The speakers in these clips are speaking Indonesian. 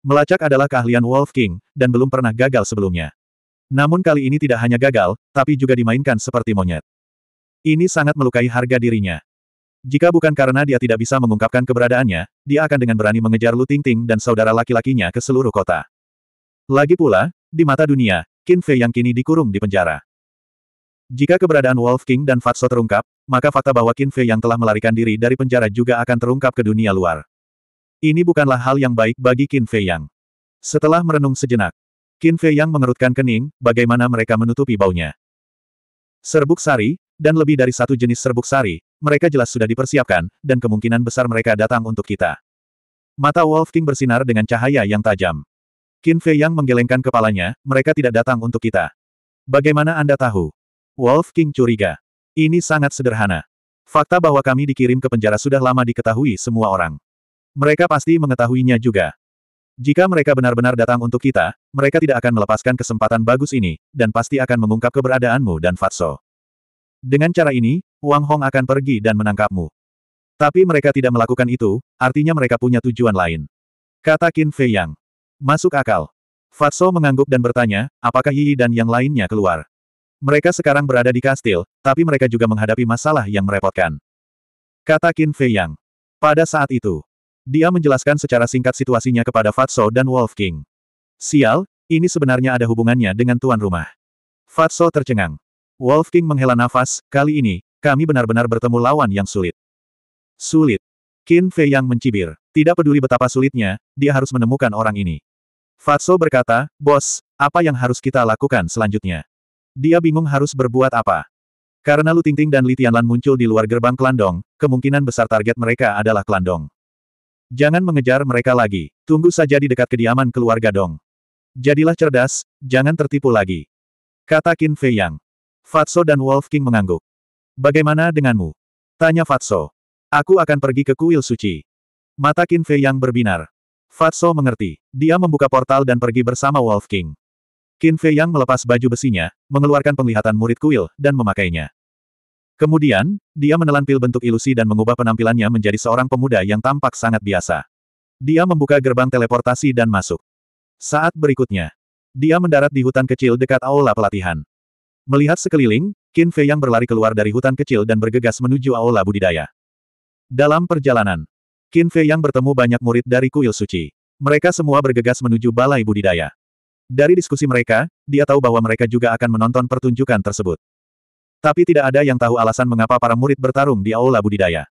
Melacak adalah keahlian Wolf King, dan belum pernah gagal sebelumnya. Namun kali ini tidak hanya gagal, tapi juga dimainkan seperti monyet. Ini sangat melukai harga dirinya. Jika bukan karena dia tidak bisa mengungkapkan keberadaannya, dia akan dengan berani mengejar Lu Ting Ting dan saudara laki-lakinya ke seluruh kota. Lagi pula, di mata dunia, Qin Fei yang kini dikurung di penjara. Jika keberadaan Wolf King dan Fatso terungkap, maka fakta bahwa Qin Fei yang telah melarikan diri dari penjara juga akan terungkap ke dunia luar. Ini bukanlah hal yang baik bagi Qin Fei Yang. Setelah merenung sejenak, Qin Fei Yang mengerutkan kening, bagaimana mereka menutupi baunya. Serbuk sari, dan lebih dari satu jenis serbuk sari, mereka jelas sudah dipersiapkan, dan kemungkinan besar mereka datang untuk kita. Mata Wolf King bersinar dengan cahaya yang tajam. Qin Fei Yang menggelengkan kepalanya, mereka tidak datang untuk kita. Bagaimana Anda tahu? Wolf King curiga. Ini sangat sederhana. Fakta bahwa kami dikirim ke penjara sudah lama diketahui semua orang. Mereka pasti mengetahuinya juga. Jika mereka benar-benar datang untuk kita, mereka tidak akan melepaskan kesempatan bagus ini, dan pasti akan mengungkap keberadaanmu dan Fatso. Dengan cara ini, Wang Hong akan pergi dan menangkapmu. Tapi mereka tidak melakukan itu, artinya mereka punya tujuan lain. Kata Qin Fei Yang. Masuk akal. Fatso mengangguk dan bertanya, apakah Yi dan yang lainnya keluar? Mereka sekarang berada di kastil, tapi mereka juga menghadapi masalah yang merepotkan. Kata Qin Fei Yang. Pada saat itu, dia menjelaskan secara singkat situasinya kepada Fatso dan Wolf King. Sial, ini sebenarnya ada hubungannya dengan tuan rumah. Fatso tercengang. Wolf King menghela nafas, kali ini, kami benar-benar bertemu lawan yang sulit. Sulit. Qin Fei yang mencibir. Tidak peduli betapa sulitnya, dia harus menemukan orang ini. Fatso berkata, Bos, apa yang harus kita lakukan selanjutnya? Dia bingung harus berbuat apa. Karena Lu Tingting dan Li Tianlan muncul di luar gerbang Klandong, kemungkinan besar target mereka adalah Klandong. Jangan mengejar mereka lagi. Tunggu saja di dekat kediaman keluarga Dong. Jadilah cerdas, jangan tertipu lagi. Kata Qin Fei Yang. Fatso dan Wolf King mengangguk. Bagaimana denganmu? Tanya Fatso. Aku akan pergi ke kuil suci. Mata Qin Fei Yang berbinar. Fatso mengerti. Dia membuka portal dan pergi bersama Wolf King. Qin Fei Yang melepas baju besinya, mengeluarkan penglihatan murid kuil, dan memakainya. Kemudian, dia menelan pil bentuk ilusi dan mengubah penampilannya menjadi seorang pemuda yang tampak sangat biasa. Dia membuka gerbang teleportasi dan masuk. Saat berikutnya, dia mendarat di hutan kecil dekat aula pelatihan. Melihat sekeliling, Qin Fei yang berlari keluar dari hutan kecil dan bergegas menuju aula budidaya. Dalam perjalanan, Qin Fei yang bertemu banyak murid dari kuil suci. Mereka semua bergegas menuju balai budidaya. Dari diskusi mereka, dia tahu bahwa mereka juga akan menonton pertunjukan tersebut. Tapi tidak ada yang tahu alasan mengapa para murid bertarung di aula budidaya.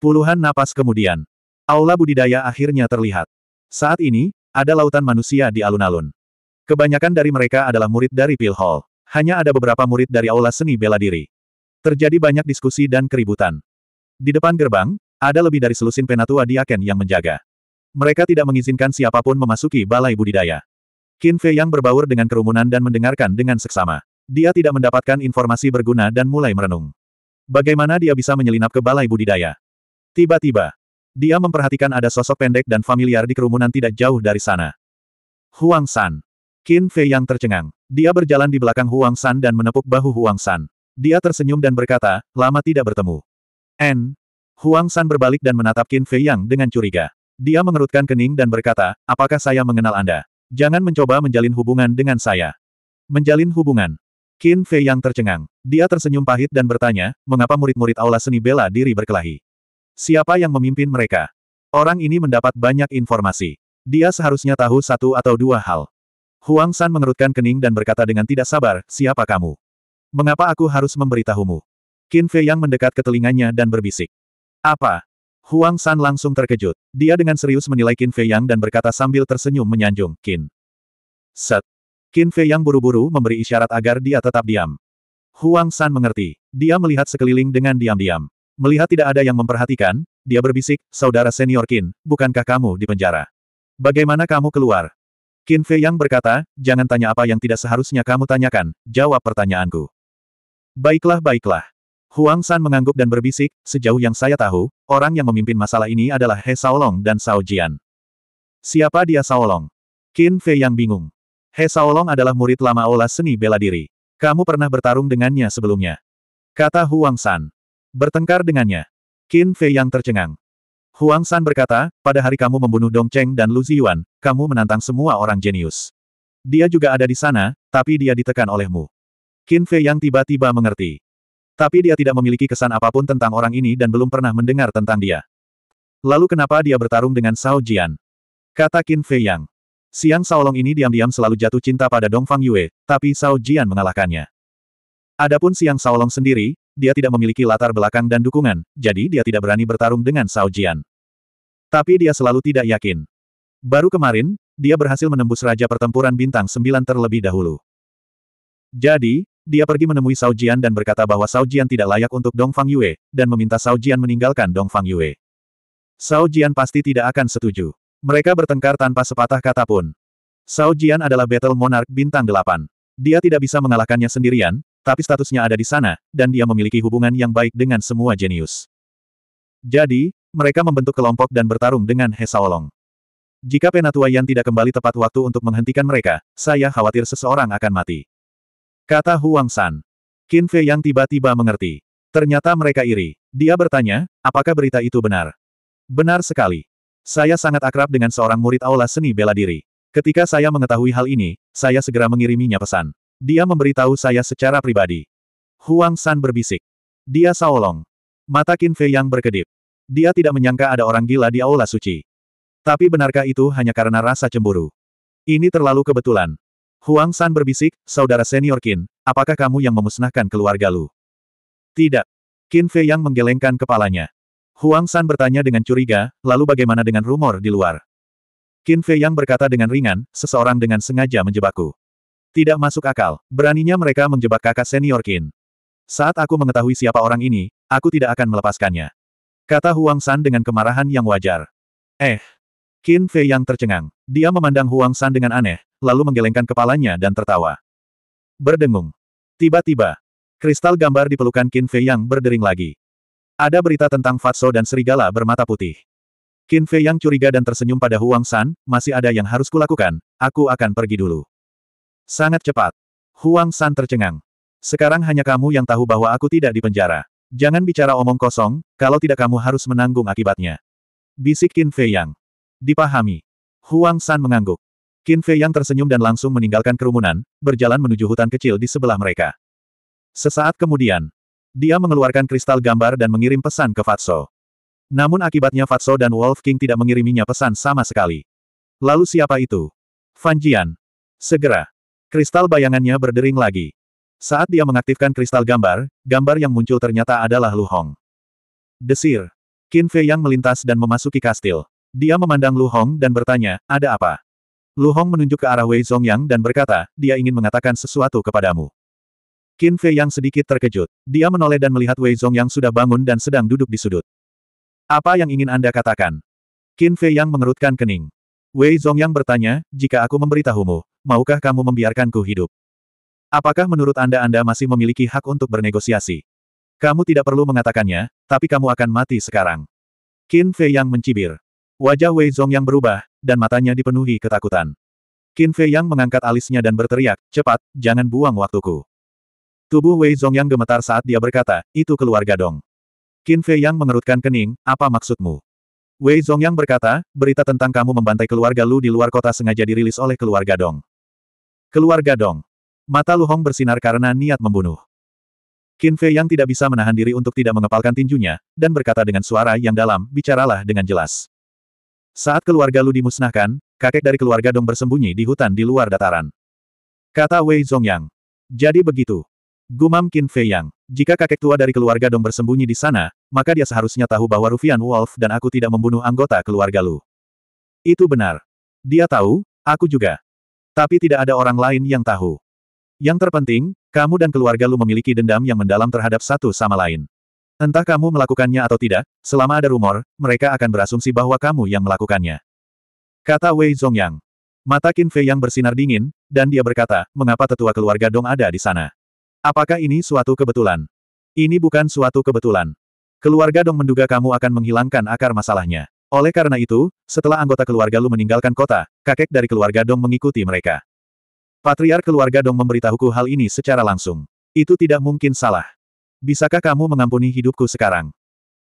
Puluhan napas kemudian, aula budidaya akhirnya terlihat. Saat ini, ada lautan manusia di alun-alun. Kebanyakan dari mereka adalah murid dari Pil Hall. Hanya ada beberapa murid dari aula seni bela diri. Terjadi banyak diskusi dan keributan. Di depan gerbang, ada lebih dari selusin penatua diaken yang menjaga. Mereka tidak mengizinkan siapapun memasuki balai budidaya. Qin Fei yang berbaur dengan kerumunan dan mendengarkan dengan seksama. Dia tidak mendapatkan informasi berguna dan mulai merenung. Bagaimana dia bisa menyelinap ke balai budidaya? Tiba-tiba, dia memperhatikan ada sosok pendek dan familiar di kerumunan tidak jauh dari sana. Huang San. Qin Fei yang tercengang. Dia berjalan di belakang Huang San dan menepuk bahu Huang San. Dia tersenyum dan berkata, lama tidak bertemu. N. Huang San berbalik dan menatap Qin Fei Yang dengan curiga. Dia mengerutkan kening dan berkata, apakah saya mengenal Anda? Jangan mencoba menjalin hubungan dengan saya. Menjalin hubungan. Qin Fei yang tercengang. Dia tersenyum pahit dan bertanya, mengapa murid-murid aula seni bela diri berkelahi? Siapa yang memimpin mereka? Orang ini mendapat banyak informasi. Dia seharusnya tahu satu atau dua hal. Huang San mengerutkan kening dan berkata dengan tidak sabar, siapa kamu? Mengapa aku harus memberitahumu? Qin Fei yang mendekat ke telinganya dan berbisik. Apa? Huang San langsung terkejut. Dia dengan serius menilai Qin Fei yang dan berkata sambil tersenyum menyanjung, Qin. Set. Qin Fei yang buru-buru memberi isyarat agar dia tetap diam. Huang San mengerti. Dia melihat sekeliling dengan diam-diam. Melihat tidak ada yang memperhatikan, dia berbisik, saudara senior Qin, bukankah kamu di penjara? Bagaimana kamu keluar? Qin Fei yang berkata, jangan tanya apa yang tidak seharusnya kamu tanyakan, jawab pertanyaanku. Baiklah baiklah. Huang San mengangguk dan berbisik, sejauh yang saya tahu, orang yang memimpin masalah ini adalah He Saolong dan Sao Jian. Siapa dia Saolong? Qin Fei yang bingung. He Saolong adalah murid lama olah seni bela diri. Kamu pernah bertarung dengannya sebelumnya. Kata Huang San. Bertengkar dengannya. Qin Fei yang tercengang. Huang San berkata, pada hari kamu membunuh Dong Cheng dan Lu Ziyuan, kamu menantang semua orang jenius. Dia juga ada di sana, tapi dia ditekan olehmu. Qin Fei yang tiba-tiba mengerti. Tapi dia tidak memiliki kesan apapun tentang orang ini dan belum pernah mendengar tentang dia. Lalu kenapa dia bertarung dengan Sao Jian? Kata Qin Fei Yang. Siang Shaolong ini diam-diam selalu jatuh cinta pada Dongfang Yue, tapi Cao Jian mengalahkannya. Adapun Siang Shaolong sendiri, dia tidak memiliki latar belakang dan dukungan, jadi dia tidak berani bertarung dengan Cao Jian. Tapi dia selalu tidak yakin. Baru kemarin, dia berhasil menembus Raja Pertempuran Bintang 9 terlebih dahulu. Jadi, dia pergi menemui Cao Jian dan berkata bahwa Cao Jian tidak layak untuk Dongfang Yue, dan meminta Cao Jian meninggalkan Dongfang Yue. Cao Jian pasti tidak akan setuju. Mereka bertengkar tanpa sepatah kata pun. Sao Jian adalah Battle Monarch bintang delapan. Dia tidak bisa mengalahkannya sendirian, tapi statusnya ada di sana, dan dia memiliki hubungan yang baik dengan semua jenius. Jadi, mereka membentuk kelompok dan bertarung dengan Saolong. Jika Penatua Yan tidak kembali tepat waktu untuk menghentikan mereka, saya khawatir seseorang akan mati. Kata Huang San. Qin Fei yang tiba-tiba mengerti. Ternyata mereka iri. Dia bertanya, apakah berita itu benar? Benar sekali. Saya sangat akrab dengan seorang murid aula seni bela diri. Ketika saya mengetahui hal ini, saya segera mengiriminya pesan. Dia memberitahu saya secara pribadi. Huang San berbisik. Dia Saolong. Mata Qin Fei yang berkedip. Dia tidak menyangka ada orang gila di aula suci. Tapi benarkah itu hanya karena rasa cemburu? Ini terlalu kebetulan. Huang San berbisik, saudara senior Qin, apakah kamu yang memusnahkan keluarga Lu? Tidak. Qin Fei yang menggelengkan kepalanya. Huang San bertanya dengan curiga, lalu bagaimana dengan rumor di luar? Qin Fei Yang berkata dengan ringan, seseorang dengan sengaja menjebakku. Tidak masuk akal, beraninya mereka menjebak kakak senior Qin. Saat aku mengetahui siapa orang ini, aku tidak akan melepaskannya. Kata Huang San dengan kemarahan yang wajar. Eh. Qin Fei Yang tercengang. Dia memandang Huang San dengan aneh, lalu menggelengkan kepalanya dan tertawa. Berdengung. Tiba-tiba, kristal gambar di pelukan Qin Fei Yang berdering lagi. Ada berita tentang Fatso dan serigala bermata putih. Qin Fei yang curiga dan tersenyum pada Huang San, masih ada yang harus kulakukan, aku akan pergi dulu. Sangat cepat. Huang San tercengang. Sekarang hanya kamu yang tahu bahwa aku tidak dipenjara. Jangan bicara omong kosong, kalau tidak kamu harus menanggung akibatnya. Bisik Qin Fei Yang. Dipahami. Huang San mengangguk. Qin Fei Yang tersenyum dan langsung meninggalkan kerumunan, berjalan menuju hutan kecil di sebelah mereka. Sesaat kemudian, dia mengeluarkan kristal gambar dan mengirim pesan ke Fatso. Namun akibatnya Fatso dan Wolf King tidak mengiriminya pesan sama sekali. Lalu siapa itu? Fan Jian. Segera. Kristal bayangannya berdering lagi. Saat dia mengaktifkan kristal gambar, gambar yang muncul ternyata adalah Lu Hong. Desir. Qin Fei yang melintas dan memasuki kastil. Dia memandang Lu Hong dan bertanya, ada apa? Lu Hong menunjuk ke arah Wei Zongyang dan berkata, dia ingin mengatakan sesuatu kepadamu. Qin Fei yang sedikit terkejut. Dia menoleh dan melihat Wei Zong yang sudah bangun dan sedang duduk di sudut. Apa yang ingin Anda katakan? Qin Fei yang mengerutkan kening. Wei Zong yang bertanya, jika aku memberitahumu, maukah kamu membiarkanku hidup? Apakah menurut Anda Anda masih memiliki hak untuk bernegosiasi? Kamu tidak perlu mengatakannya, tapi kamu akan mati sekarang. Qin Fei yang mencibir. Wajah Wei Zong yang berubah, dan matanya dipenuhi ketakutan. Qin Fei yang mengangkat alisnya dan berteriak, cepat, jangan buang waktuku. Tubuh Wei Zongyang gemetar saat dia berkata, itu keluarga Dong. Qin Fei Yang mengerutkan kening, apa maksudmu? Wei Zongyang berkata, berita tentang kamu membantai keluarga Lu di luar kota sengaja dirilis oleh keluarga Dong. Keluarga Dong. Mata Lu Hong bersinar karena niat membunuh. Qin Fei Yang tidak bisa menahan diri untuk tidak mengepalkan tinjunya, dan berkata dengan suara yang dalam, bicaralah dengan jelas. Saat keluarga Lu dimusnahkan, kakek dari keluarga Dong bersembunyi di hutan di luar dataran. Kata Wei Zongyang. Jadi begitu. Gumam Qin Fei Yang. Jika kakek tua dari keluarga Dong bersembunyi di sana, maka dia seharusnya tahu bahwa Rufian Wolf dan aku tidak membunuh anggota keluarga Lu. Itu benar. Dia tahu, aku juga. Tapi tidak ada orang lain yang tahu. Yang terpenting, kamu dan keluarga Lu memiliki dendam yang mendalam terhadap satu sama lain. Entah kamu melakukannya atau tidak, selama ada rumor, mereka akan berasumsi bahwa kamu yang melakukannya. Kata Wei Zongyang. Mata Qin Fei yang bersinar dingin, dan dia berkata, mengapa tetua keluarga Dong ada di sana? Apakah ini suatu kebetulan? Ini bukan suatu kebetulan. Keluarga Dong menduga kamu akan menghilangkan akar masalahnya. Oleh karena itu, setelah anggota keluarga Lu meninggalkan kota, kakek dari keluarga Dong mengikuti mereka. Patriar keluarga Dong memberitahuku hal ini secara langsung. Itu tidak mungkin salah. Bisakah kamu mengampuni hidupku sekarang?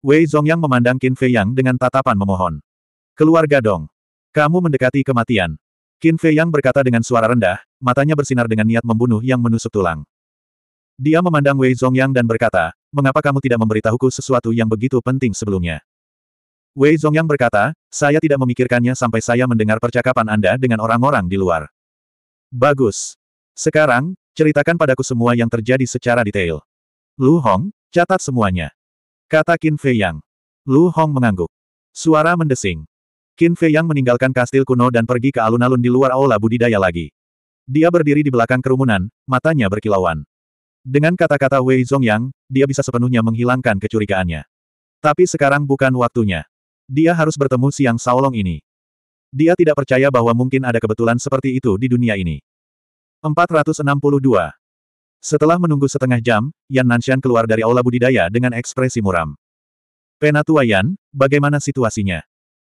Wei Zongyang memandang Qin Fei Yang dengan tatapan memohon. Keluarga Dong. Kamu mendekati kematian. Qin Fei Yang berkata dengan suara rendah, matanya bersinar dengan niat membunuh yang menusuk tulang. Dia memandang Wei Zhongyang dan berkata, mengapa kamu tidak memberitahuku sesuatu yang begitu penting sebelumnya? Wei Zhongyang berkata, saya tidak memikirkannya sampai saya mendengar percakapan Anda dengan orang-orang di luar. Bagus. Sekarang, ceritakan padaku semua yang terjadi secara detail. Lu Hong, catat semuanya. Kata Qin Fei Yang. Lu Hong mengangguk. Suara mendesing. Qin Fei Yang meninggalkan kastil kuno dan pergi ke alun-alun di luar aula budidaya lagi. Dia berdiri di belakang kerumunan, matanya berkilauan. Dengan kata-kata Wei Zongyang, dia bisa sepenuhnya menghilangkan kecurigaannya. Tapi sekarang bukan waktunya. Dia harus bertemu Siang Saolong ini. Dia tidak percaya bahwa mungkin ada kebetulan seperti itu di dunia ini. 462. Setelah menunggu setengah jam, Yan Nanshan keluar dari aula budidaya dengan ekspresi muram. Penatua Yan, bagaimana situasinya?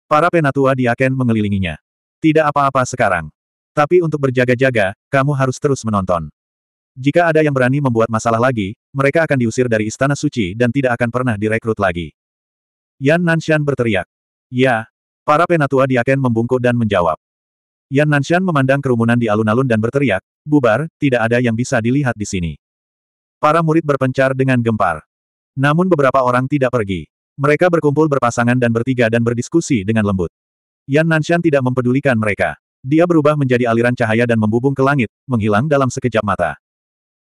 Para penatua di Aken mengelilinginya. Tidak apa-apa sekarang. Tapi untuk berjaga-jaga, kamu harus terus menonton. Jika ada yang berani membuat masalah lagi, mereka akan diusir dari Istana Suci dan tidak akan pernah direkrut lagi. Yan Nanshan berteriak. Ya. Para penatua Aken membungkuk dan menjawab. Yan Nanshan memandang kerumunan di alun-alun dan berteriak, bubar, tidak ada yang bisa dilihat di sini. Para murid berpencar dengan gempar. Namun beberapa orang tidak pergi. Mereka berkumpul berpasangan dan bertiga dan berdiskusi dengan lembut. Yan Nanshan tidak mempedulikan mereka. Dia berubah menjadi aliran cahaya dan membubung ke langit, menghilang dalam sekejap mata.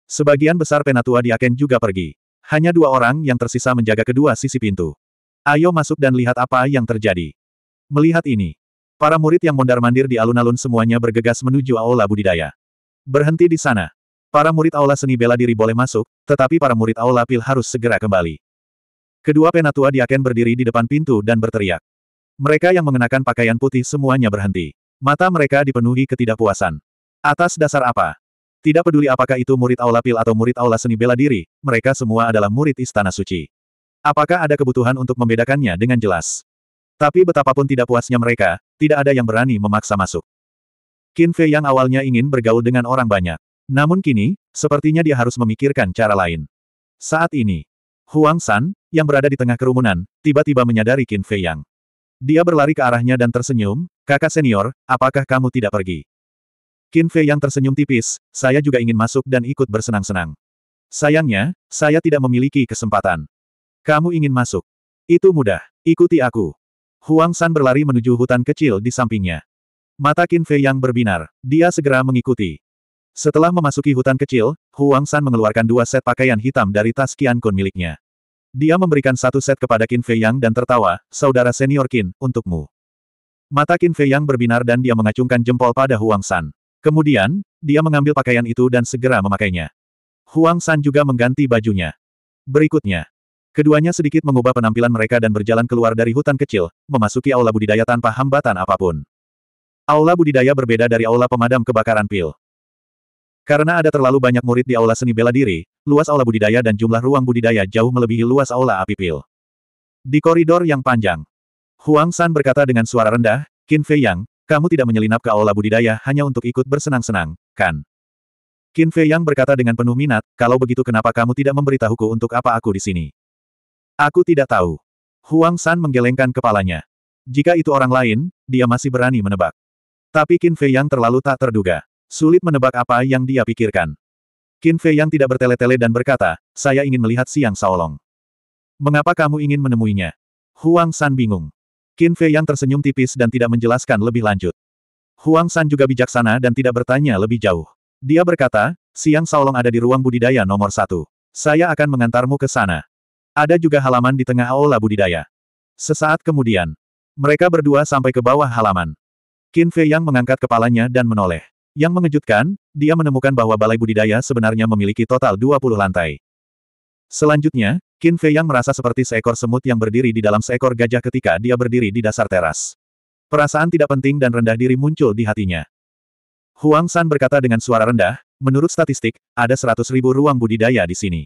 Sebagian besar penatua di Aken juga pergi. Hanya dua orang yang tersisa menjaga kedua sisi pintu. Ayo masuk dan lihat apa yang terjadi. Melihat ini, para murid yang mondar-mandir di alun-alun semuanya bergegas menuju aula budidaya. Berhenti di sana. Para murid aula seni bela diri boleh masuk, tetapi para murid aula pil harus segera kembali. Kedua penatua di Aken berdiri di depan pintu dan berteriak. Mereka yang mengenakan pakaian putih semuanya berhenti. Mata mereka dipenuhi ketidakpuasan. Atas dasar apa? Tidak peduli apakah itu murid aula pil atau murid aula seni bela diri, mereka semua adalah murid istana suci. Apakah ada kebutuhan untuk membedakannya dengan jelas? Tapi betapapun tidak puasnya mereka, tidak ada yang berani memaksa masuk. Qin Fei yang awalnya ingin bergaul dengan orang banyak. Namun kini, sepertinya dia harus memikirkan cara lain. Saat ini, Huang San, yang berada di tengah kerumunan, tiba-tiba menyadari Qin Fei Yang. Dia berlari ke arahnya dan tersenyum, kakak senior, apakah kamu tidak pergi? Qin Fei yang tersenyum tipis, saya juga ingin masuk dan ikut bersenang-senang. Sayangnya, saya tidak memiliki kesempatan. Kamu ingin masuk. Itu mudah. Ikuti aku. Huang San berlari menuju hutan kecil di sampingnya. Mata Qin Fei yang berbinar. Dia segera mengikuti. Setelah memasuki hutan kecil, Huang San mengeluarkan dua set pakaian hitam dari tas Qian Kun miliknya. Dia memberikan satu set kepada Qin Fei Yang dan tertawa, saudara senior Qin, untukmu. Mata Qin Fei Yang berbinar dan dia mengacungkan jempol pada Huang San. Kemudian, dia mengambil pakaian itu dan segera memakainya. Huang San juga mengganti bajunya. Berikutnya, keduanya sedikit mengubah penampilan mereka dan berjalan keluar dari hutan kecil, memasuki aula budidaya tanpa hambatan apapun. Aula budidaya berbeda dari aula pemadam kebakaran pil. Karena ada terlalu banyak murid di aula seni bela diri, luas aula budidaya dan jumlah ruang budidaya jauh melebihi luas aula api pil. Di koridor yang panjang, Huang San berkata dengan suara rendah, Qin Fei Yang, kamu tidak menyelinap ke aula budidaya hanya untuk ikut bersenang-senang, kan? Qin Fei Yang berkata dengan penuh minat, kalau begitu kenapa kamu tidak memberitahuku untuk apa aku di sini? Aku tidak tahu. Huang San menggelengkan kepalanya. Jika itu orang lain, dia masih berani menebak. Tapi Qin Fei Yang terlalu tak terduga. Sulit menebak apa yang dia pikirkan. Qin Fei Yang tidak bertele-tele dan berkata, saya ingin melihat Siang Saolong. Mengapa kamu ingin menemuinya? Huang San bingung. Qin Fei yang tersenyum tipis dan tidak menjelaskan lebih lanjut. Huang San juga bijaksana dan tidak bertanya lebih jauh. Dia berkata, Siang Saolong ada di ruang budidaya nomor satu. Saya akan mengantarmu ke sana. Ada juga halaman di tengah aula budidaya. Sesaat kemudian, mereka berdua sampai ke bawah halaman. Qin Fei yang mengangkat kepalanya dan menoleh. Yang mengejutkan, dia menemukan bahwa balai budidaya sebenarnya memiliki total 20 lantai. Selanjutnya, Qin Fei yang merasa seperti seekor semut yang berdiri di dalam seekor gajah ketika dia berdiri di dasar teras. Perasaan tidak penting dan rendah diri muncul di hatinya. Huang San berkata dengan suara rendah, menurut statistik, ada seratus ribu ruang budidaya di sini.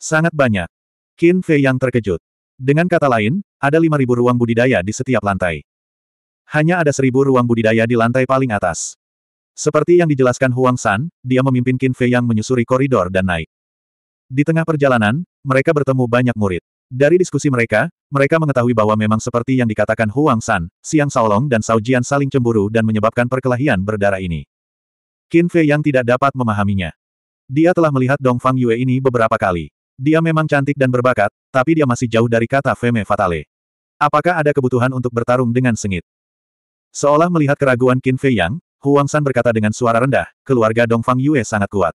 Sangat banyak. Qin Fei yang terkejut. Dengan kata lain, ada lima ribu ruang budidaya di setiap lantai. Hanya ada seribu ruang budidaya di lantai paling atas. Seperti yang dijelaskan Huang San, dia memimpin Qin Fei yang menyusuri koridor dan naik. Di tengah perjalanan, mereka bertemu banyak murid. Dari diskusi mereka, mereka mengetahui bahwa memang seperti yang dikatakan Huang San, Siang Saolong dan Sao Jian saling cemburu dan menyebabkan perkelahian berdarah ini. Qin Fei yang tidak dapat memahaminya. Dia telah melihat Dong Fang Yue ini beberapa kali. Dia memang cantik dan berbakat, tapi dia masih jauh dari kata Feme fatale. Apakah ada kebutuhan untuk bertarung dengan sengit? Seolah melihat keraguan Qin Fei Yang, Huang San berkata dengan suara rendah, keluarga Dong Fang Yue sangat kuat.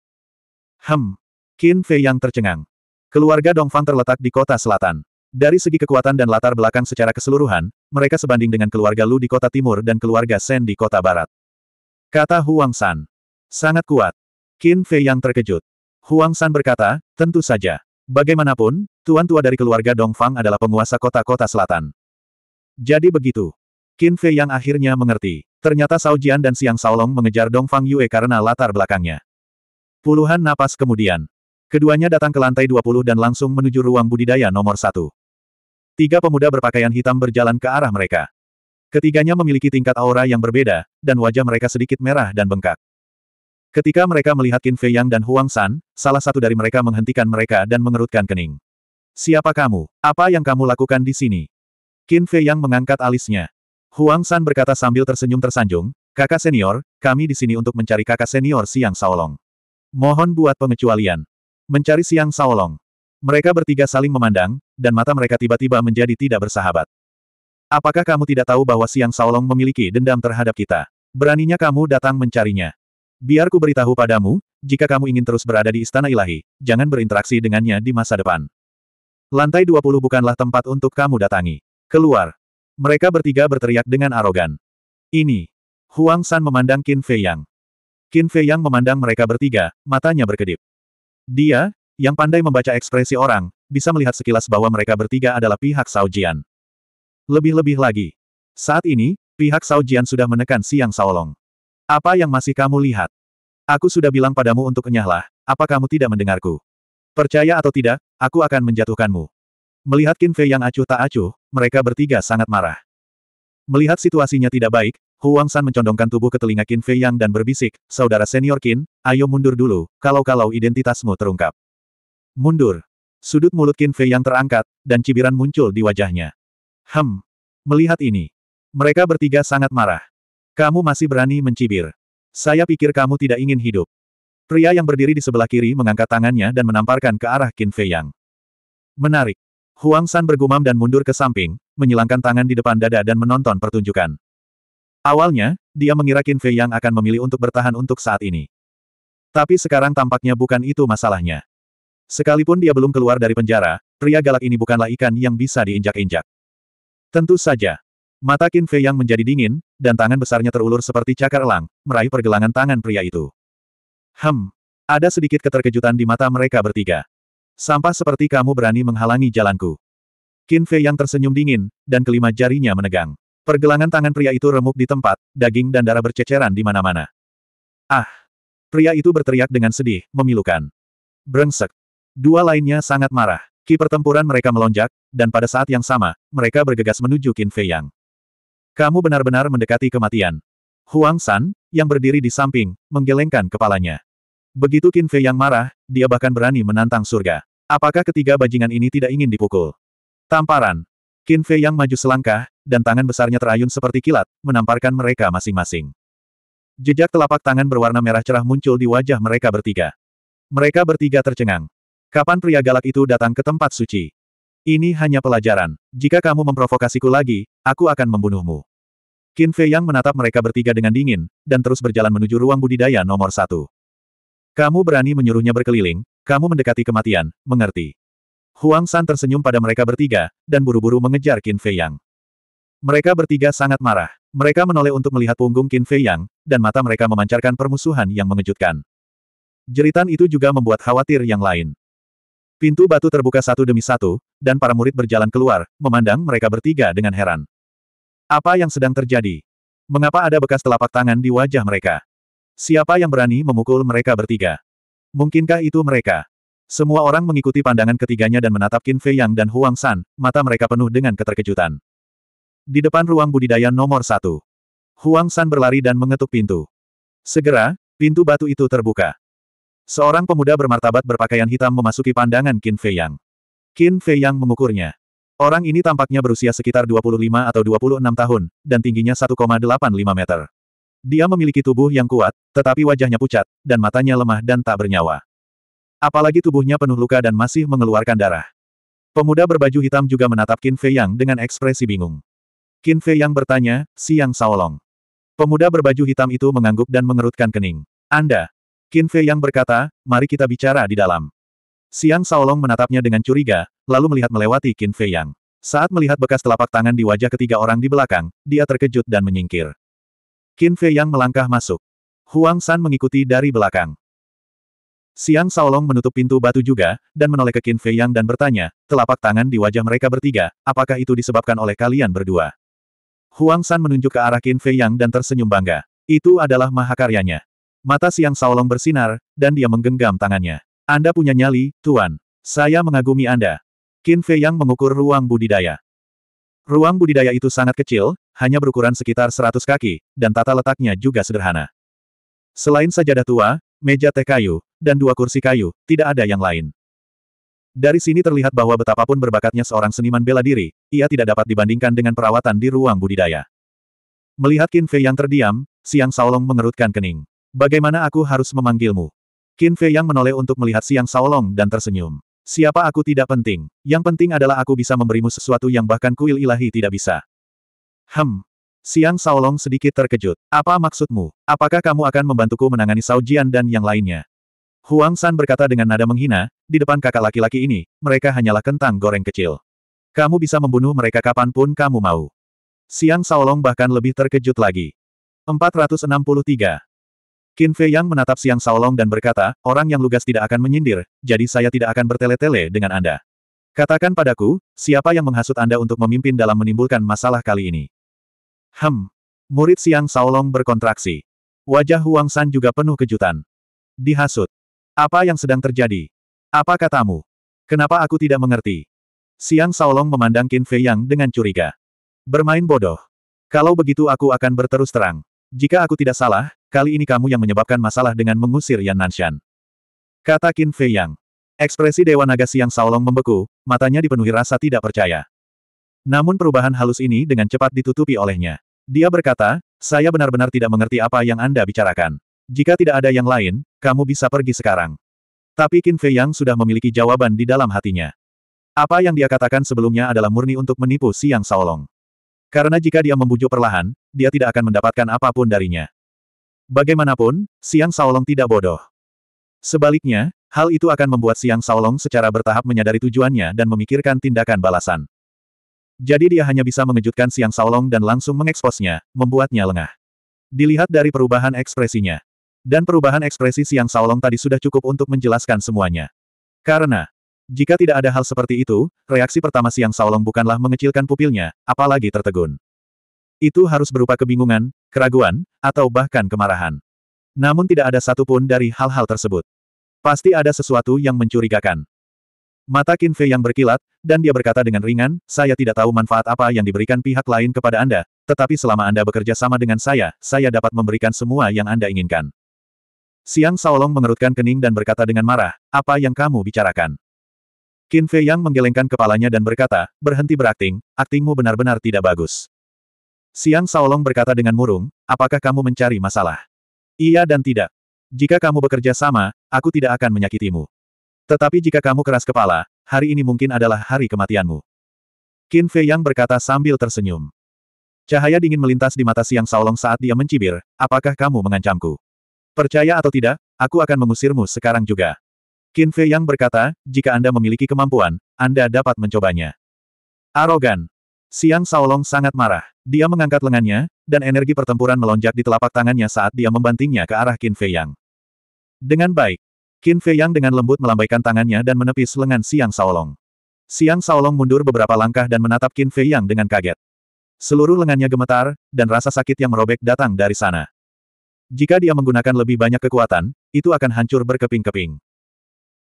Hem, Qin Fei yang tercengang. Keluarga Dongfang terletak di kota selatan. Dari segi kekuatan dan latar belakang secara keseluruhan, mereka sebanding dengan keluarga Lu di kota timur dan keluarga Shen di kota barat. Kata Huang San. Sangat kuat. Qin Fei yang terkejut. Huang San berkata, tentu saja. Bagaimanapun, tuan tua dari keluarga Dongfang adalah penguasa kota-kota selatan. Jadi begitu. Qin Fei yang akhirnya mengerti. Ternyata Sao Jian dan Siang Saolong mengejar Dongfang Yue karena latar belakangnya. Puluhan napas kemudian, Keduanya datang ke lantai 20 dan langsung menuju ruang budidaya nomor satu. Tiga pemuda berpakaian hitam berjalan ke arah mereka. Ketiganya memiliki tingkat aura yang berbeda, dan wajah mereka sedikit merah dan bengkak. Ketika mereka melihat Qin Fei Yang dan Huang San, salah satu dari mereka menghentikan mereka dan mengerutkan kening. Siapa kamu? Apa yang kamu lakukan di sini? Qin Fei Yang mengangkat alisnya. Huang San berkata sambil tersenyum tersanjung, Kakak senior, kami di sini untuk mencari kakak senior Siang Saolong. Mohon buat pengecualian. Mencari siang Saolong. Mereka bertiga saling memandang, dan mata mereka tiba-tiba menjadi tidak bersahabat. Apakah kamu tidak tahu bahwa siang Saolong memiliki dendam terhadap kita? Beraninya kamu datang mencarinya. Biar ku beritahu padamu, jika kamu ingin terus berada di istana ilahi, jangan berinteraksi dengannya di masa depan. Lantai 20 bukanlah tempat untuk kamu datangi. Keluar. Mereka bertiga berteriak dengan arogan. Ini. Huang San memandang Qin Fei Yang. Qin Fei Yang memandang mereka bertiga, matanya berkedip. Dia, yang pandai membaca ekspresi orang, bisa melihat sekilas bahwa mereka bertiga adalah pihak Sao Jian. Lebih-lebih lagi. Saat ini, pihak Sao Jian sudah menekan Siang Saolong. Apa yang masih kamu lihat? Aku sudah bilang padamu untuk enyahlah, apa kamu tidak mendengarku? Percaya atau tidak, aku akan menjatuhkanmu. Melihat Qin Fei yang acuh tak acuh, mereka bertiga sangat marah. Melihat situasinya tidak baik, Huang San mencondongkan tubuh ke telinga Qin Fei Yang dan berbisik, saudara senior Qin, ayo mundur dulu, kalau-kalau identitasmu terungkap. Mundur. Sudut mulut Qin Fei Yang terangkat, dan cibiran muncul di wajahnya. Hem. Melihat ini. Mereka bertiga sangat marah. Kamu masih berani mencibir. Saya pikir kamu tidak ingin hidup. Pria yang berdiri di sebelah kiri mengangkat tangannya dan menamparkan ke arah Qin Fei Yang. Menarik. Huang San bergumam dan mundur ke samping, menyilangkan tangan di depan dada dan menonton pertunjukan. Awalnya, dia mengira Qin Fei yang akan memilih untuk bertahan untuk saat ini. Tapi sekarang tampaknya bukan itu masalahnya. Sekalipun dia belum keluar dari penjara, pria galak ini bukanlah ikan yang bisa diinjak-injak. Tentu saja. Mata Qin Fei yang menjadi dingin, dan tangan besarnya terulur seperti cakar elang, meraih pergelangan tangan pria itu. Hem. Ada sedikit keterkejutan di mata mereka bertiga. Sampah seperti kamu berani menghalangi jalanku. Qin Fei yang tersenyum dingin, dan kelima jarinya menegang. Pergelangan tangan pria itu remuk di tempat, daging dan darah berceceran di mana-mana. Ah! Pria itu berteriak dengan sedih, memilukan. Brengsek. Dua lainnya sangat marah. Ki pertempuran mereka melonjak, dan pada saat yang sama, mereka bergegas menuju Qin Fei Yang. Kamu benar-benar mendekati kematian. Huang San, yang berdiri di samping, menggelengkan kepalanya. Begitu Qin Fei Yang marah, dia bahkan berani menantang surga. Apakah ketiga bajingan ini tidak ingin dipukul? Tamparan. Qin Fei yang maju selangkah, dan tangan besarnya terayun seperti kilat, menamparkan mereka masing-masing. Jejak telapak tangan berwarna merah cerah muncul di wajah mereka bertiga. Mereka bertiga tercengang. Kapan pria galak itu datang ke tempat suci? Ini hanya pelajaran. Jika kamu memprovokasiku lagi, aku akan membunuhmu. Qin Fei Yang menatap mereka bertiga dengan dingin, dan terus berjalan menuju ruang budidaya nomor satu. Kamu berani menyuruhnya berkeliling, kamu mendekati kematian, mengerti. Huang San tersenyum pada mereka bertiga, dan buru-buru mengejar Qin Fei Yang. Mereka bertiga sangat marah. Mereka menoleh untuk melihat punggung Qin Fei Yang, dan mata mereka memancarkan permusuhan yang mengejutkan. Jeritan itu juga membuat khawatir yang lain. Pintu batu terbuka satu demi satu, dan para murid berjalan keluar, memandang mereka bertiga dengan heran. Apa yang sedang terjadi? Mengapa ada bekas telapak tangan di wajah mereka? Siapa yang berani memukul mereka bertiga? Mungkinkah itu mereka? Semua orang mengikuti pandangan ketiganya dan menatap Qin Fei Yang dan Huang San, mata mereka penuh dengan keterkejutan. Di depan ruang budidaya nomor satu, Huang San berlari dan mengetuk pintu. Segera, pintu batu itu terbuka. Seorang pemuda bermartabat berpakaian hitam memasuki pandangan Qin Fei Yang. Qin Fei Yang mengukurnya. Orang ini tampaknya berusia sekitar 25 atau 26 tahun, dan tingginya 1,85 meter. Dia memiliki tubuh yang kuat, tetapi wajahnya pucat, dan matanya lemah dan tak bernyawa. Apalagi tubuhnya penuh luka dan masih mengeluarkan darah. Pemuda berbaju hitam juga menatap Qin Fei Yang dengan ekspresi bingung. Qin Fei Yang bertanya, Siang Saolong. Pemuda berbaju hitam itu mengangguk dan mengerutkan kening. Anda. Qin Fei Yang berkata, mari kita bicara di dalam. Siang Saolong menatapnya dengan curiga, lalu melihat melewati Qin Fei Yang. Saat melihat bekas telapak tangan di wajah ketiga orang di belakang, dia terkejut dan menyingkir. Qin Fei Yang melangkah masuk. Huang San mengikuti dari belakang. Siang Saolong menutup pintu batu juga, dan menoleh ke Qin Fei Yang dan bertanya, telapak tangan di wajah mereka bertiga, apakah itu disebabkan oleh kalian berdua? Huang San menunjuk ke arah Qin Fei Yang dan tersenyum bangga. Itu adalah mahakaryanya. Mata Siang Saolong bersinar, dan dia menggenggam tangannya. Anda punya nyali, Tuan. Saya mengagumi Anda. Qin Fei Yang mengukur ruang budidaya. Ruang budidaya itu sangat kecil, hanya berukuran sekitar 100 kaki, dan tata letaknya juga sederhana. Selain sajadah tua, meja teh kayu, dan dua kursi kayu, tidak ada yang lain. Dari sini terlihat bahwa betapapun berbakatnya seorang seniman bela diri, ia tidak dapat dibandingkan dengan perawatan di ruang budidaya. Melihat Qin Fei yang terdiam, Siang Saolong mengerutkan kening. Bagaimana aku harus memanggilmu? Qin Fei yang menoleh untuk melihat Siang Saolong dan tersenyum. Siapa aku tidak penting. Yang penting adalah aku bisa memberimu sesuatu yang bahkan kuil ilahi tidak bisa. Hem, Siang Saolong sedikit terkejut. Apa maksudmu? Apakah kamu akan membantuku menangani Sao Jian dan yang lainnya? Huang San berkata dengan nada menghina, di depan kakak laki-laki ini, mereka hanyalah kentang goreng kecil. Kamu bisa membunuh mereka kapanpun kamu mau. Siang Saolong bahkan lebih terkejut lagi. 463. Qin Fei Yang menatap Siang Saolong dan berkata, orang yang lugas tidak akan menyindir, jadi saya tidak akan bertele-tele dengan Anda. Katakan padaku, siapa yang menghasut Anda untuk memimpin dalam menimbulkan masalah kali ini? Hem. Murid siang Saolong berkontraksi. Wajah Huang San juga penuh kejutan. Dihasut. Apa yang sedang terjadi? Apa katamu? Kenapa aku tidak mengerti? Siang Saolong memandang Qin Fei Yang dengan curiga. Bermain bodoh. Kalau begitu aku akan berterus terang. Jika aku tidak salah, kali ini kamu yang menyebabkan masalah dengan mengusir Yan Nanshan. Kata Qin Fei Yang. Ekspresi Dewa Naga Siang Saolong membeku, matanya dipenuhi rasa tidak percaya. Namun perubahan halus ini dengan cepat ditutupi olehnya. Dia berkata, saya benar-benar tidak mengerti apa yang Anda bicarakan. Jika tidak ada yang lain, kamu bisa pergi sekarang. Tapi Qin Fei Yang sudah memiliki jawaban di dalam hatinya. Apa yang dia katakan sebelumnya adalah murni untuk menipu Siang Saolong. Karena jika dia membujuk perlahan, dia tidak akan mendapatkan apapun darinya. Bagaimanapun, Siang Saolong tidak bodoh. Sebaliknya, hal itu akan membuat Siang Saolong secara bertahap menyadari tujuannya dan memikirkan tindakan balasan. Jadi dia hanya bisa mengejutkan Siang Saolong dan langsung mengeksposnya, membuatnya lengah. Dilihat dari perubahan ekspresinya. Dan perubahan ekspresi Siang Saolong tadi sudah cukup untuk menjelaskan semuanya. Karena, jika tidak ada hal seperti itu, reaksi pertama Siang Saolong bukanlah mengecilkan pupilnya, apalagi tertegun. Itu harus berupa kebingungan, keraguan, atau bahkan kemarahan. Namun tidak ada satupun dari hal-hal tersebut. Pasti ada sesuatu yang mencurigakan mata Qin Fei yang berkilat, dan dia berkata dengan ringan, saya tidak tahu manfaat apa yang diberikan pihak lain kepada Anda, tetapi selama Anda bekerja sama dengan saya, saya dapat memberikan semua yang Anda inginkan. Siang Saolong mengerutkan kening dan berkata dengan marah, apa yang kamu bicarakan? Qin Fei yang menggelengkan kepalanya dan berkata, berhenti berakting, aktingmu benar-benar tidak bagus. Siang Saolong berkata dengan murung, apakah kamu mencari masalah? Iya dan tidak. Jika kamu bekerja sama, aku tidak akan menyakitimu. Tetapi jika kamu keras kepala, hari ini mungkin adalah hari kematianmu. Qin Fei Yang berkata sambil tersenyum. Cahaya dingin melintas di mata Siang Saolong saat dia mencibir, apakah kamu mengancamku? Percaya atau tidak, aku akan mengusirmu sekarang juga. Qin Fei Yang berkata, jika Anda memiliki kemampuan, Anda dapat mencobanya. Arogan. Siang Saolong sangat marah. Dia mengangkat lengannya, dan energi pertempuran melonjak di telapak tangannya saat dia membantingnya ke arah Qin Fei Yang. Dengan baik, Qin Fei Yang dengan lembut melambaikan tangannya dan menepis lengan Siang Saolong. Siang Saolong mundur beberapa langkah dan menatap Qin Fei Yang dengan kaget. Seluruh lengannya gemetar, dan rasa sakit yang merobek datang dari sana. Jika dia menggunakan lebih banyak kekuatan, itu akan hancur berkeping-keping.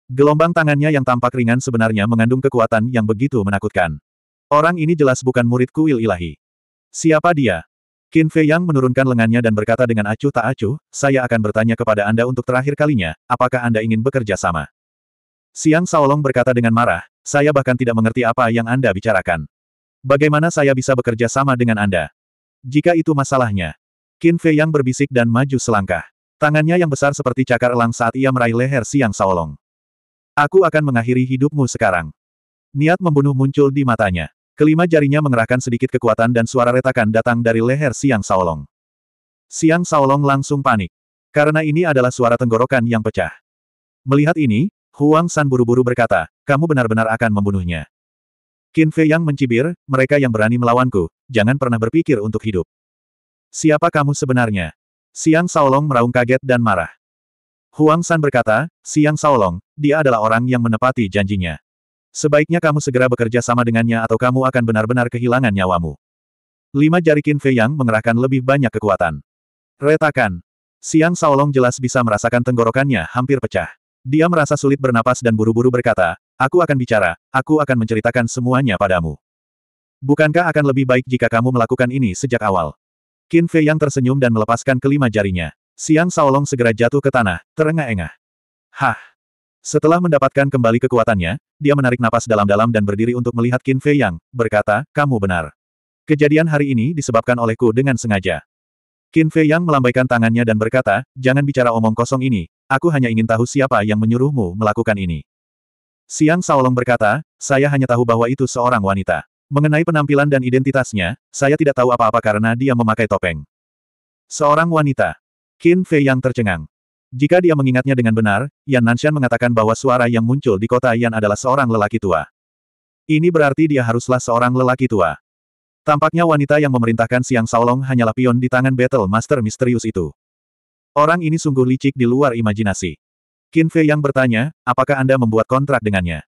Gelombang tangannya yang tampak ringan sebenarnya mengandung kekuatan yang begitu menakutkan. Orang ini jelas bukan murid kuil ilahi. Siapa dia? Qin Fei Yang menurunkan lengannya dan berkata dengan acuh tak acuh, saya akan bertanya kepada Anda untuk terakhir kalinya, apakah Anda ingin bekerja sama? Siang Saolong berkata dengan marah, saya bahkan tidak mengerti apa yang Anda bicarakan. Bagaimana saya bisa bekerja sama dengan Anda? Jika itu masalahnya. Qin Fei Yang berbisik dan maju selangkah. Tangannya yang besar seperti cakar elang saat ia meraih leher Siang Saolong. Aku akan mengakhiri hidupmu sekarang. Niat membunuh muncul di matanya. Kelima jarinya mengerahkan sedikit kekuatan dan suara retakan datang dari leher Siang Saolong. Siang Saolong langsung panik. Karena ini adalah suara tenggorokan yang pecah. Melihat ini, Huang San buru-buru berkata, kamu benar-benar akan membunuhnya. Qin Fei yang mencibir, mereka yang berani melawanku, jangan pernah berpikir untuk hidup. Siapa kamu sebenarnya? Siang Saolong meraung kaget dan marah. Huang San berkata, Siang Saolong, dia adalah orang yang menepati janjinya. Sebaiknya kamu segera bekerja sama dengannya atau kamu akan benar-benar kehilangan nyawamu. Lima jari Qin Fei Yang mengerahkan lebih banyak kekuatan. Retakan. Siang Saolong jelas bisa merasakan tenggorokannya hampir pecah. Dia merasa sulit bernapas dan buru-buru berkata, Aku akan bicara, aku akan menceritakan semuanya padamu. Bukankah akan lebih baik jika kamu melakukan ini sejak awal? Qin Fei Yang tersenyum dan melepaskan kelima jarinya. Siang Saolong segera jatuh ke tanah, terengah-engah. Hah! Setelah mendapatkan kembali kekuatannya, dia menarik napas dalam-dalam dan berdiri untuk melihat Qin Fei Yang, berkata, kamu benar. Kejadian hari ini disebabkan olehku dengan sengaja. Qin Fei Yang melambaikan tangannya dan berkata, jangan bicara omong kosong ini, aku hanya ingin tahu siapa yang menyuruhmu melakukan ini. Siang Saolong berkata, saya hanya tahu bahwa itu seorang wanita. Mengenai penampilan dan identitasnya, saya tidak tahu apa-apa karena dia memakai topeng. Seorang wanita. Qin Fei Yang tercengang. Jika dia mengingatnya dengan benar, Yan Nanshan mengatakan bahwa suara yang muncul di kota Yan adalah seorang lelaki tua. Ini berarti dia haruslah seorang lelaki tua. Tampaknya wanita yang memerintahkan Siang Saolong hanyalah pion di tangan Battle Master misterius itu. Orang ini sungguh licik di luar imajinasi. Qin Fei yang bertanya, apakah Anda membuat kontrak dengannya?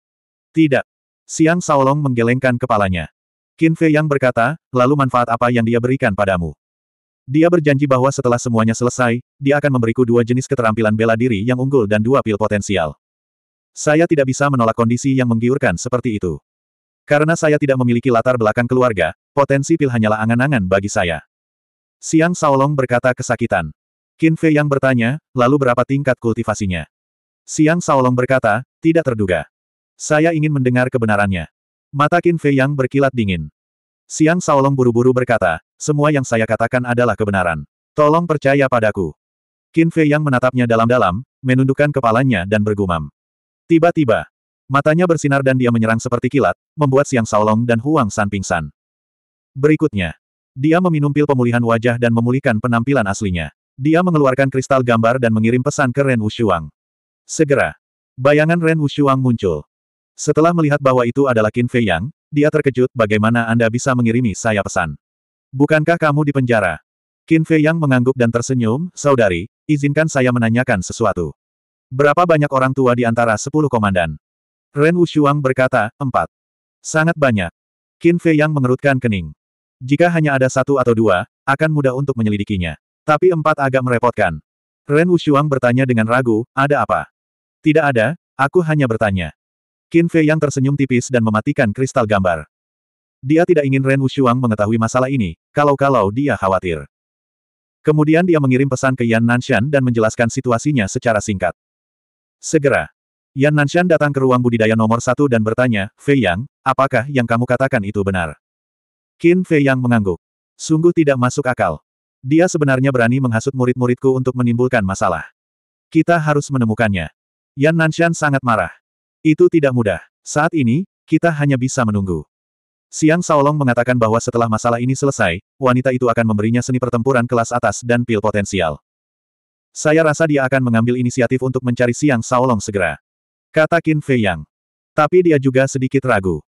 Tidak. Siang Saolong menggelengkan kepalanya. Qin Fei yang berkata, lalu manfaat apa yang dia berikan padamu? Dia berjanji bahwa setelah semuanya selesai, dia akan memberiku dua jenis keterampilan bela diri yang unggul dan dua pil potensial. Saya tidak bisa menolak kondisi yang menggiurkan seperti itu. Karena saya tidak memiliki latar belakang keluarga, potensi pil hanyalah angan-angan bagi saya. Siang Saolong berkata kesakitan. Qin Fei yang bertanya, lalu berapa tingkat kultivasinya? Siang Saolong berkata, tidak terduga. Saya ingin mendengar kebenarannya. Mata Qin Fei yang berkilat dingin. Siang Saolong buru-buru berkata, semua yang saya katakan adalah kebenaran. Tolong percaya padaku. Qin Fei yang menatapnya dalam-dalam, menundukkan kepalanya dan bergumam. Tiba-tiba, matanya bersinar dan dia menyerang seperti kilat, membuat Siang Saolong dan Huang San pingsan. Berikutnya, dia meminum pil pemulihan wajah dan memulihkan penampilan aslinya. Dia mengeluarkan kristal gambar dan mengirim pesan ke Ren Wushuang. Segera, bayangan Ren Wushuang muncul. Setelah melihat bahwa itu adalah Qin Fei Yang, dia terkejut bagaimana Anda bisa mengirimi saya pesan. Bukankah kamu di penjara? Qin Fei Yang mengangguk dan tersenyum, saudari, izinkan saya menanyakan sesuatu. Berapa banyak orang tua di antara sepuluh komandan? Ren Wushuang berkata, empat. Sangat banyak. Qin Fei Yang mengerutkan kening. Jika hanya ada satu atau dua, akan mudah untuk menyelidikinya. Tapi empat agak merepotkan. Ren Wushuang bertanya dengan ragu, ada apa? Tidak ada, aku hanya bertanya. Qin Fei yang tersenyum tipis dan mematikan kristal gambar. Dia tidak ingin Ren Wushuang mengetahui masalah ini, kalau-kalau dia khawatir. Kemudian dia mengirim pesan ke Yan Nanshan dan menjelaskan situasinya secara singkat. Segera, Yan Nanshan datang ke ruang budidaya nomor satu dan bertanya, Fei Yang, apakah yang kamu katakan itu benar? Qin Fei Yang mengangguk. Sungguh tidak masuk akal. Dia sebenarnya berani menghasut murid-muridku untuk menimbulkan masalah. Kita harus menemukannya. Yan Nanshan sangat marah. Itu tidak mudah. Saat ini, kita hanya bisa menunggu. Siang Saolong mengatakan bahwa setelah masalah ini selesai, wanita itu akan memberinya seni pertempuran kelas atas dan pil potensial. Saya rasa dia akan mengambil inisiatif untuk mencari Siang Saolong segera. Kata Qin Fei Yang. Tapi dia juga sedikit ragu.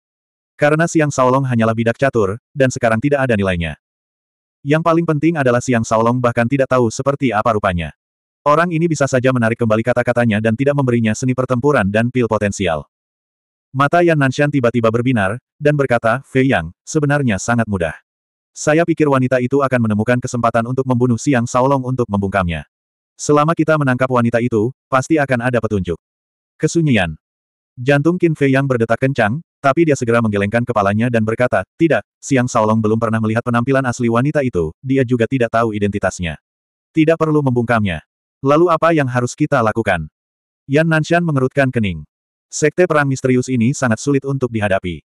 Karena Siang Saolong hanyalah bidak catur, dan sekarang tidak ada nilainya. Yang paling penting adalah Siang Saolong bahkan tidak tahu seperti apa rupanya. Orang ini bisa saja menarik kembali kata-katanya dan tidak memberinya seni pertempuran dan pil potensial. Mata Yan Nanshan tiba-tiba berbinar, dan berkata, Fei Yang, sebenarnya sangat mudah. Saya pikir wanita itu akan menemukan kesempatan untuk membunuh Siang Saolong untuk membungkamnya. Selama kita menangkap wanita itu, pasti akan ada petunjuk. Kesunyian. Jantung Qin Fei Yang berdetak kencang, tapi dia segera menggelengkan kepalanya dan berkata, tidak, Siang Saolong belum pernah melihat penampilan asli wanita itu, dia juga tidak tahu identitasnya. Tidak perlu membungkamnya. Lalu apa yang harus kita lakukan? Yan Nanshan mengerutkan kening. Sekte perang misterius ini sangat sulit untuk dihadapi.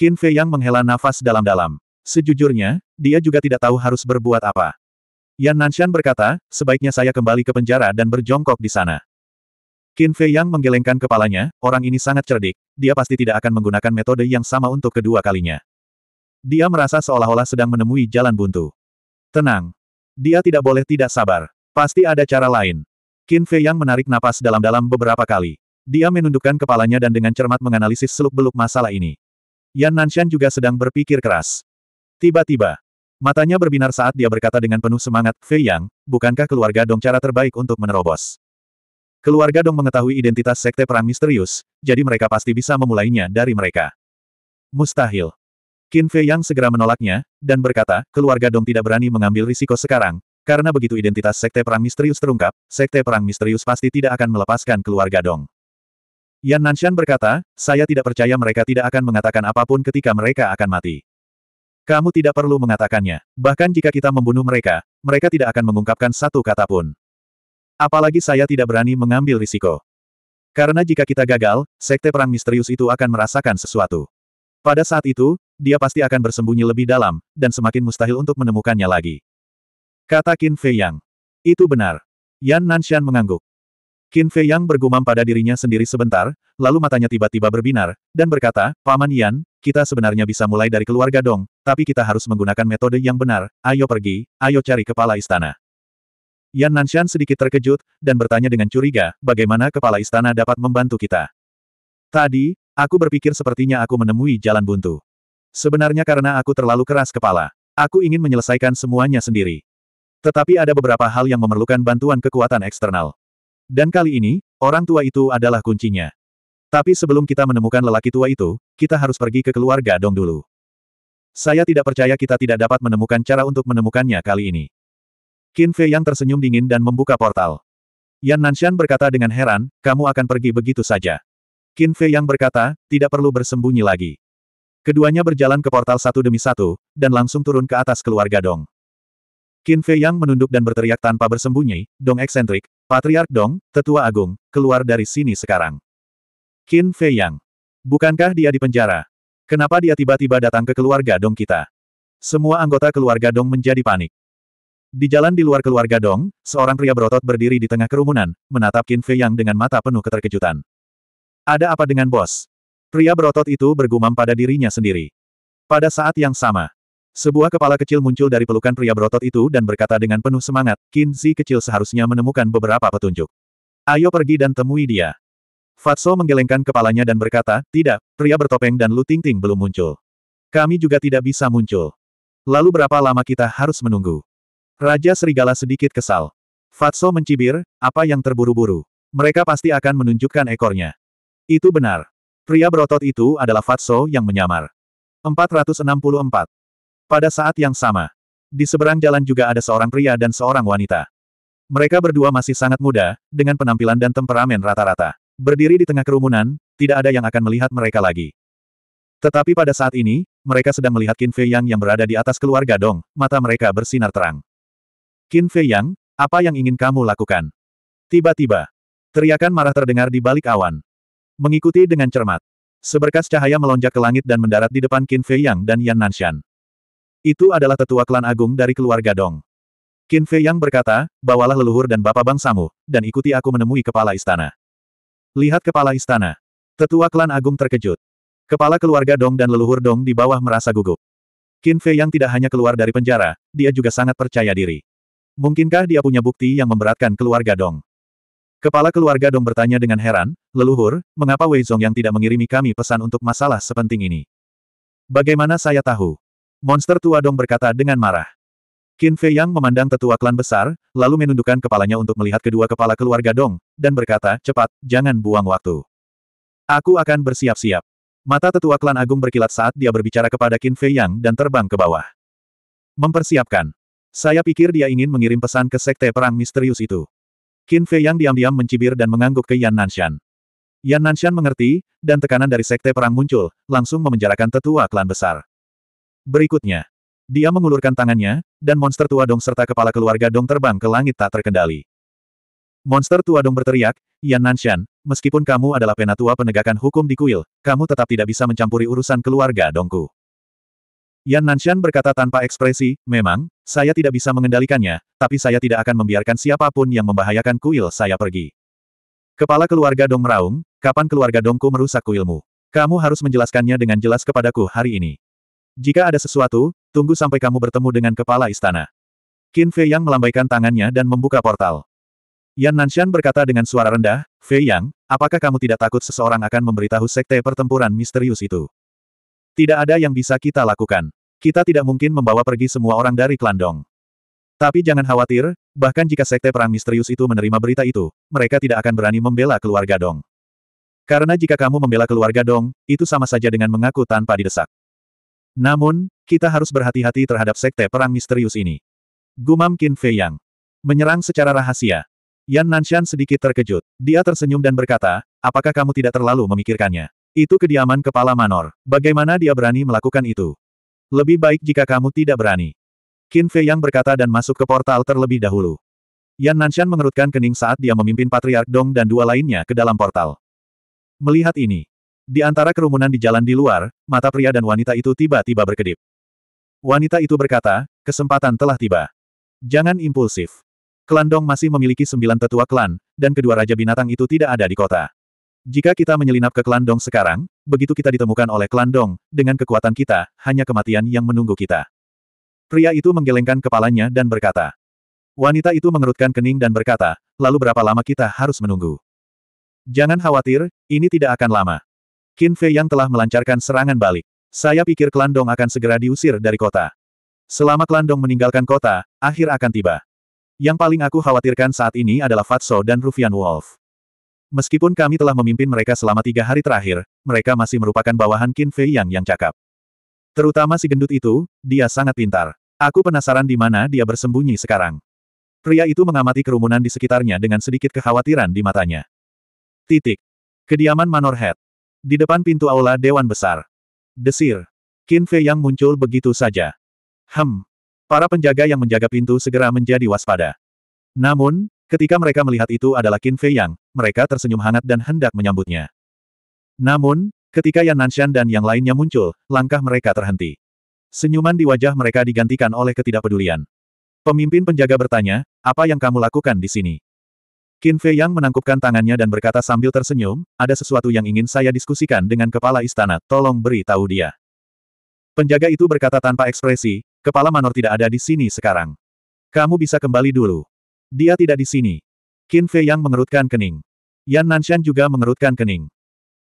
Qin Fei yang menghela nafas dalam-dalam. Sejujurnya, dia juga tidak tahu harus berbuat apa. Yan Nanshan berkata, sebaiknya saya kembali ke penjara dan berjongkok di sana. Qin Fei yang menggelengkan kepalanya, orang ini sangat cerdik, dia pasti tidak akan menggunakan metode yang sama untuk kedua kalinya. Dia merasa seolah-olah sedang menemui jalan buntu. Tenang. Dia tidak boleh tidak sabar. Pasti ada cara lain. Qin Fei yang menarik napas dalam-dalam beberapa kali. Dia menundukkan kepalanya dan dengan cermat menganalisis seluk-beluk masalah ini. Yan Nanshan juga sedang berpikir keras. Tiba-tiba, matanya berbinar saat dia berkata dengan penuh semangat, Fei Yang, bukankah keluarga Dong cara terbaik untuk menerobos? Keluarga Dong mengetahui identitas sekte perang misterius, jadi mereka pasti bisa memulainya dari mereka. Mustahil. Qin Fei Yang segera menolaknya, dan berkata, keluarga Dong tidak berani mengambil risiko sekarang, karena begitu identitas Sekte Perang Misterius terungkap, Sekte Perang Misterius pasti tidak akan melepaskan keluarga Dong. Yan Nanshan berkata, saya tidak percaya mereka tidak akan mengatakan apapun ketika mereka akan mati. Kamu tidak perlu mengatakannya. Bahkan jika kita membunuh mereka, mereka tidak akan mengungkapkan satu kata pun. Apalagi saya tidak berani mengambil risiko. Karena jika kita gagal, Sekte Perang Misterius itu akan merasakan sesuatu. Pada saat itu, dia pasti akan bersembunyi lebih dalam, dan semakin mustahil untuk menemukannya lagi. Kata Qin Fei Yang. Itu benar. Yan Nanshan mengangguk. Qin Fei Yang bergumam pada dirinya sendiri sebentar, lalu matanya tiba-tiba berbinar, dan berkata, Paman Yan, kita sebenarnya bisa mulai dari keluarga Dong, tapi kita harus menggunakan metode yang benar, ayo pergi, ayo cari kepala istana. Yan Nanshan sedikit terkejut, dan bertanya dengan curiga, bagaimana kepala istana dapat membantu kita. Tadi, aku berpikir sepertinya aku menemui jalan buntu. Sebenarnya karena aku terlalu keras kepala. Aku ingin menyelesaikan semuanya sendiri. Tetapi ada beberapa hal yang memerlukan bantuan kekuatan eksternal. Dan kali ini, orang tua itu adalah kuncinya. Tapi sebelum kita menemukan lelaki tua itu, kita harus pergi ke keluarga Dong dulu. Saya tidak percaya kita tidak dapat menemukan cara untuk menemukannya kali ini. Qin Fei yang tersenyum dingin dan membuka portal. Yan Nanshan berkata dengan heran, kamu akan pergi begitu saja. Qin Fei yang berkata, tidak perlu bersembunyi lagi. Keduanya berjalan ke portal satu demi satu, dan langsung turun ke atas keluarga Dong. Qin Fei Yang menunduk dan berteriak tanpa bersembunyi, Dong eksentrik, Patriark Dong, Tetua Agung, keluar dari sini sekarang. Qin Fei Yang. Bukankah dia di penjara? Kenapa dia tiba-tiba datang ke keluarga Dong kita? Semua anggota keluarga Dong menjadi panik. Di jalan di luar keluarga Dong, seorang pria berotot berdiri di tengah kerumunan, menatap Qin Fei Yang dengan mata penuh keterkejutan. Ada apa dengan bos? Pria berotot itu bergumam pada dirinya sendiri. Pada saat yang sama, sebuah kepala kecil muncul dari pelukan pria berotot itu dan berkata dengan penuh semangat, Kinzi kecil seharusnya menemukan beberapa petunjuk. Ayo pergi dan temui dia. Fatso menggelengkan kepalanya dan berkata, tidak, pria bertopeng dan Lu lutingting belum muncul. Kami juga tidak bisa muncul. Lalu berapa lama kita harus menunggu? Raja Serigala sedikit kesal. Fatso mencibir, apa yang terburu-buru? Mereka pasti akan menunjukkan ekornya. Itu benar. Pria berotot itu adalah Fatso yang menyamar. 464. Pada saat yang sama, di seberang jalan juga ada seorang pria dan seorang wanita. Mereka berdua masih sangat muda, dengan penampilan dan temperamen rata-rata. Berdiri di tengah kerumunan, tidak ada yang akan melihat mereka lagi. Tetapi pada saat ini, mereka sedang melihat Qin Fei Yang yang berada di atas keluarga Dong, mata mereka bersinar terang. Qin Fei Yang, apa yang ingin kamu lakukan? Tiba-tiba, teriakan marah terdengar di balik awan. Mengikuti dengan cermat, seberkas cahaya melonjak ke langit dan mendarat di depan Qin Fei Yang dan Yan Nanshan. Itu adalah tetua klan agung dari keluarga Dong. Qin Fei Yang berkata, bawalah leluhur dan bapak bangsamu, dan ikuti aku menemui kepala istana. Lihat kepala istana. Tetua klan agung terkejut. Kepala keluarga Dong dan leluhur Dong di bawah merasa gugup. Qin Fei Yang tidak hanya keluar dari penjara, dia juga sangat percaya diri. Mungkinkah dia punya bukti yang memberatkan keluarga Dong? Kepala keluarga Dong bertanya dengan heran, leluhur, mengapa Wei Zong yang tidak mengirimi kami pesan untuk masalah sepenting ini? Bagaimana saya tahu? Monster tua dong berkata dengan marah. Qin Fei Yang memandang tetua klan besar, lalu menundukkan kepalanya untuk melihat kedua kepala keluarga Dong, dan berkata, cepat, jangan buang waktu. Aku akan bersiap-siap. Mata tetua klan agung berkilat saat dia berbicara kepada Qin Fei Yang dan terbang ke bawah. Mempersiapkan. Saya pikir dia ingin mengirim pesan ke sekte perang misterius itu. Qin Fei Yang diam-diam mencibir dan mengangguk ke Yan Nanshan. Yan Nanshan mengerti, dan tekanan dari sekte perang muncul, langsung memenjarakan tetua klan besar. Berikutnya, dia mengulurkan tangannya, dan monster tua Dong serta kepala keluarga Dong terbang ke langit tak terkendali. Monster tua Dong berteriak, Yan Nanshan, meskipun kamu adalah penatua penegakan hukum di kuil, kamu tetap tidak bisa mencampuri urusan keluarga Dongku. Yan Nanshan berkata tanpa ekspresi, memang, saya tidak bisa mengendalikannya, tapi saya tidak akan membiarkan siapapun yang membahayakan kuil saya pergi. Kepala keluarga Dong meraung, kapan keluarga Dongku merusak kuilmu? Kamu harus menjelaskannya dengan jelas kepadaku hari ini. Jika ada sesuatu, tunggu sampai kamu bertemu dengan kepala istana. Qin Fei Yang melambaikan tangannya dan membuka portal. Yan Nanshan berkata dengan suara rendah, Fei Yang, apakah kamu tidak takut seseorang akan memberitahu sekte pertempuran misterius itu? Tidak ada yang bisa kita lakukan. Kita tidak mungkin membawa pergi semua orang dari Klandong. Tapi jangan khawatir, bahkan jika sekte perang misterius itu menerima berita itu, mereka tidak akan berani membela keluarga Dong. Karena jika kamu membela keluarga Dong, itu sama saja dengan mengaku tanpa didesak. Namun, kita harus berhati-hati terhadap sekte perang misterius ini. Gumam Qin Fei Yang. Menyerang secara rahasia. Yan Nanshan sedikit terkejut. Dia tersenyum dan berkata, apakah kamu tidak terlalu memikirkannya? Itu kediaman kepala Manor. Bagaimana dia berani melakukan itu? Lebih baik jika kamu tidak berani. Qin Fei Yang berkata dan masuk ke portal terlebih dahulu. Yan Nanshan mengerutkan kening saat dia memimpin Patriark Dong dan dua lainnya ke dalam portal. Melihat ini, di antara kerumunan di jalan di luar, mata pria dan wanita itu tiba-tiba berkedip. Wanita itu berkata, kesempatan telah tiba. Jangan impulsif. Klan Dong masih memiliki sembilan tetua klan, dan kedua raja binatang itu tidak ada di kota. Jika kita menyelinap ke klan Dong sekarang, begitu kita ditemukan oleh klan Dong, dengan kekuatan kita, hanya kematian yang menunggu kita. Pria itu menggelengkan kepalanya dan berkata. Wanita itu mengerutkan kening dan berkata, lalu berapa lama kita harus menunggu? Jangan khawatir, ini tidak akan lama. Qin Fei yang telah melancarkan serangan balik. Saya pikir Klandong akan segera diusir dari kota. Selama Klandong meninggalkan kota, akhir akan tiba. Yang paling aku khawatirkan saat ini adalah Fatso dan Rufian Wolf. Meskipun kami telah memimpin mereka selama tiga hari terakhir, mereka masih merupakan bawahan Qin Fei Yang yang cakap. Terutama si gendut itu, dia sangat pintar. Aku penasaran di mana dia bersembunyi sekarang. Pria itu mengamati kerumunan di sekitarnya dengan sedikit kekhawatiran di matanya. Titik. Kediaman Manor Head. Di depan pintu aula Dewan Besar. Desir. Qin Fei yang muncul begitu saja. Hem. Para penjaga yang menjaga pintu segera menjadi waspada. Namun, ketika mereka melihat itu adalah Qin Fei Yang, mereka tersenyum hangat dan hendak menyambutnya. Namun, ketika Yan Nanshan dan yang lainnya muncul, langkah mereka terhenti. Senyuman di wajah mereka digantikan oleh ketidakpedulian. Pemimpin penjaga bertanya, apa yang kamu lakukan di sini? Qin Fei Yang menangkupkan tangannya dan berkata sambil tersenyum, ada sesuatu yang ingin saya diskusikan dengan kepala istana, tolong beri tahu dia. Penjaga itu berkata tanpa ekspresi, kepala Manor tidak ada di sini sekarang. Kamu bisa kembali dulu. Dia tidak di sini. Qin Fei Yang mengerutkan kening. Yan Nanshan juga mengerutkan kening.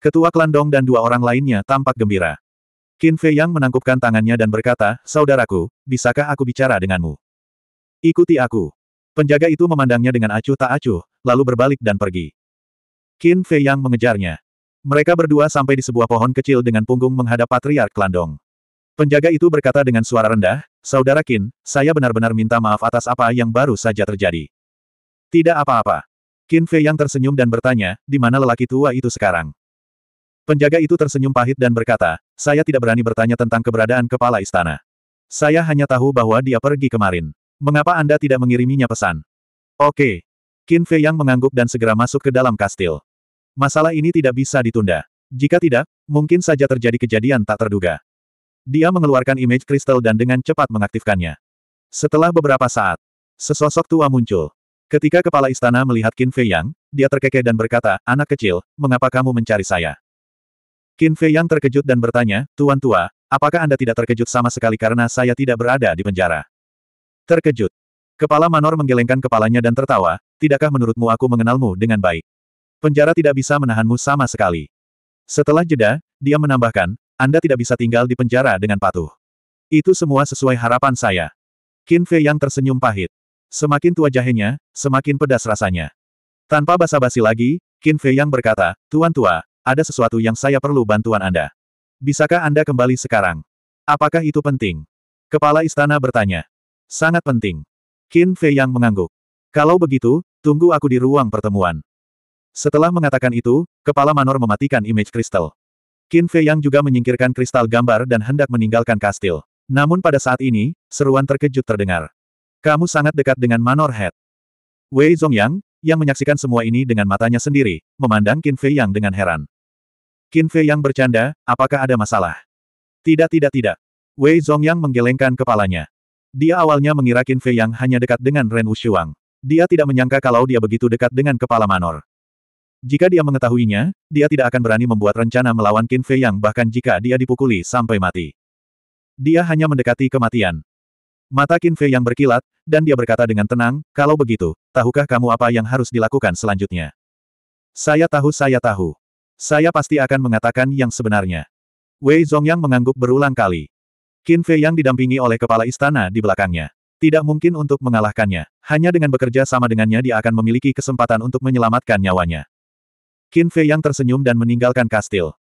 Ketua Klan Dong dan dua orang lainnya tampak gembira. Qin Fei Yang menangkupkan tangannya dan berkata, Saudaraku, bisakah aku bicara denganmu? Ikuti aku. Penjaga itu memandangnya dengan acuh tak acuh, lalu berbalik dan pergi. Qin Fei Yang mengejarnya. Mereka berdua sampai di sebuah pohon kecil dengan punggung menghadap Patriark Klandong. Penjaga itu berkata dengan suara rendah, Saudara Qin, saya benar-benar minta maaf atas apa yang baru saja terjadi. Tidak apa-apa. Qin Fei Yang tersenyum dan bertanya, di mana lelaki tua itu sekarang? Penjaga itu tersenyum pahit dan berkata, saya tidak berani bertanya tentang keberadaan kepala istana. Saya hanya tahu bahwa dia pergi kemarin. Mengapa Anda tidak mengiriminya pesan? Oke. Qin Fei Yang mengangguk dan segera masuk ke dalam kastil. Masalah ini tidak bisa ditunda. Jika tidak, mungkin saja terjadi kejadian tak terduga. Dia mengeluarkan image kristal dan dengan cepat mengaktifkannya. Setelah beberapa saat, sesosok tua muncul. Ketika kepala istana melihat Qin Fei Yang, dia terkekeh dan berkata, Anak kecil, mengapa kamu mencari saya? Qin Fei Yang terkejut dan bertanya, Tuan tua, apakah Anda tidak terkejut sama sekali karena saya tidak berada di penjara? Terkejut. Kepala Manor menggelengkan kepalanya dan tertawa, tidakkah menurutmu aku mengenalmu dengan baik? Penjara tidak bisa menahanmu sama sekali. Setelah jeda, dia menambahkan, Anda tidak bisa tinggal di penjara dengan patuh. Itu semua sesuai harapan saya. Qin Fei yang tersenyum pahit. Semakin tua jahenya, semakin pedas rasanya. Tanpa basa-basi lagi, Qin Fei yang berkata, Tuan tua, ada sesuatu yang saya perlu bantuan Anda. Bisakah Anda kembali sekarang? Apakah itu penting? Kepala istana bertanya. Sangat penting. Qin Fei Yang mengangguk. Kalau begitu, tunggu aku di ruang pertemuan. Setelah mengatakan itu, kepala Manor mematikan image kristal. Qin Fei Yang juga menyingkirkan kristal gambar dan hendak meninggalkan kastil. Namun pada saat ini, seruan terkejut terdengar. Kamu sangat dekat dengan Manor Head. Wei Zong yang menyaksikan semua ini dengan matanya sendiri, memandang Qin Fei Yang dengan heran. Qin Fei Yang bercanda, apakah ada masalah? Tidak tidak tidak. Wei Zhongyang menggelengkan kepalanya. Dia awalnya mengira Qin Fei yang hanya dekat dengan Ren Wushuang. Dia tidak menyangka kalau dia begitu dekat dengan kepala Manor. Jika dia mengetahuinya, dia tidak akan berani membuat rencana melawan Qin Fei Yang bahkan jika dia dipukuli sampai mati. Dia hanya mendekati kematian. Mata Qin Fei Yang berkilat, dan dia berkata dengan tenang, kalau begitu, tahukah kamu apa yang harus dilakukan selanjutnya? Saya tahu saya tahu. Saya pasti akan mengatakan yang sebenarnya. Wei Zhongyang mengangguk berulang kali. Qin Fei yang didampingi oleh kepala istana di belakangnya. Tidak mungkin untuk mengalahkannya. Hanya dengan bekerja sama dengannya dia akan memiliki kesempatan untuk menyelamatkan nyawanya. Qin Fei yang tersenyum dan meninggalkan kastil.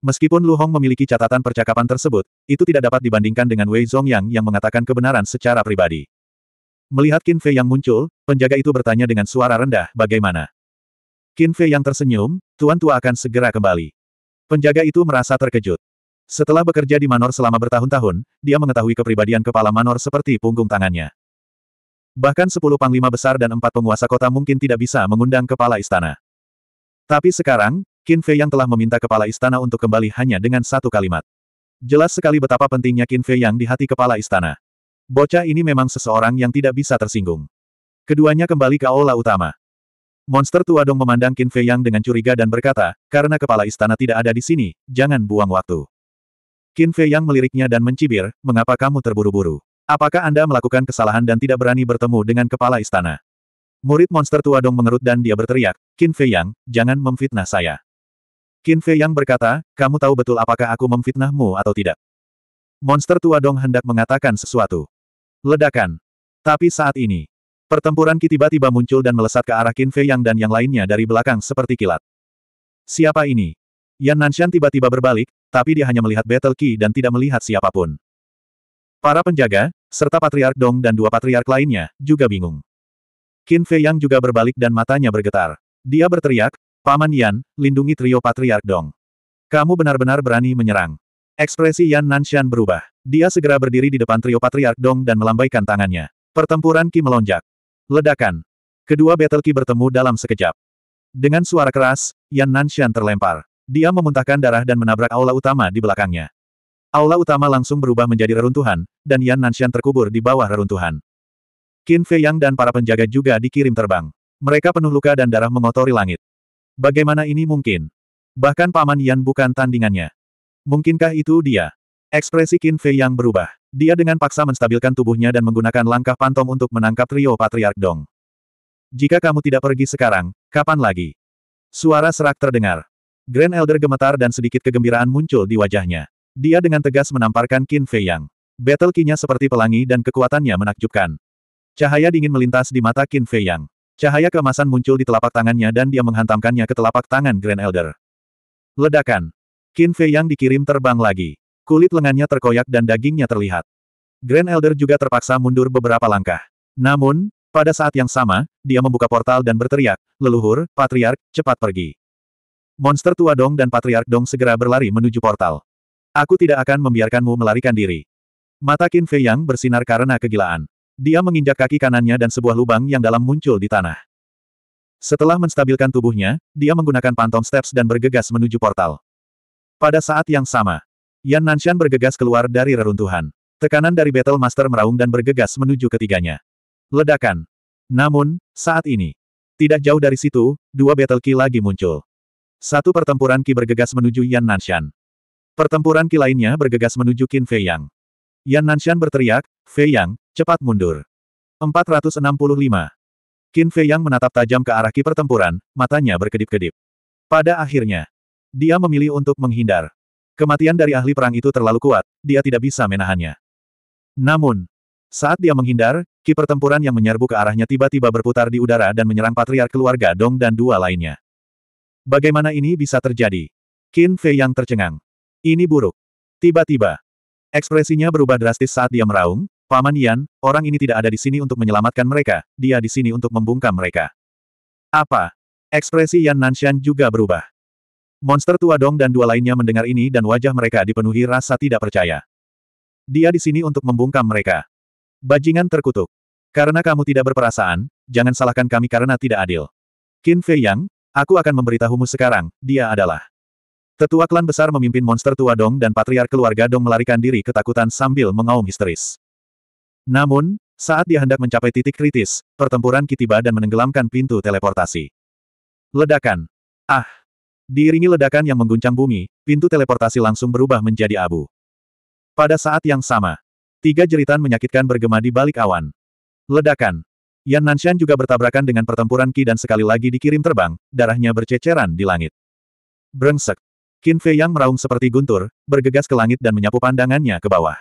Meskipun Lu Hong memiliki catatan percakapan tersebut, itu tidak dapat dibandingkan dengan Wei Zongyang yang mengatakan kebenaran secara pribadi. Melihat Qin Fei yang muncul, penjaga itu bertanya dengan suara rendah, bagaimana? Qin Fei yang tersenyum, Tuan Tua akan segera kembali. Penjaga itu merasa terkejut. Setelah bekerja di Manor selama bertahun-tahun, dia mengetahui kepribadian kepala Manor seperti punggung tangannya. Bahkan sepuluh panglima besar dan empat penguasa kota mungkin tidak bisa mengundang kepala istana. Tapi sekarang, Qin Fei yang telah meminta kepala istana untuk kembali hanya dengan satu kalimat. Jelas sekali betapa pentingnya Qin Fei yang di hati kepala istana. Bocah ini memang seseorang yang tidak bisa tersinggung. Keduanya kembali ke aula utama. Monster tua dong memandang Qin Fei Yang dengan curiga dan berkata, karena kepala istana tidak ada di sini, jangan buang waktu. Qin Fei Yang meliriknya dan mencibir, mengapa kamu terburu-buru? Apakah Anda melakukan kesalahan dan tidak berani bertemu dengan kepala istana? Murid monster tua dong mengerut dan dia berteriak, Qin Fei Yang, jangan memfitnah saya. Qin Fei Yang berkata, kamu tahu betul apakah aku memfitnahmu atau tidak? Monster tua dong hendak mengatakan sesuatu. Ledakan. Tapi saat ini, pertempuran Ki tiba-tiba muncul dan melesat ke arah Qin Fei Yang dan yang lainnya dari belakang seperti kilat. Siapa ini? Yan Nanshan tiba-tiba berbalik, tapi dia hanya melihat Battle Key dan tidak melihat siapapun. Para penjaga, serta Patriark Dong dan dua Patriark lainnya, juga bingung. Qin Fei Yang juga berbalik dan matanya bergetar. Dia berteriak, Paman Yan, lindungi trio Patriark Dong. Kamu benar-benar berani menyerang. Ekspresi Yan Nanshan berubah. Dia segera berdiri di depan trio Patriark Dong dan melambaikan tangannya. Pertempuran Ki melonjak. Ledakan. Kedua battle Ki bertemu dalam sekejap. Dengan suara keras, Yan Nanshan terlempar. Dia memuntahkan darah dan menabrak aula utama di belakangnya. Aula utama langsung berubah menjadi reruntuhan, dan Yan Nanshan terkubur di bawah reruntuhan. Qin Fei Yang dan para penjaga juga dikirim terbang. Mereka penuh luka dan darah mengotori langit. Bagaimana ini mungkin? Bahkan Paman Yan bukan tandingannya. Mungkinkah itu dia? Ekspresi Qin Fei Yang berubah. Dia dengan paksa menstabilkan tubuhnya dan menggunakan langkah pantom untuk menangkap trio Patriark Dong. Jika kamu tidak pergi sekarang, kapan lagi? Suara serak terdengar. Grand Elder gemetar dan sedikit kegembiraan muncul di wajahnya. Dia dengan tegas menamparkan Qin Fei Yang. Battle kinya seperti pelangi dan kekuatannya menakjubkan. Cahaya dingin melintas di mata Qin Fei Yang. Cahaya kemasan muncul di telapak tangannya dan dia menghantamkannya ke telapak tangan Grand Elder. Ledakan. Qin Fei Yang dikirim terbang lagi. Kulit lengannya terkoyak dan dagingnya terlihat. Grand Elder juga terpaksa mundur beberapa langkah. Namun, pada saat yang sama, dia membuka portal dan berteriak, leluhur, patriark, cepat pergi. Monster tua Dong dan Patriark Dong segera berlari menuju portal. Aku tidak akan membiarkanmu melarikan diri. Mata Qin Fei Yang bersinar karena kegilaan. Dia menginjak kaki kanannya dan sebuah lubang yang dalam muncul di tanah. Setelah menstabilkan tubuhnya, dia menggunakan pantom steps dan bergegas menuju portal. Pada saat yang sama, Yan Nanshan bergegas keluar dari reruntuhan. Tekanan dari Battle Master meraung dan bergegas menuju ketiganya. Ledakan. Namun, saat ini, tidak jauh dari situ, dua Battle Key lagi muncul. Satu pertempuran Qi bergegas menuju Yan Nanshan. Pertempuran Qi lainnya bergegas menuju Qin Fei Yang. Yan Nanshan berteriak, Fei Yang, cepat mundur. 465. Qin Fei Yang menatap tajam ke arah Qi pertempuran, matanya berkedip-kedip. Pada akhirnya, dia memilih untuk menghindar. Kematian dari ahli perang itu terlalu kuat, dia tidak bisa menahannya. Namun, saat dia menghindar, Ki pertempuran yang menyerbu ke arahnya tiba-tiba berputar di udara dan menyerang patriark keluarga Dong dan dua lainnya. Bagaimana ini bisa terjadi? Qin Fei yang tercengang. Ini buruk. Tiba-tiba, ekspresinya berubah drastis saat dia meraung, Paman Yan, orang ini tidak ada di sini untuk menyelamatkan mereka, dia di sini untuk membungkam mereka. Apa? Ekspresi Yan Nanshan juga berubah. Monster tua Dong dan dua lainnya mendengar ini dan wajah mereka dipenuhi rasa tidak percaya. Dia di sini untuk membungkam mereka. Bajingan terkutuk. Karena kamu tidak berperasaan, jangan salahkan kami karena tidak adil. Qin Fei Yang, Aku akan memberitahumu sekarang, dia adalah. Tetua klan besar memimpin monster tua Dong dan Patriar keluarga Dong melarikan diri ketakutan sambil mengaum histeris. Namun, saat dia hendak mencapai titik kritis, pertempuran kitiba dan menenggelamkan pintu teleportasi. Ledakan. Ah! Diiringi ledakan yang mengguncang bumi, pintu teleportasi langsung berubah menjadi abu. Pada saat yang sama, tiga jeritan menyakitkan bergema di balik awan. Ledakan. Yan Nanshan juga bertabrakan dengan pertempuran Qi dan sekali lagi dikirim terbang, darahnya berceceran di langit. Brengsek. Qin Fei Yang meraung seperti guntur, bergegas ke langit dan menyapu pandangannya ke bawah.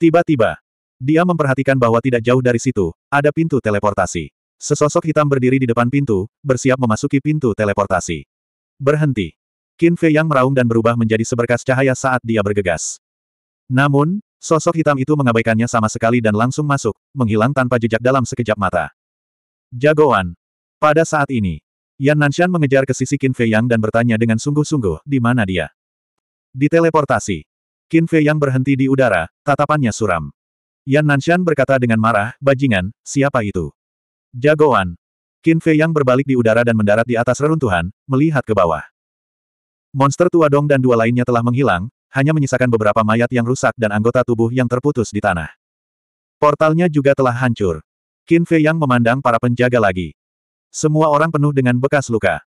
Tiba-tiba, dia memperhatikan bahwa tidak jauh dari situ, ada pintu teleportasi. Sesosok hitam berdiri di depan pintu, bersiap memasuki pintu teleportasi. Berhenti. Qin Fei Yang meraung dan berubah menjadi seberkas cahaya saat dia bergegas. Namun, Sosok hitam itu mengabaikannya sama sekali dan langsung masuk, menghilang tanpa jejak dalam sekejap mata. Jagoan. Pada saat ini, Yan Nanshan mengejar ke sisi Qin Fei Yang dan bertanya dengan sungguh-sungguh, di mana dia? Di teleportasi, Qin Fei Yang berhenti di udara, tatapannya suram. Yan Nanshan berkata dengan marah, bajingan, siapa itu? Jagoan. Qin Fei Yang berbalik di udara dan mendarat di atas reruntuhan, melihat ke bawah. Monster tua Dong dan dua lainnya telah menghilang, hanya menyisakan beberapa mayat yang rusak dan anggota tubuh yang terputus di tanah. Portalnya juga telah hancur. Qin Fei Yang memandang para penjaga lagi. Semua orang penuh dengan bekas luka.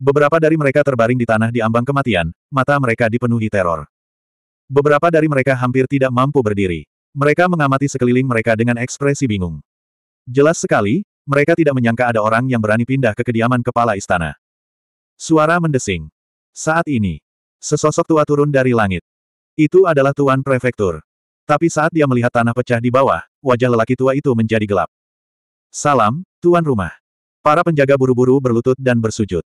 Beberapa dari mereka terbaring di tanah di ambang kematian, mata mereka dipenuhi teror. Beberapa dari mereka hampir tidak mampu berdiri. Mereka mengamati sekeliling mereka dengan ekspresi bingung. Jelas sekali, mereka tidak menyangka ada orang yang berani pindah ke kediaman kepala istana. Suara mendesing. Saat ini, Sesosok tua turun dari langit. Itu adalah Tuan Prefektur. Tapi saat dia melihat tanah pecah di bawah, wajah lelaki tua itu menjadi gelap. Salam, Tuan Rumah. Para penjaga buru-buru berlutut dan bersujud.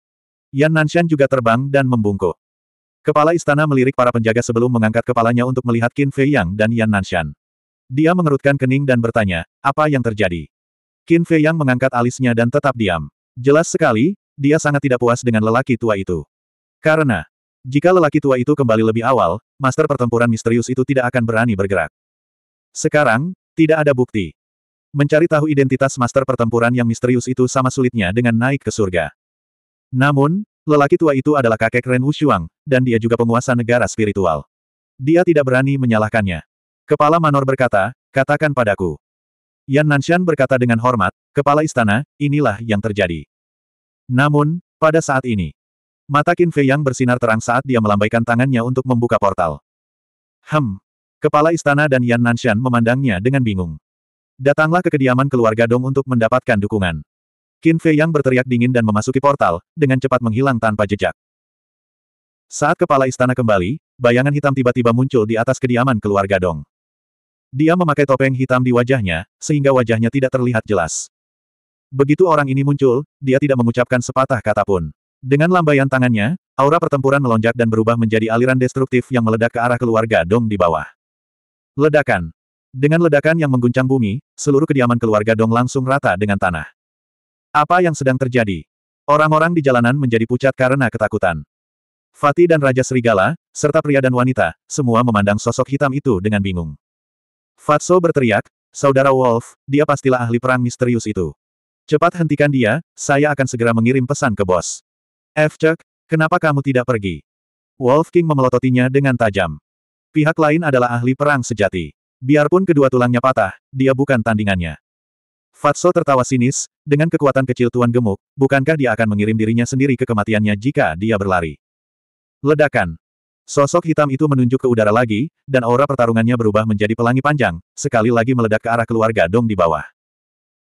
Yan Nanshan juga terbang dan membungkuk. Kepala istana melirik para penjaga sebelum mengangkat kepalanya untuk melihat Qin Fei Yang dan Yan Nanshan. Dia mengerutkan kening dan bertanya, apa yang terjadi? Qin Fei Yang mengangkat alisnya dan tetap diam. Jelas sekali, dia sangat tidak puas dengan lelaki tua itu. Karena, jika lelaki tua itu kembali lebih awal, master pertempuran misterius itu tidak akan berani bergerak. Sekarang, tidak ada bukti. Mencari tahu identitas master pertempuran yang misterius itu sama sulitnya dengan naik ke surga. Namun, lelaki tua itu adalah kakek Ren Wushuang, dan dia juga penguasa negara spiritual. Dia tidak berani menyalahkannya. Kepala Manor berkata, katakan padaku. Yan Nanshan berkata dengan hormat, kepala istana, inilah yang terjadi. Namun, pada saat ini, Mata Qin Fei yang bersinar terang saat dia melambaikan tangannya untuk membuka portal. Hem. Kepala istana dan Yan Nanshan memandangnya dengan bingung. Datanglah ke kediaman keluarga Dong untuk mendapatkan dukungan. Qin Fei yang berteriak dingin dan memasuki portal, dengan cepat menghilang tanpa jejak. Saat kepala istana kembali, bayangan hitam tiba-tiba muncul di atas kediaman keluarga Dong. Dia memakai topeng hitam di wajahnya, sehingga wajahnya tidak terlihat jelas. Begitu orang ini muncul, dia tidak mengucapkan sepatah kata pun. Dengan lambaian tangannya, aura pertempuran melonjak dan berubah menjadi aliran destruktif yang meledak ke arah keluarga Dong di bawah. Ledakan. Dengan ledakan yang mengguncang bumi, seluruh kediaman keluarga Dong langsung rata dengan tanah. Apa yang sedang terjadi? Orang-orang di jalanan menjadi pucat karena ketakutan. Fatih dan Raja Serigala, serta pria dan wanita, semua memandang sosok hitam itu dengan bingung. Fatso berteriak, Saudara Wolf, dia pastilah ahli perang misterius itu. Cepat hentikan dia, saya akan segera mengirim pesan ke bos. Efcek, kenapa kamu tidak pergi? Wolf King memelototinya dengan tajam. Pihak lain adalah ahli perang sejati. Biarpun kedua tulangnya patah, dia bukan tandingannya. Fatso tertawa sinis, dengan kekuatan kecil Tuan Gemuk, bukankah dia akan mengirim dirinya sendiri ke kematiannya jika dia berlari? Ledakan. Sosok hitam itu menunjuk ke udara lagi, dan aura pertarungannya berubah menjadi pelangi panjang, sekali lagi meledak ke arah keluarga Dong di bawah.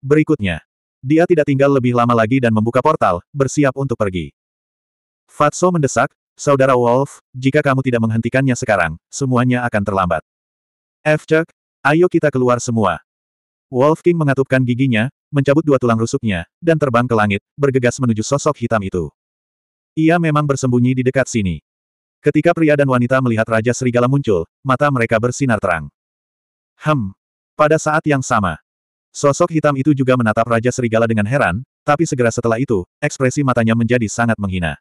Berikutnya. Dia tidak tinggal lebih lama lagi dan membuka portal, bersiap untuk pergi. Fatso mendesak, Saudara Wolf, jika kamu tidak menghentikannya sekarang, semuanya akan terlambat. F. Chuck, ayo kita keluar semua. Wolf King mengatupkan giginya, mencabut dua tulang rusuknya, dan terbang ke langit, bergegas menuju sosok hitam itu. Ia memang bersembunyi di dekat sini. Ketika pria dan wanita melihat Raja Serigala muncul, mata mereka bersinar terang. Hem. Pada saat yang sama, sosok hitam itu juga menatap Raja Serigala dengan heran, tapi segera setelah itu, ekspresi matanya menjadi sangat menghina.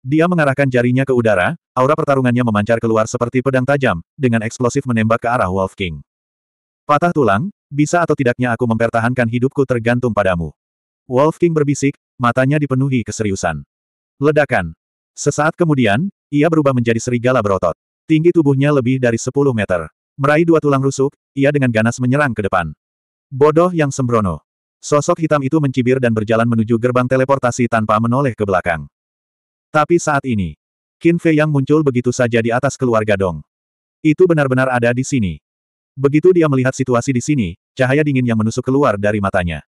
Dia mengarahkan jarinya ke udara, aura pertarungannya memancar keluar seperti pedang tajam, dengan eksplosif menembak ke arah Wolf King. Patah tulang, bisa atau tidaknya aku mempertahankan hidupku tergantung padamu. Wolf King berbisik, matanya dipenuhi keseriusan. Ledakan. Sesaat kemudian, ia berubah menjadi serigala berotot. Tinggi tubuhnya lebih dari 10 meter. Meraih dua tulang rusuk, ia dengan ganas menyerang ke depan. Bodoh yang sembrono. Sosok hitam itu mencibir dan berjalan menuju gerbang teleportasi tanpa menoleh ke belakang. Tapi saat ini, Qin Fei yang muncul begitu saja di atas keluarga Dong. Itu benar-benar ada di sini. Begitu dia melihat situasi di sini, cahaya dingin yang menusuk keluar dari matanya.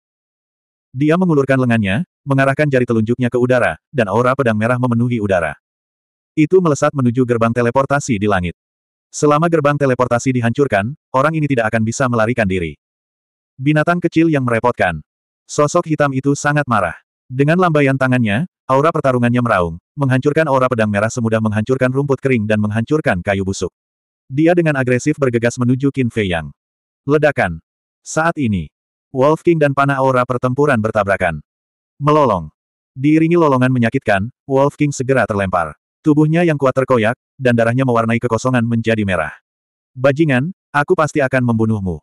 Dia mengulurkan lengannya, mengarahkan jari telunjuknya ke udara, dan aura pedang merah memenuhi udara. Itu melesat menuju gerbang teleportasi di langit. Selama gerbang teleportasi dihancurkan, orang ini tidak akan bisa melarikan diri. Binatang kecil yang merepotkan. Sosok hitam itu sangat marah. Dengan lambaian tangannya, aura pertarungannya meraung, menghancurkan aura pedang merah semudah menghancurkan rumput kering dan menghancurkan kayu busuk. Dia dengan agresif bergegas menuju Qin Fei Yang. Ledakan. Saat ini, Wolf King dan panah aura pertempuran bertabrakan. Melolong. Diiringi lolongan menyakitkan, Wolf King segera terlempar. Tubuhnya yang kuat terkoyak, dan darahnya mewarnai kekosongan menjadi merah. Bajingan, aku pasti akan membunuhmu.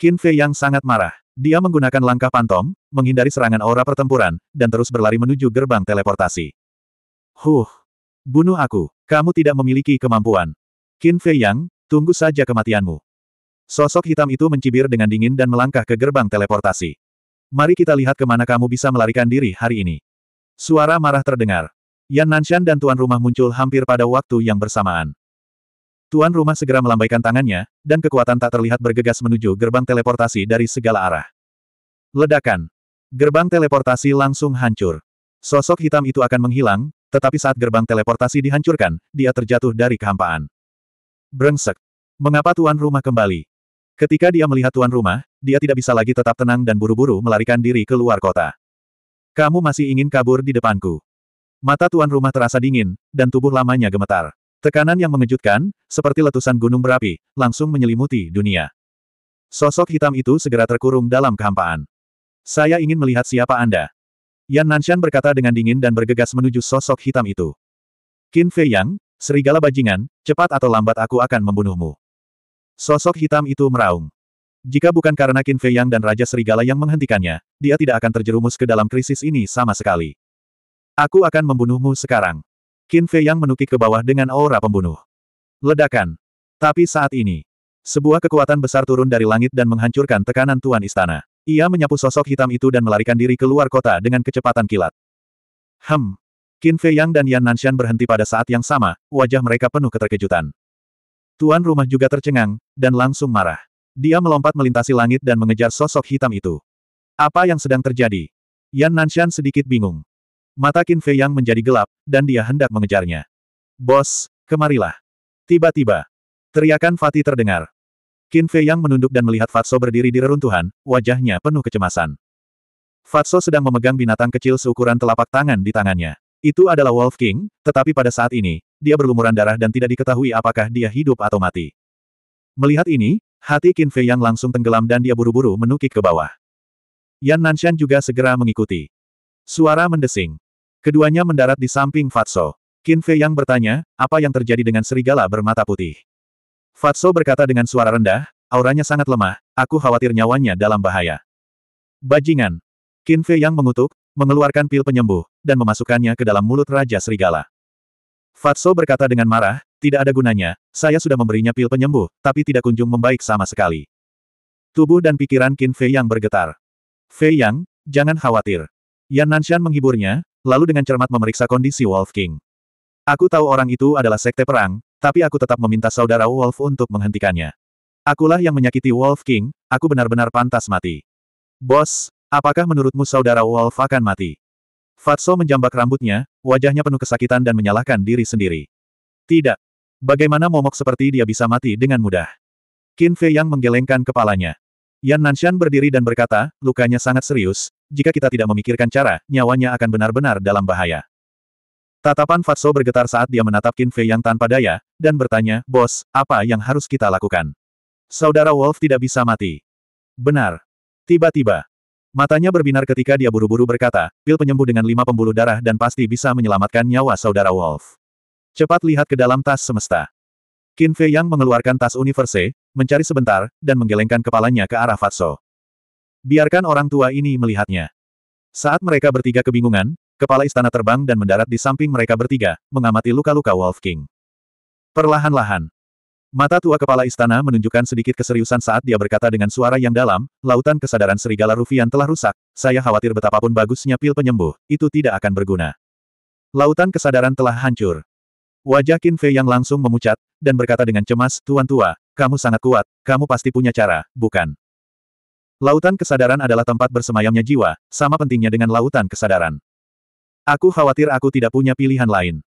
Qin Fei yang sangat marah. Dia menggunakan langkah pantom, menghindari serangan aura pertempuran, dan terus berlari menuju gerbang teleportasi. Huh! Bunuh aku! Kamu tidak memiliki kemampuan. Qin Fei Yang, tunggu saja kematianmu. Sosok hitam itu mencibir dengan dingin dan melangkah ke gerbang teleportasi. Mari kita lihat kemana kamu bisa melarikan diri hari ini. Suara marah terdengar. Yan Nanshan dan tuan rumah muncul hampir pada waktu yang bersamaan. Tuan rumah segera melambaikan tangannya, dan kekuatan tak terlihat bergegas menuju gerbang teleportasi dari segala arah. Ledakan. Gerbang teleportasi langsung hancur. Sosok hitam itu akan menghilang, tetapi saat gerbang teleportasi dihancurkan, dia terjatuh dari kehampaan. Brengsek. Mengapa tuan rumah kembali? Ketika dia melihat tuan rumah, dia tidak bisa lagi tetap tenang dan buru-buru melarikan diri ke luar kota. Kamu masih ingin kabur di depanku. Mata tuan rumah terasa dingin, dan tubuh lamanya gemetar. Tekanan yang mengejutkan, seperti letusan gunung berapi, langsung menyelimuti dunia. Sosok hitam itu segera terkurung dalam kehampaan. Saya ingin melihat siapa Anda. Yan Nanshan berkata dengan dingin dan bergegas menuju sosok hitam itu. Qin Fei Yang, serigala bajingan, cepat atau lambat aku akan membunuhmu. Sosok hitam itu meraung. Jika bukan karena Qin Fei Yang dan Raja Serigala yang menghentikannya, dia tidak akan terjerumus ke dalam krisis ini sama sekali. Aku akan membunuhmu sekarang. Qin Fei yang menukik ke bawah dengan aura pembunuh. Ledakan. Tapi saat ini, sebuah kekuatan besar turun dari langit dan menghancurkan tekanan Tuan Istana. Ia menyapu sosok hitam itu dan melarikan diri keluar kota dengan kecepatan kilat. Hem. Qin Fei Yang dan Yan Nanshan berhenti pada saat yang sama, wajah mereka penuh keterkejutan. Tuan rumah juga tercengang, dan langsung marah. Dia melompat melintasi langit dan mengejar sosok hitam itu. Apa yang sedang terjadi? Yan Nanshan sedikit bingung. Mata Qin Fei Yang menjadi gelap, dan dia hendak mengejarnya. Bos, kemarilah. Tiba-tiba. Teriakan Fatih terdengar. Qin Fei Yang menunduk dan melihat Fatso berdiri di reruntuhan, wajahnya penuh kecemasan. Fatso sedang memegang binatang kecil seukuran telapak tangan di tangannya. Itu adalah Wolf King, tetapi pada saat ini, dia berlumuran darah dan tidak diketahui apakah dia hidup atau mati. Melihat ini, hati Qin Fei Yang langsung tenggelam dan dia buru-buru menukik ke bawah. Yan Nanshan juga segera mengikuti. Suara mendesing. Keduanya mendarat di samping Fatso. Qin Fei yang bertanya, apa yang terjadi dengan serigala bermata putih? Fatso berkata dengan suara rendah, auranya sangat lemah, aku khawatir nyawanya dalam bahaya. Bajingan. Qin Fei yang mengutuk, mengeluarkan pil penyembuh, dan memasukkannya ke dalam mulut Raja Serigala. Fatso berkata dengan marah, tidak ada gunanya, saya sudah memberinya pil penyembuh, tapi tidak kunjung membaik sama sekali. Tubuh dan pikiran Qin Fei yang bergetar. Fei Yang, jangan khawatir. Yan Nanshan menghiburnya, lalu dengan cermat memeriksa kondisi Wolf King. Aku tahu orang itu adalah sekte perang, tapi aku tetap meminta saudara Wolf untuk menghentikannya. Akulah yang menyakiti Wolf King, aku benar-benar pantas mati. Bos, apakah menurutmu saudara Wolf akan mati? Fatso menjambak rambutnya, wajahnya penuh kesakitan dan menyalahkan diri sendiri. Tidak. Bagaimana momok seperti dia bisa mati dengan mudah? Qin Fei yang menggelengkan kepalanya. Yan Nanshan berdiri dan berkata, lukanya sangat serius, jika kita tidak memikirkan cara, nyawanya akan benar-benar dalam bahaya. Tatapan Fatso bergetar saat dia menatap Qin Fei yang tanpa daya, dan bertanya, Bos, apa yang harus kita lakukan? Saudara Wolf tidak bisa mati. Benar. Tiba-tiba. Matanya berbinar ketika dia buru-buru berkata, pil penyembuh dengan lima pembuluh darah dan pasti bisa menyelamatkan nyawa saudara Wolf. Cepat lihat ke dalam tas semesta. Qin Fei Yang mengeluarkan tas universe, mencari sebentar, dan menggelengkan kepalanya ke arah Fatso. Biarkan orang tua ini melihatnya. Saat mereka bertiga kebingungan, kepala istana terbang dan mendarat di samping mereka bertiga, mengamati luka-luka Wolf King. Perlahan-lahan. Mata tua kepala istana menunjukkan sedikit keseriusan saat dia berkata dengan suara yang dalam, lautan kesadaran serigala Rufian telah rusak, saya khawatir betapapun bagusnya pil penyembuh, itu tidak akan berguna. Lautan kesadaran telah hancur. Wajah Kinfe yang langsung memucat, dan berkata dengan cemas, Tuan Tua, kamu sangat kuat, kamu pasti punya cara, bukan? Lautan kesadaran adalah tempat bersemayamnya jiwa, sama pentingnya dengan lautan kesadaran. Aku khawatir aku tidak punya pilihan lain.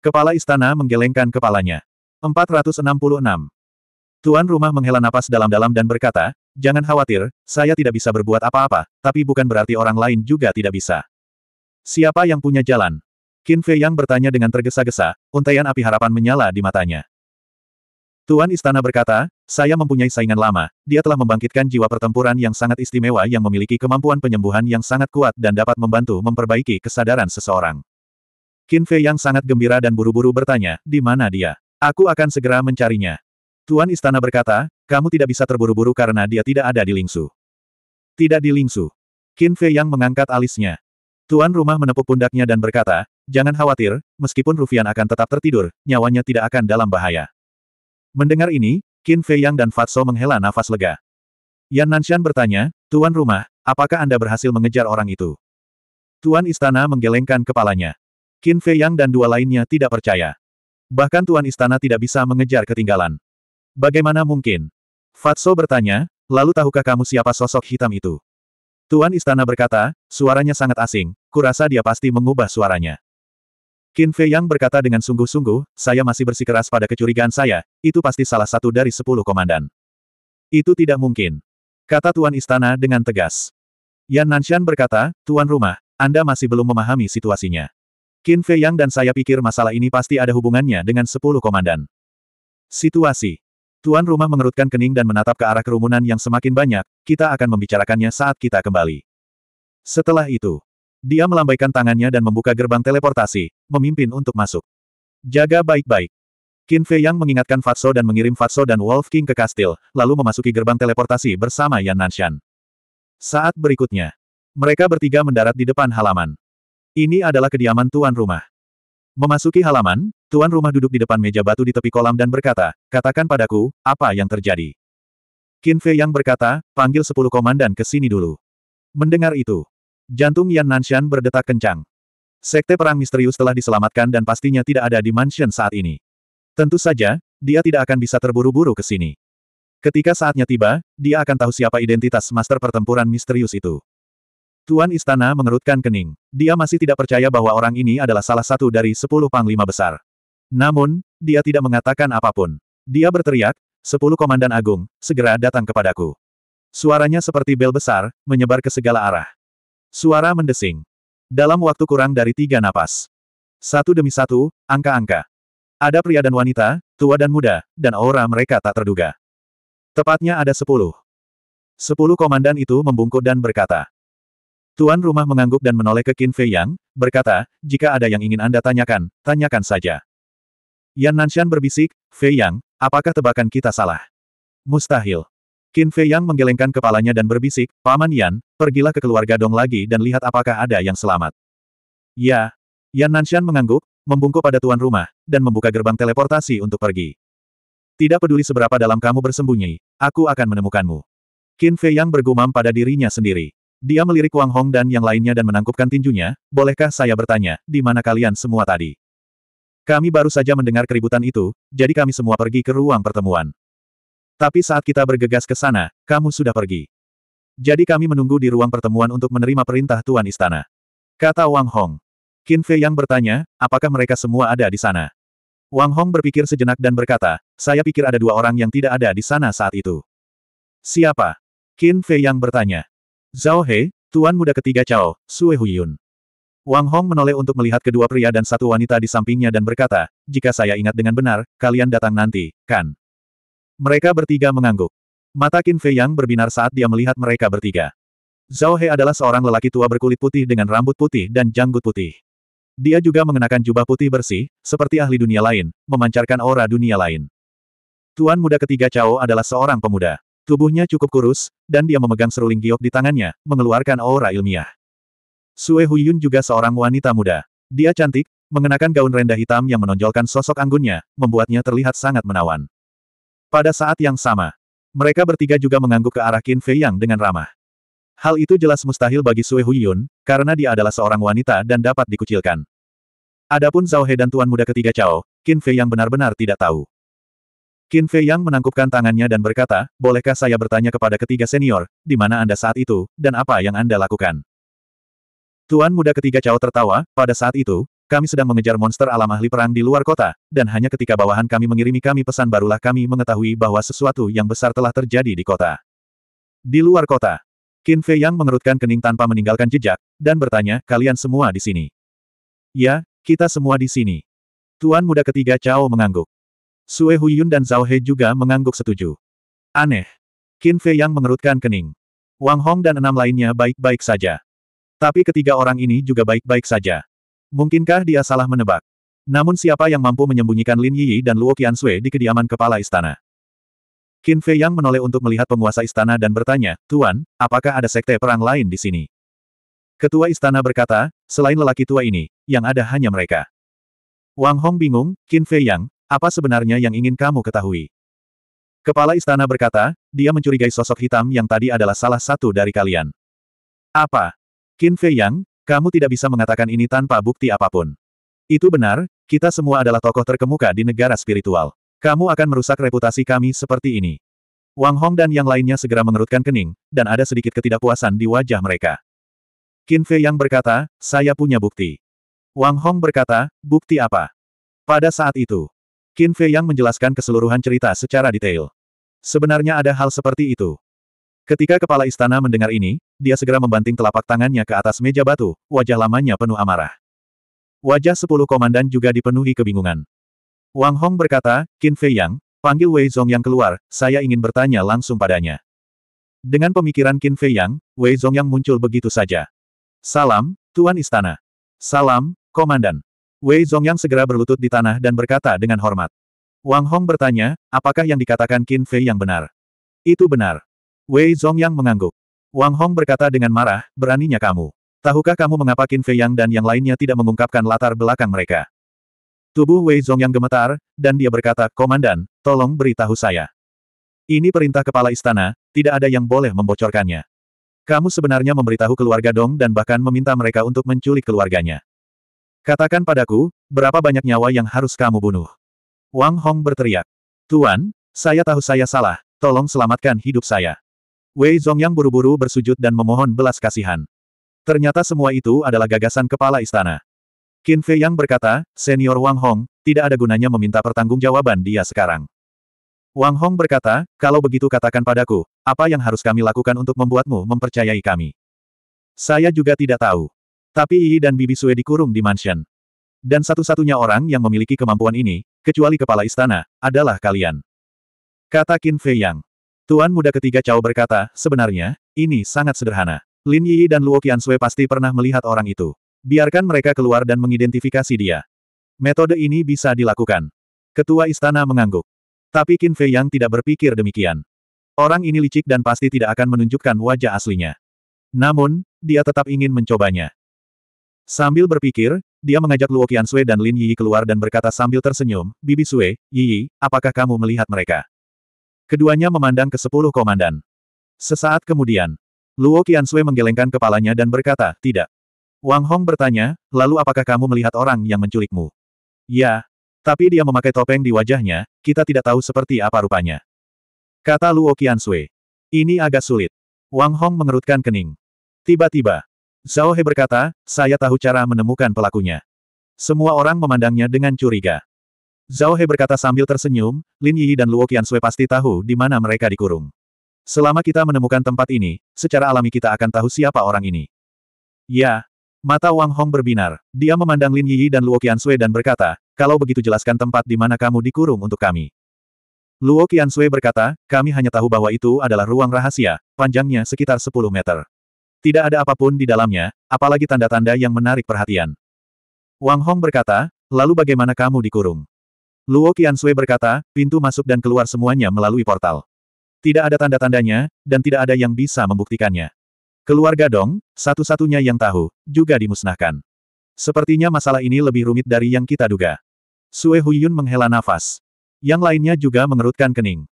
Kepala istana menggelengkan kepalanya. 466. Tuan rumah menghela napas dalam-dalam dan berkata, Jangan khawatir, saya tidak bisa berbuat apa-apa, tapi bukan berarti orang lain juga tidak bisa. Siapa yang punya jalan? Qin Fei yang bertanya dengan tergesa-gesa, untaian api harapan menyala di matanya. Tuan Istana berkata, saya mempunyai saingan lama, dia telah membangkitkan jiwa pertempuran yang sangat istimewa yang memiliki kemampuan penyembuhan yang sangat kuat dan dapat membantu memperbaiki kesadaran seseorang. Qin Fei yang sangat gembira dan buru-buru bertanya, di mana dia? Aku akan segera mencarinya. Tuan Istana berkata, kamu tidak bisa terburu-buru karena dia tidak ada di Lingsu. Tidak di Lingsu. Qin Fei yang mengangkat alisnya. Tuan rumah menepuk pundaknya dan berkata, jangan khawatir, meskipun Rufian akan tetap tertidur, nyawanya tidak akan dalam bahaya. Mendengar ini, Qin Fei Yang dan Fatso menghela nafas lega. Yan Nanshan bertanya, Tuan rumah, apakah Anda berhasil mengejar orang itu? Tuan Istana menggelengkan kepalanya. Qin Fei Yang dan dua lainnya tidak percaya. Bahkan Tuan Istana tidak bisa mengejar ketinggalan. Bagaimana mungkin? Fatso bertanya, lalu tahukah kamu siapa sosok hitam itu? Tuan Istana berkata, suaranya sangat asing, kurasa dia pasti mengubah suaranya. Qin Fei Yang berkata dengan sungguh-sungguh, saya masih bersikeras pada kecurigaan saya, itu pasti salah satu dari sepuluh komandan. Itu tidak mungkin. Kata Tuan Istana dengan tegas. Yan Nanshan berkata, Tuan Rumah, Anda masih belum memahami situasinya. Qin Fei Yang dan saya pikir masalah ini pasti ada hubungannya dengan sepuluh komandan. Situasi. Tuan rumah mengerutkan kening dan menatap ke arah kerumunan yang semakin banyak, kita akan membicarakannya saat kita kembali. Setelah itu, dia melambaikan tangannya dan membuka gerbang teleportasi, memimpin untuk masuk. Jaga baik-baik. Qin Fei Yang mengingatkan Fatso dan mengirim Fatso dan Wolf King ke kastil, lalu memasuki gerbang teleportasi bersama Yan Nanshan. Saat berikutnya, mereka bertiga mendarat di depan halaman. Ini adalah kediaman tuan rumah. Memasuki halaman, tuan rumah duduk di depan meja batu di tepi kolam dan berkata, katakan padaku, apa yang terjadi? Qin Fei Yang berkata, panggil sepuluh komandan ke sini dulu. Mendengar itu, Jantung Yan Nanshan berdetak kencang. Sekte Perang Misterius telah diselamatkan dan pastinya tidak ada di mansion saat ini. Tentu saja, dia tidak akan bisa terburu-buru ke sini. Ketika saatnya tiba, dia akan tahu siapa identitas master pertempuran misterius itu. Tuan Istana mengerutkan kening. Dia masih tidak percaya bahwa orang ini adalah salah satu dari sepuluh panglima besar. Namun, dia tidak mengatakan apapun. Dia berteriak, sepuluh komandan agung, segera datang kepadaku. Suaranya seperti bel besar, menyebar ke segala arah. Suara mendesing. Dalam waktu kurang dari tiga napas. Satu demi satu, angka-angka. Ada pria dan wanita, tua dan muda, dan aura mereka tak terduga. Tepatnya ada sepuluh. Sepuluh komandan itu membungkuk dan berkata. Tuan rumah mengangguk dan menoleh ke Qin Fei Yang, berkata, jika ada yang ingin Anda tanyakan, tanyakan saja. Yan Nanshan berbisik, Fei Yang, apakah tebakan kita salah? Mustahil. Qin Fei Yang menggelengkan kepalanya dan berbisik, Paman Yan, pergilah ke keluarga Dong lagi dan lihat apakah ada yang selamat. Ya. Yan Nanshan mengangguk, membungkuk pada tuan rumah, dan membuka gerbang teleportasi untuk pergi. Tidak peduli seberapa dalam kamu bersembunyi, aku akan menemukanmu. Qin Fei Yang bergumam pada dirinya sendiri. Dia melirik Wang Hong dan yang lainnya dan menangkupkan tinjunya, bolehkah saya bertanya, di mana kalian semua tadi? Kami baru saja mendengar keributan itu, jadi kami semua pergi ke ruang pertemuan. Tapi saat kita bergegas ke sana, kamu sudah pergi. Jadi kami menunggu di ruang pertemuan untuk menerima perintah Tuan Istana. Kata Wang Hong. Qin Fei yang bertanya, apakah mereka semua ada di sana? Wang Hong berpikir sejenak dan berkata, saya pikir ada dua orang yang tidak ada di sana saat itu. Siapa? Qin Fei yang bertanya. Zhao He, Tuan Muda ketiga Cao, Sue Huyun. Wang Hong menoleh untuk melihat kedua pria dan satu wanita di sampingnya dan berkata, jika saya ingat dengan benar, kalian datang nanti, kan? Mereka bertiga mengangguk. Mata Qin Fei Yang berbinar saat dia melihat mereka bertiga. Zhao He adalah seorang lelaki tua berkulit putih dengan rambut putih dan janggut putih. Dia juga mengenakan jubah putih bersih, seperti ahli dunia lain, memancarkan aura dunia lain. Tuan muda ketiga Cao adalah seorang pemuda. Tubuhnya cukup kurus, dan dia memegang seruling giok di tangannya, mengeluarkan aura ilmiah. Sue Huyun juga seorang wanita muda. Dia cantik, mengenakan gaun rendah hitam yang menonjolkan sosok anggunnya, membuatnya terlihat sangat menawan. Pada saat yang sama, mereka bertiga juga mengangguk ke arah Qin Fei Yang dengan ramah. Hal itu jelas mustahil bagi Sue Huiyun, karena dia adalah seorang wanita dan dapat dikucilkan. Adapun Zhao He dan Tuan Muda ketiga Cao, Qin Fei Yang benar-benar tidak tahu. Qin Fei Yang menangkupkan tangannya dan berkata, bolehkah saya bertanya kepada ketiga senior, di mana Anda saat itu, dan apa yang Anda lakukan? Tuan Muda ketiga Cao tertawa, pada saat itu, kami sedang mengejar monster alam ahli perang di luar kota, dan hanya ketika bawahan kami mengirimi kami pesan barulah kami mengetahui bahwa sesuatu yang besar telah terjadi di kota. Di luar kota, Qin Fei Yang mengerutkan kening tanpa meninggalkan jejak, dan bertanya, kalian semua di sini. Ya, kita semua di sini. Tuan muda ketiga Cao mengangguk. Sue Huyun dan Zhao He juga mengangguk setuju. Aneh. Qin Fei Yang mengerutkan kening. Wang Hong dan enam lainnya baik-baik saja. Tapi ketiga orang ini juga baik-baik saja. Mungkinkah dia salah menebak? Namun siapa yang mampu menyembunyikan Lin Yi dan Luo Sui di kediaman kepala istana? Qin Fei Yang menoleh untuk melihat penguasa istana dan bertanya, Tuan, apakah ada sekte perang lain di sini? Ketua istana berkata, selain lelaki tua ini, yang ada hanya mereka. Wang Hong bingung, Qin Fei Yang, apa sebenarnya yang ingin kamu ketahui? Kepala istana berkata, dia mencurigai sosok hitam yang tadi adalah salah satu dari kalian. Apa? Qin Fei Yang, kamu tidak bisa mengatakan ini tanpa bukti apapun. Itu benar, kita semua adalah tokoh terkemuka di negara spiritual. Kamu akan merusak reputasi kami seperti ini. Wang Hong dan yang lainnya segera mengerutkan kening, dan ada sedikit ketidakpuasan di wajah mereka. Qin Fei yang berkata, saya punya bukti. Wang Hong berkata, bukti apa? Pada saat itu, Qin Fei yang menjelaskan keseluruhan cerita secara detail. Sebenarnya ada hal seperti itu. Ketika kepala istana mendengar ini, dia segera membanting telapak tangannya ke atas meja batu, wajah lamanya penuh amarah. Wajah sepuluh komandan juga dipenuhi kebingungan. Wang Hong berkata, Qin Fei Yang, panggil Wei Zong yang keluar, saya ingin bertanya langsung padanya. Dengan pemikiran Qin Fei Yang, Wei Zong yang muncul begitu saja. Salam, Tuan Istana. Salam, Komandan. Wei Zong yang segera berlutut di tanah dan berkata dengan hormat. Wang Hong bertanya, apakah yang dikatakan Qin Fei yang benar? Itu benar. Wei Zongyang mengangguk. Wang Hong berkata dengan marah, beraninya kamu. Tahukah kamu mengapa Qin Fei Yang dan yang lainnya tidak mengungkapkan latar belakang mereka? Tubuh Wei Zongyang gemetar, dan dia berkata, Komandan, tolong beritahu saya. Ini perintah kepala istana, tidak ada yang boleh membocorkannya. Kamu sebenarnya memberitahu keluarga Dong dan bahkan meminta mereka untuk menculik keluarganya. Katakan padaku, berapa banyak nyawa yang harus kamu bunuh? Wang Hong berteriak. Tuan, saya tahu saya salah, tolong selamatkan hidup saya. Wei Zongyang buru-buru bersujud dan memohon belas kasihan. Ternyata semua itu adalah gagasan kepala istana. Qin Fei Yang berkata, Senior Wang Hong, tidak ada gunanya meminta pertanggungjawaban dia sekarang. Wang Hong berkata, kalau begitu katakan padaku, apa yang harus kami lakukan untuk membuatmu mempercayai kami? Saya juga tidak tahu. Tapi Yi dan Bibi Sue dikurung di mansion. Dan satu-satunya orang yang memiliki kemampuan ini, kecuali kepala istana, adalah kalian. Kata Qin Fei Yang. Tuan muda ketiga Cao berkata, sebenarnya, ini sangat sederhana. Lin Yi dan Luo Qiansui pasti pernah melihat orang itu. Biarkan mereka keluar dan mengidentifikasi dia. Metode ini bisa dilakukan. Ketua istana mengangguk. Tapi Qin Fei Yang tidak berpikir demikian. Orang ini licik dan pasti tidak akan menunjukkan wajah aslinya. Namun, dia tetap ingin mencobanya. Sambil berpikir, dia mengajak Luo Qiansui dan Lin Yi keluar dan berkata sambil tersenyum, Bibi Sui, Yi, apakah kamu melihat mereka? Keduanya memandang ke sepuluh komandan. Sesaat kemudian, Luo Qiansui menggelengkan kepalanya dan berkata, tidak. Wang Hong bertanya, lalu apakah kamu melihat orang yang menculikmu? Ya, tapi dia memakai topeng di wajahnya, kita tidak tahu seperti apa rupanya. Kata Luo Qiansui. Ini agak sulit. Wang Hong mengerutkan kening. Tiba-tiba, Zhao He berkata, saya tahu cara menemukan pelakunya. Semua orang memandangnya dengan curiga. Zhao He berkata sambil tersenyum, Lin Yi dan Luo Qiansui pasti tahu di mana mereka dikurung. Selama kita menemukan tempat ini, secara alami kita akan tahu siapa orang ini. Ya. Mata Wang Hong berbinar. Dia memandang Lin Yi dan Luo Qiansui dan berkata, kalau begitu jelaskan tempat di mana kamu dikurung untuk kami. Luo Qiansui berkata, kami hanya tahu bahwa itu adalah ruang rahasia, panjangnya sekitar 10 meter. Tidak ada apapun di dalamnya, apalagi tanda-tanda yang menarik perhatian. Wang Hong berkata, lalu bagaimana kamu dikurung? Luo Qiansui berkata, pintu masuk dan keluar semuanya melalui portal. Tidak ada tanda-tandanya, dan tidak ada yang bisa membuktikannya. Keluarga Dong, satu-satunya yang tahu, juga dimusnahkan. Sepertinya masalah ini lebih rumit dari yang kita duga. Sue Huyun menghela nafas. Yang lainnya juga mengerutkan kening.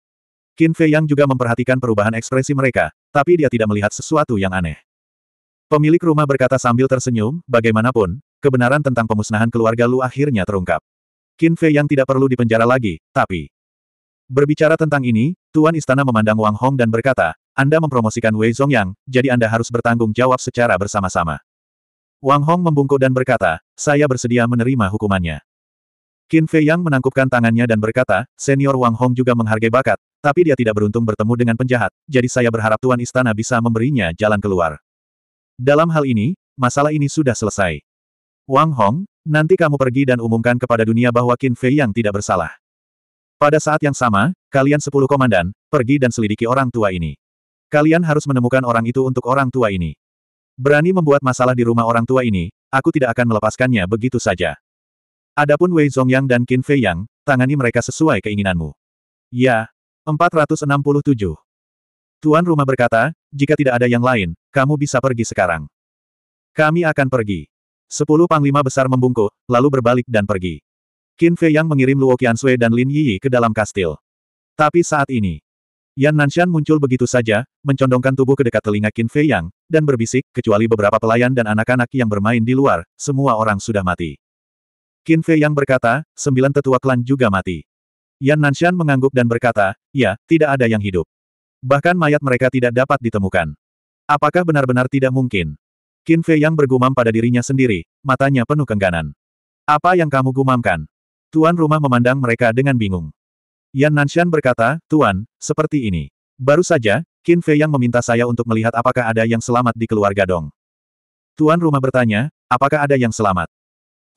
Qin Fei Yang juga memperhatikan perubahan ekspresi mereka, tapi dia tidak melihat sesuatu yang aneh. Pemilik rumah berkata sambil tersenyum, bagaimanapun, kebenaran tentang pemusnahan keluarga Lu akhirnya terungkap. Qin Fei yang tidak perlu dipenjara lagi, tapi... Berbicara tentang ini, Tuan Istana memandang Wang Hong dan berkata, Anda mempromosikan Wei Zongyang, jadi Anda harus bertanggung jawab secara bersama-sama. Wang Hong membungkuk dan berkata, saya bersedia menerima hukumannya. Qin Fei Yang menangkupkan tangannya dan berkata, senior Wang Hong juga menghargai bakat, tapi dia tidak beruntung bertemu dengan penjahat, jadi saya berharap Tuan Istana bisa memberinya jalan keluar. Dalam hal ini, masalah ini sudah selesai. Wang Hong, Nanti kamu pergi dan umumkan kepada dunia bahwa Qin Fei yang tidak bersalah. Pada saat yang sama, kalian sepuluh komandan, pergi dan selidiki orang tua ini. Kalian harus menemukan orang itu untuk orang tua ini. Berani membuat masalah di rumah orang tua ini, aku tidak akan melepaskannya begitu saja. Adapun Wei Zongyang dan Qin Fei Yang, tangani mereka sesuai keinginanmu. Ya. 467. Tuan rumah berkata, jika tidak ada yang lain, kamu bisa pergi sekarang. Kami akan pergi. Sepuluh panglima besar membungkuk, lalu berbalik dan pergi. Qin Fei Yang mengirim Luo Qiansui dan Lin Yi ke dalam kastil. Tapi saat ini, Yan Nanshan muncul begitu saja, mencondongkan tubuh ke dekat telinga Qin Fei Yang, dan berbisik, kecuali beberapa pelayan dan anak-anak yang bermain di luar, semua orang sudah mati. Qin Fei Yang berkata, sembilan tetua klan juga mati. Yan Nanshan mengangguk dan berkata, ya, tidak ada yang hidup. Bahkan mayat mereka tidak dapat ditemukan. Apakah benar-benar tidak mungkin? Qin Fei yang bergumam pada dirinya sendiri, matanya penuh kengganan. Apa yang kamu gumamkan? Tuan rumah memandang mereka dengan bingung. Yan Nanshan berkata, Tuan, seperti ini. Baru saja, Qin Fei yang meminta saya untuk melihat apakah ada yang selamat di keluarga Dong. Tuan rumah bertanya, apakah ada yang selamat?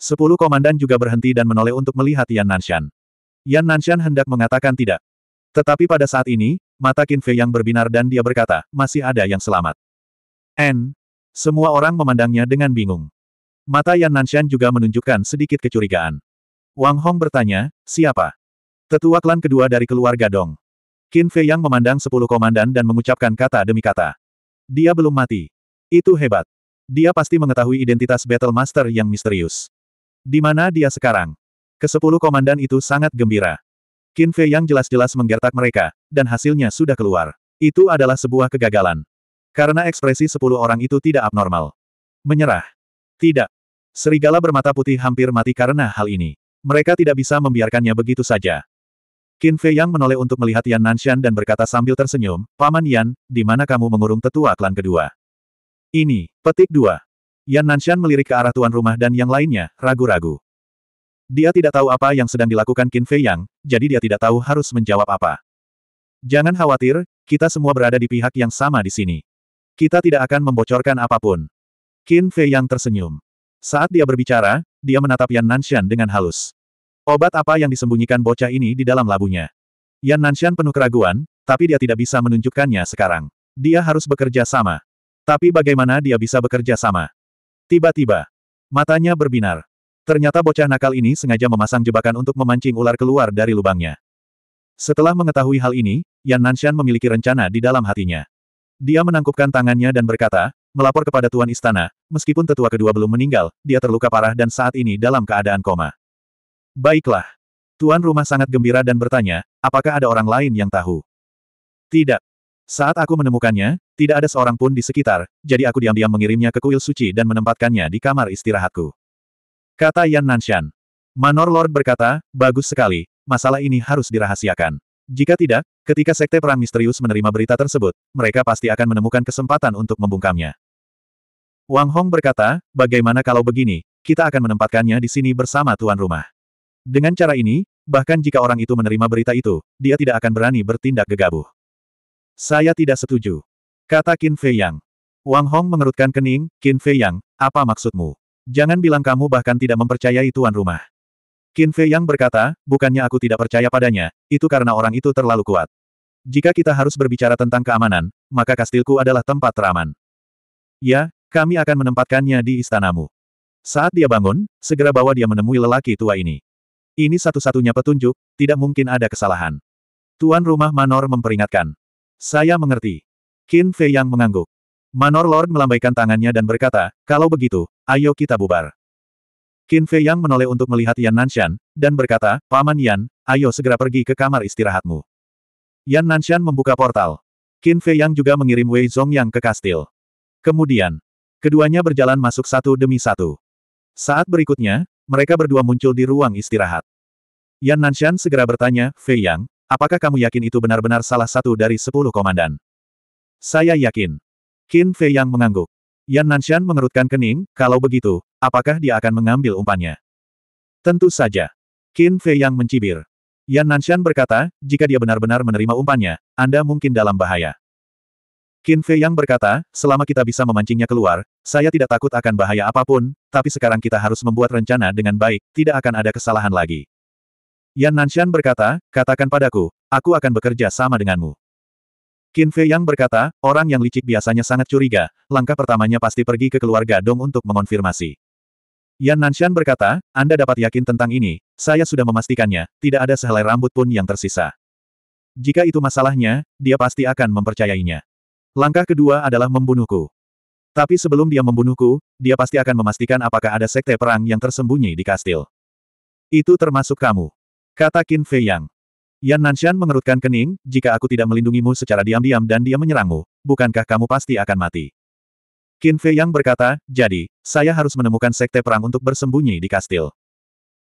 Sepuluh komandan juga berhenti dan menoleh untuk melihat Yan Nanshan. Yan Nanshan hendak mengatakan tidak. Tetapi pada saat ini, mata Qin Fei yang berbinar dan dia berkata, masih ada yang selamat. N, semua orang memandangnya dengan bingung. Mata Yan Nanshan juga menunjukkan sedikit kecurigaan. Wang Hong bertanya, siapa? Tetua klan kedua dari keluarga Dong. Qin Fei Yang memandang sepuluh komandan dan mengucapkan kata demi kata. Dia belum mati. Itu hebat. Dia pasti mengetahui identitas Battle Master yang misterius. Di mana dia sekarang? Kesepuluh komandan itu sangat gembira. Qin Fei Yang jelas-jelas menggertak mereka, dan hasilnya sudah keluar. Itu adalah sebuah kegagalan. Karena ekspresi sepuluh orang itu tidak abnormal. Menyerah. Tidak. Serigala bermata putih hampir mati karena hal ini. Mereka tidak bisa membiarkannya begitu saja. Qin Fei Yang menoleh untuk melihat Yan Nanshan dan berkata sambil tersenyum, Paman Yan, di mana kamu mengurung tetua klan kedua? Ini, petik dua. Yan Nanshan melirik ke arah tuan rumah dan yang lainnya, ragu-ragu. Dia tidak tahu apa yang sedang dilakukan Qin Fei Yang, jadi dia tidak tahu harus menjawab apa. Jangan khawatir, kita semua berada di pihak yang sama di sini. Kita tidak akan membocorkan apapun. Qin Fei yang tersenyum. Saat dia berbicara, dia menatap Yan Nanshan dengan halus. Obat apa yang disembunyikan bocah ini di dalam labunya? Yan Nanshan penuh keraguan, tapi dia tidak bisa menunjukkannya sekarang. Dia harus bekerja sama. Tapi bagaimana dia bisa bekerja sama? Tiba-tiba, matanya berbinar. Ternyata bocah nakal ini sengaja memasang jebakan untuk memancing ular keluar dari lubangnya. Setelah mengetahui hal ini, Yan Nanshan memiliki rencana di dalam hatinya. Dia menangkupkan tangannya dan berkata, melapor kepada Tuan Istana, meskipun tetua kedua belum meninggal, dia terluka parah dan saat ini dalam keadaan koma. Baiklah. Tuan rumah sangat gembira dan bertanya, apakah ada orang lain yang tahu? Tidak. Saat aku menemukannya, tidak ada seorang pun di sekitar, jadi aku diam-diam mengirimnya ke kuil suci dan menempatkannya di kamar istirahatku. Kata Yan Nanshan. Manor Lord berkata, bagus sekali, masalah ini harus dirahasiakan. Jika tidak, ketika Sekte Perang Misterius menerima berita tersebut, mereka pasti akan menemukan kesempatan untuk membungkamnya. Wang Hong berkata, bagaimana kalau begini, kita akan menempatkannya di sini bersama tuan rumah. Dengan cara ini, bahkan jika orang itu menerima berita itu, dia tidak akan berani bertindak gegabah. Saya tidak setuju. Kata Qin Fei Yang. Wang Hong mengerutkan kening, Qin Fei Yang, apa maksudmu? Jangan bilang kamu bahkan tidak mempercayai tuan rumah. Qin Fei yang berkata, bukannya aku tidak percaya padanya, itu karena orang itu terlalu kuat. Jika kita harus berbicara tentang keamanan, maka kastilku adalah tempat teraman. Ya, kami akan menempatkannya di istanamu. Saat dia bangun, segera bawa dia menemui lelaki tua ini. Ini satu-satunya petunjuk, tidak mungkin ada kesalahan. Tuan rumah Manor memperingatkan. Saya mengerti. Qin Fei yang mengangguk. Manor Lord melambaikan tangannya dan berkata, kalau begitu, ayo kita bubar. Qin Fei Yang menoleh untuk melihat Yan Nanshan, dan berkata, Paman Yan, ayo segera pergi ke kamar istirahatmu. Yan Nanshan membuka portal. Qin Fei Yang juga mengirim Wei Zongyang ke kastil. Kemudian, keduanya berjalan masuk satu demi satu. Saat berikutnya, mereka berdua muncul di ruang istirahat. Yan Nanshan segera bertanya, Fei Yang, apakah kamu yakin itu benar-benar salah satu dari sepuluh komandan? Saya yakin. Qin Fei Yang mengangguk. Yan Nanshan mengerutkan kening, kalau begitu, apakah dia akan mengambil umpannya? Tentu saja. Qin Fei yang mencibir. Yan Nanshan berkata, jika dia benar-benar menerima umpannya, Anda mungkin dalam bahaya. Qin Fei yang berkata, selama kita bisa memancingnya keluar, saya tidak takut akan bahaya apapun, tapi sekarang kita harus membuat rencana dengan baik, tidak akan ada kesalahan lagi. Yan Nanshan berkata, katakan padaku, aku akan bekerja sama denganmu. Qin Fei Yang berkata, orang yang licik biasanya sangat curiga, langkah pertamanya pasti pergi ke keluarga Dong untuk mengonfirmasi. Yan Nanshan berkata, Anda dapat yakin tentang ini, saya sudah memastikannya, tidak ada sehelai rambut pun yang tersisa. Jika itu masalahnya, dia pasti akan mempercayainya. Langkah kedua adalah membunuhku. Tapi sebelum dia membunuhku, dia pasti akan memastikan apakah ada sekte perang yang tersembunyi di kastil. Itu termasuk kamu. Kata Qin Fei Yang. Yan Nanshan mengerutkan kening, jika aku tidak melindungimu secara diam-diam dan dia menyerangmu, bukankah kamu pasti akan mati? Qin Fei Yang berkata, jadi, saya harus menemukan sekte perang untuk bersembunyi di kastil.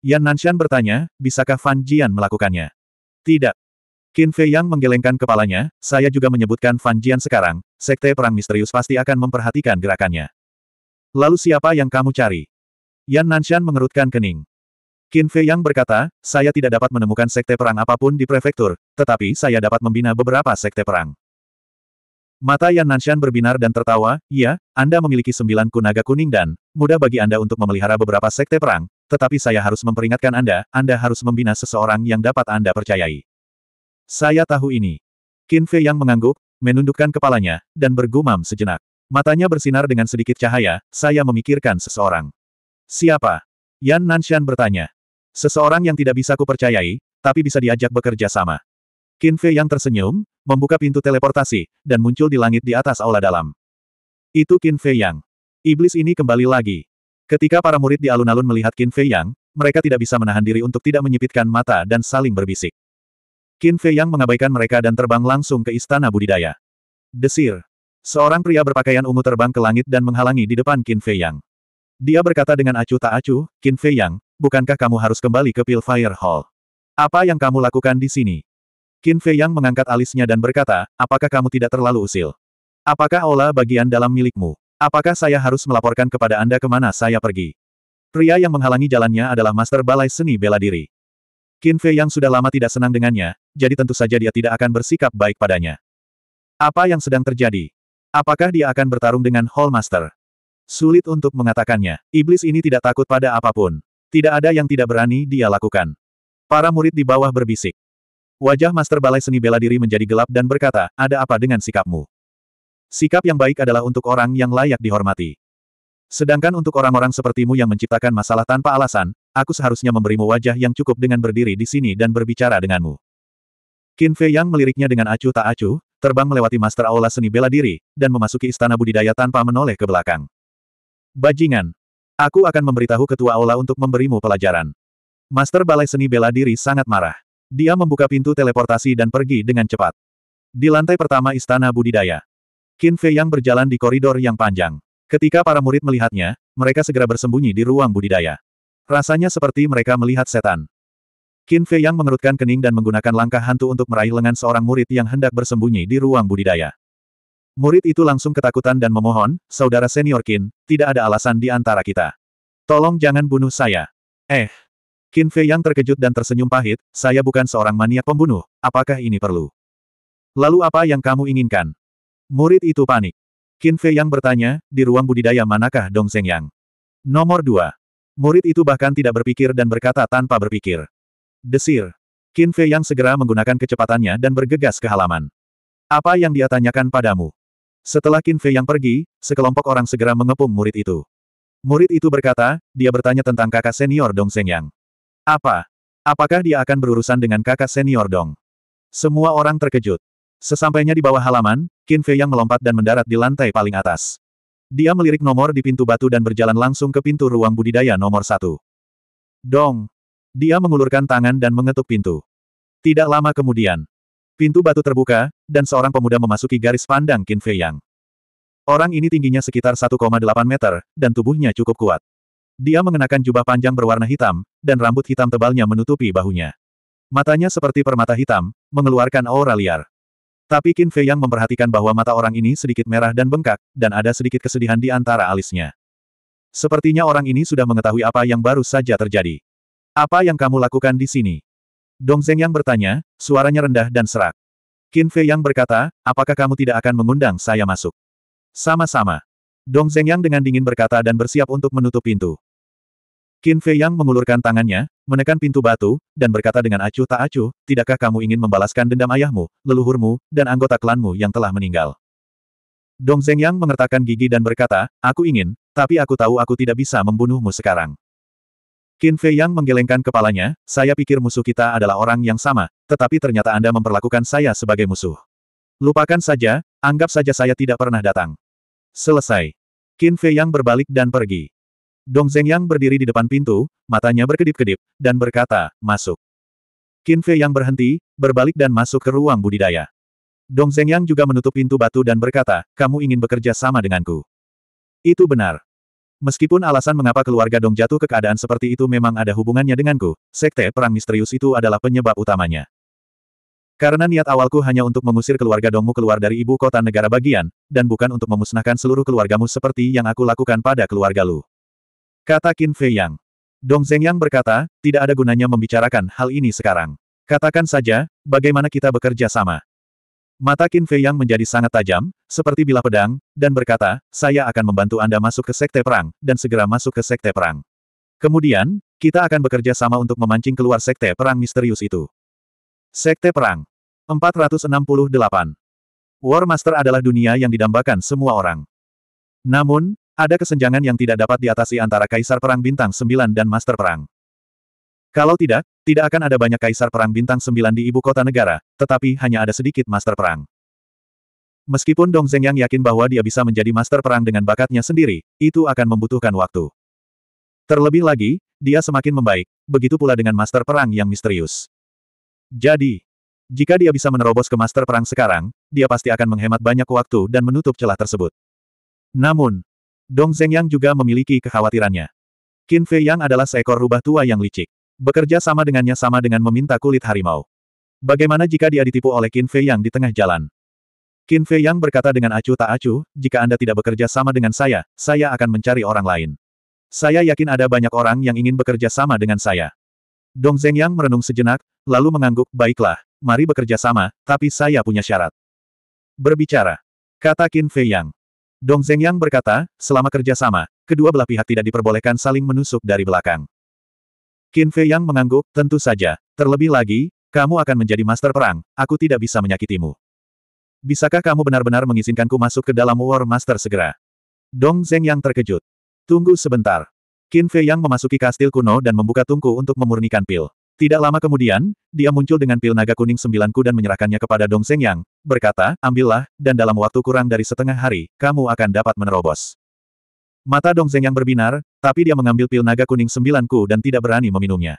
Yan Nanshan bertanya, bisakah Fan Jian melakukannya? Tidak. Qin Fei Yang menggelengkan kepalanya, saya juga menyebutkan Fan Jian sekarang, sekte perang misterius pasti akan memperhatikan gerakannya. Lalu siapa yang kamu cari? Yan Nanshan mengerutkan kening. Qin Fei Yang berkata, saya tidak dapat menemukan sekte perang apapun di prefektur, tetapi saya dapat membina beberapa sekte perang. Mata Yan Nanshan berbinar dan tertawa, Ya, Anda memiliki sembilan kunaga kuning dan, mudah bagi Anda untuk memelihara beberapa sekte perang, tetapi saya harus memperingatkan Anda, Anda harus membina seseorang yang dapat Anda percayai. Saya tahu ini. Qin Fei Yang mengangguk, menundukkan kepalanya, dan bergumam sejenak. Matanya bersinar dengan sedikit cahaya, saya memikirkan seseorang. Siapa? Yan Nanshan bertanya. Seseorang yang tidak bisa kupercayai, tapi bisa diajak bekerja sama. Qin Fei yang tersenyum, membuka pintu teleportasi, dan muncul di langit di atas aula dalam. Itu Qin Fei Yang. Iblis ini kembali lagi. Ketika para murid di alun-alun melihat Qin Fei Yang, mereka tidak bisa menahan diri untuk tidak menyipitkan mata dan saling berbisik. Qin Fei Yang mengabaikan mereka dan terbang langsung ke Istana Budidaya. Desir. Seorang pria berpakaian ungu terbang ke langit dan menghalangi di depan Qin Fei Yang. Dia berkata dengan acuh tak acuh, Qin Fei Yang, bukankah kamu harus kembali ke Fire Hall? Apa yang kamu lakukan di sini? Qin Fei Yang mengangkat alisnya dan berkata, apakah kamu tidak terlalu usil? Apakah olah bagian dalam milikmu? Apakah saya harus melaporkan kepada Anda kemana saya pergi? Pria yang menghalangi jalannya adalah Master Balai Seni Bela Diri. Qin Fei Yang sudah lama tidak senang dengannya, jadi tentu saja dia tidak akan bersikap baik padanya. Apa yang sedang terjadi? Apakah dia akan bertarung dengan Hall Master? Sulit untuk mengatakannya. Iblis ini tidak takut pada apapun. Tidak ada yang tidak berani dia lakukan. Para murid di bawah berbisik. Wajah Master Balai Seni Bela Diri menjadi gelap dan berkata, ada apa dengan sikapmu? Sikap yang baik adalah untuk orang yang layak dihormati. Sedangkan untuk orang-orang sepertimu yang menciptakan masalah tanpa alasan, aku seharusnya memberimu wajah yang cukup dengan berdiri di sini dan berbicara denganmu. Qin Fei Yang meliriknya dengan acuh tak acuh, terbang melewati Master Aula Seni Bela Diri, dan memasuki Istana Budidaya tanpa menoleh ke belakang. Bajingan, Aku akan memberitahu ketua aula untuk memberimu pelajaran. Master Balai Seni Bela Diri sangat marah. Dia membuka pintu teleportasi dan pergi dengan cepat. Di lantai pertama Istana Budidaya. Qin Fei Yang berjalan di koridor yang panjang. Ketika para murid melihatnya, mereka segera bersembunyi di ruang budidaya. Rasanya seperti mereka melihat setan. Qin Fei Yang mengerutkan kening dan menggunakan langkah hantu untuk meraih lengan seorang murid yang hendak bersembunyi di ruang budidaya. Murid itu langsung ketakutan dan memohon, Saudara Senior Kin, tidak ada alasan di antara kita. Tolong jangan bunuh saya. Eh. Qin Fei yang terkejut dan tersenyum pahit, saya bukan seorang maniak pembunuh, apakah ini perlu? Lalu apa yang kamu inginkan? Murid itu panik. Qin Fei yang bertanya, di ruang budidaya manakah Dong Zeng Yang? Nomor 2. Murid itu bahkan tidak berpikir dan berkata tanpa berpikir. Desir. Qin Fei yang segera menggunakan kecepatannya dan bergegas ke halaman. Apa yang dia tanyakan padamu? Setelah Qin Fei yang pergi, sekelompok orang segera mengepung murid itu. Murid itu berkata, dia bertanya tentang kakak senior Dong Senyang. Apa? Apakah dia akan berurusan dengan kakak senior Dong? Semua orang terkejut. Sesampainya di bawah halaman, Qin Fei yang melompat dan mendarat di lantai paling atas. Dia melirik nomor di pintu batu dan berjalan langsung ke pintu ruang budidaya nomor satu. Dong! Dia mengulurkan tangan dan mengetuk pintu. Tidak lama kemudian, Pintu batu terbuka, dan seorang pemuda memasuki garis pandang Qin Fei Yang. Orang ini tingginya sekitar 1,8 meter, dan tubuhnya cukup kuat. Dia mengenakan jubah panjang berwarna hitam, dan rambut hitam tebalnya menutupi bahunya. Matanya seperti permata hitam, mengeluarkan aura liar. Tapi Qin Fei Yang memperhatikan bahwa mata orang ini sedikit merah dan bengkak, dan ada sedikit kesedihan di antara alisnya. Sepertinya orang ini sudah mengetahui apa yang baru saja terjadi. Apa yang kamu lakukan di sini? Dong Zeng yang bertanya, suaranya rendah dan serak. Qin Fei yang berkata, apakah kamu tidak akan mengundang saya masuk? Sama-sama. Dong Zeng yang dengan dingin berkata dan bersiap untuk menutup pintu. Qin Fei yang mengulurkan tangannya, menekan pintu batu, dan berkata dengan acuh tak acuh, tidakkah kamu ingin membalaskan dendam ayahmu, leluhurmu, dan anggota klanmu yang telah meninggal? Dong Zeng yang mengertakkan gigi dan berkata, aku ingin, tapi aku tahu aku tidak bisa membunuhmu sekarang. Qin Fei Yang menggelengkan kepalanya, saya pikir musuh kita adalah orang yang sama, tetapi ternyata Anda memperlakukan saya sebagai musuh. Lupakan saja, anggap saja saya tidak pernah datang. Selesai. Qin Fei Yang berbalik dan pergi. Dong Zeng Yang berdiri di depan pintu, matanya berkedip-kedip, dan berkata, masuk. Qin Fei Yang berhenti, berbalik dan masuk ke ruang budidaya. Dong Zeng Yang juga menutup pintu batu dan berkata, kamu ingin bekerja sama denganku. Itu benar. Meskipun alasan mengapa keluarga Dong jatuh ke keadaan seperti itu memang ada hubungannya denganku, sekte perang misterius itu adalah penyebab utamanya. Karena niat awalku hanya untuk mengusir keluarga Dongmu keluar dari ibu kota negara bagian, dan bukan untuk memusnahkan seluruh keluargamu seperti yang aku lakukan pada keluarga Lu. Kata Qin Fei Yang. Dong Yang berkata, tidak ada gunanya membicarakan hal ini sekarang. Katakan saja, bagaimana kita bekerja sama. Mata Qin Fei Yang menjadi sangat tajam, seperti bila pedang, dan berkata, saya akan membantu Anda masuk ke Sekte Perang, dan segera masuk ke Sekte Perang. Kemudian, kita akan bekerja sama untuk memancing keluar Sekte Perang misterius itu. Sekte Perang 468 War Master adalah dunia yang didambakan semua orang. Namun, ada kesenjangan yang tidak dapat diatasi antara Kaisar Perang Bintang 9 dan Master Perang. Kalau tidak, tidak akan ada banyak kaisar perang bintang sembilan di ibu kota negara, tetapi hanya ada sedikit master perang. Meskipun Dong Zeng yang yakin bahwa dia bisa menjadi master perang dengan bakatnya sendiri, itu akan membutuhkan waktu. Terlebih lagi, dia semakin membaik, begitu pula dengan master perang yang misterius. Jadi, jika dia bisa menerobos ke master perang sekarang, dia pasti akan menghemat banyak waktu dan menutup celah tersebut. Namun, Dong yang juga memiliki kekhawatirannya. Qin Fei Yang adalah seekor rubah tua yang licik. Bekerja sama dengannya sama dengan meminta kulit harimau. Bagaimana jika dia ditipu oleh Qin Fei Yang di tengah jalan? Qin Fei Yang berkata dengan acuh tak acuh, jika Anda tidak bekerja sama dengan saya, saya akan mencari orang lain. Saya yakin ada banyak orang yang ingin bekerja sama dengan saya. Dong Zeng Yang merenung sejenak, lalu mengangguk, baiklah, mari bekerja sama, tapi saya punya syarat. Berbicara. Kata Qin Fei Yang. Dong Zeng Yang berkata, selama kerja sama, kedua belah pihak tidak diperbolehkan saling menusuk dari belakang. Qin Fei Yang mengangguk, tentu saja. Terlebih lagi, kamu akan menjadi master perang, aku tidak bisa menyakitimu. Bisakah kamu benar-benar mengizinkanku masuk ke dalam War Master segera? Dong Zeng yang terkejut. Tunggu sebentar. Qin Fei Yang memasuki kastil kuno dan membuka tungku untuk memurnikan pil. Tidak lama kemudian, dia muncul dengan pil naga kuning sembilanku dan menyerahkannya kepada Dong Zeng Yang, berkata, ambillah, dan dalam waktu kurang dari setengah hari, kamu akan dapat menerobos. Mata Dong Zeng yang berbinar, tapi dia mengambil pil naga kuning sembilanku dan tidak berani meminumnya.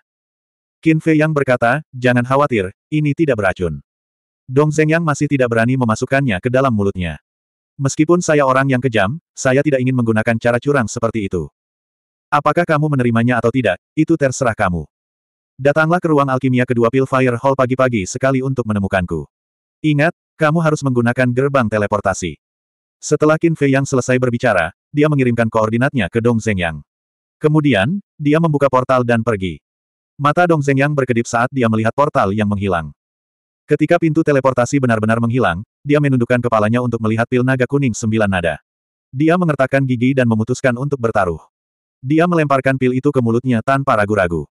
Qin Fei yang berkata, jangan khawatir, ini tidak beracun. Dong Zeng yang masih tidak berani memasukkannya ke dalam mulutnya. Meskipun saya orang yang kejam, saya tidak ingin menggunakan cara curang seperti itu. Apakah kamu menerimanya atau tidak, itu terserah kamu. Datanglah ke ruang alkimia kedua pil Fire Hall pagi-pagi sekali untuk menemukanku. Ingat, kamu harus menggunakan gerbang teleportasi. Setelah Qin Fei yang selesai berbicara, dia mengirimkan koordinatnya ke Dong Zhengyang. Kemudian, dia membuka portal dan pergi. Mata Dong Zhengyang berkedip saat dia melihat portal yang menghilang. Ketika pintu teleportasi benar-benar menghilang, dia menundukkan kepalanya untuk melihat pil naga kuning sembilan nada. Dia mengertakkan gigi dan memutuskan untuk bertaruh. Dia melemparkan pil itu ke mulutnya tanpa ragu-ragu.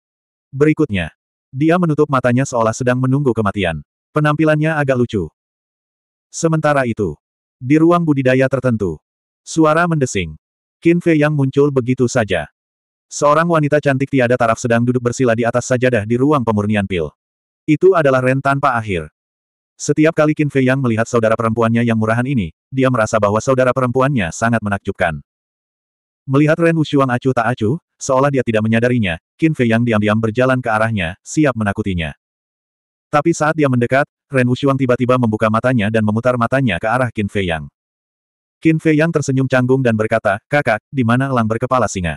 Berikutnya, dia menutup matanya seolah sedang menunggu kematian. Penampilannya agak lucu. Sementara itu, di ruang budidaya tertentu, Suara mendesing. Qin Fei yang muncul begitu saja. Seorang wanita cantik tiada taraf sedang duduk bersila di atas sajadah di ruang pemurnian pil. Itu adalah Ren tanpa akhir. Setiap kali Qin Fei yang melihat saudara perempuannya yang murahan ini, dia merasa bahwa saudara perempuannya sangat menakjubkan. Melihat Ren Wushuang acuh tak acuh, seolah dia tidak menyadarinya, Qin Fei yang diam-diam berjalan ke arahnya, siap menakutinya. Tapi saat dia mendekat, Ren Wushuang tiba-tiba membuka matanya dan memutar matanya ke arah Qin Fei yang. Qin Fei Yang tersenyum canggung dan berkata, kakak, di mana elang berkepala singa?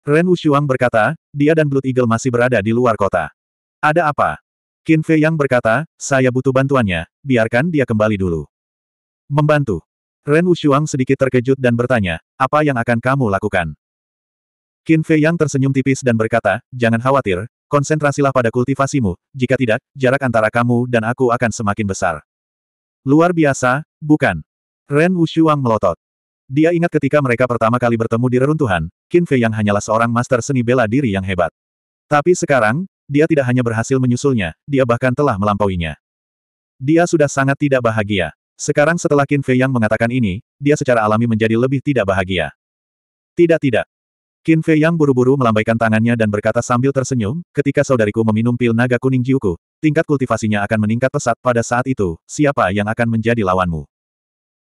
Ren Wushuang berkata, dia dan Blood Eagle masih berada di luar kota. Ada apa? Qin Fei Yang berkata, saya butuh bantuannya, biarkan dia kembali dulu. Membantu. Ren Wushuang sedikit terkejut dan bertanya, apa yang akan kamu lakukan? Qin Fei Yang tersenyum tipis dan berkata, jangan khawatir, konsentrasilah pada kultivasimu, jika tidak, jarak antara kamu dan aku akan semakin besar. Luar biasa, bukan? Ren Wushuang melotot. Dia ingat ketika mereka pertama kali bertemu di reruntuhan, Qin Fei yang hanyalah seorang master seni bela diri yang hebat. Tapi sekarang, dia tidak hanya berhasil menyusulnya, dia bahkan telah melampauinya. Dia sudah sangat tidak bahagia. Sekarang setelah Qin Fei yang mengatakan ini, dia secara alami menjadi lebih tidak bahagia. Tidak tidak, Qin Fei yang buru-buru melambaikan tangannya dan berkata sambil tersenyum, ketika saudariku meminum pil naga kuning Jiuku, tingkat kultivasinya akan meningkat pesat pada saat itu, siapa yang akan menjadi lawanmu?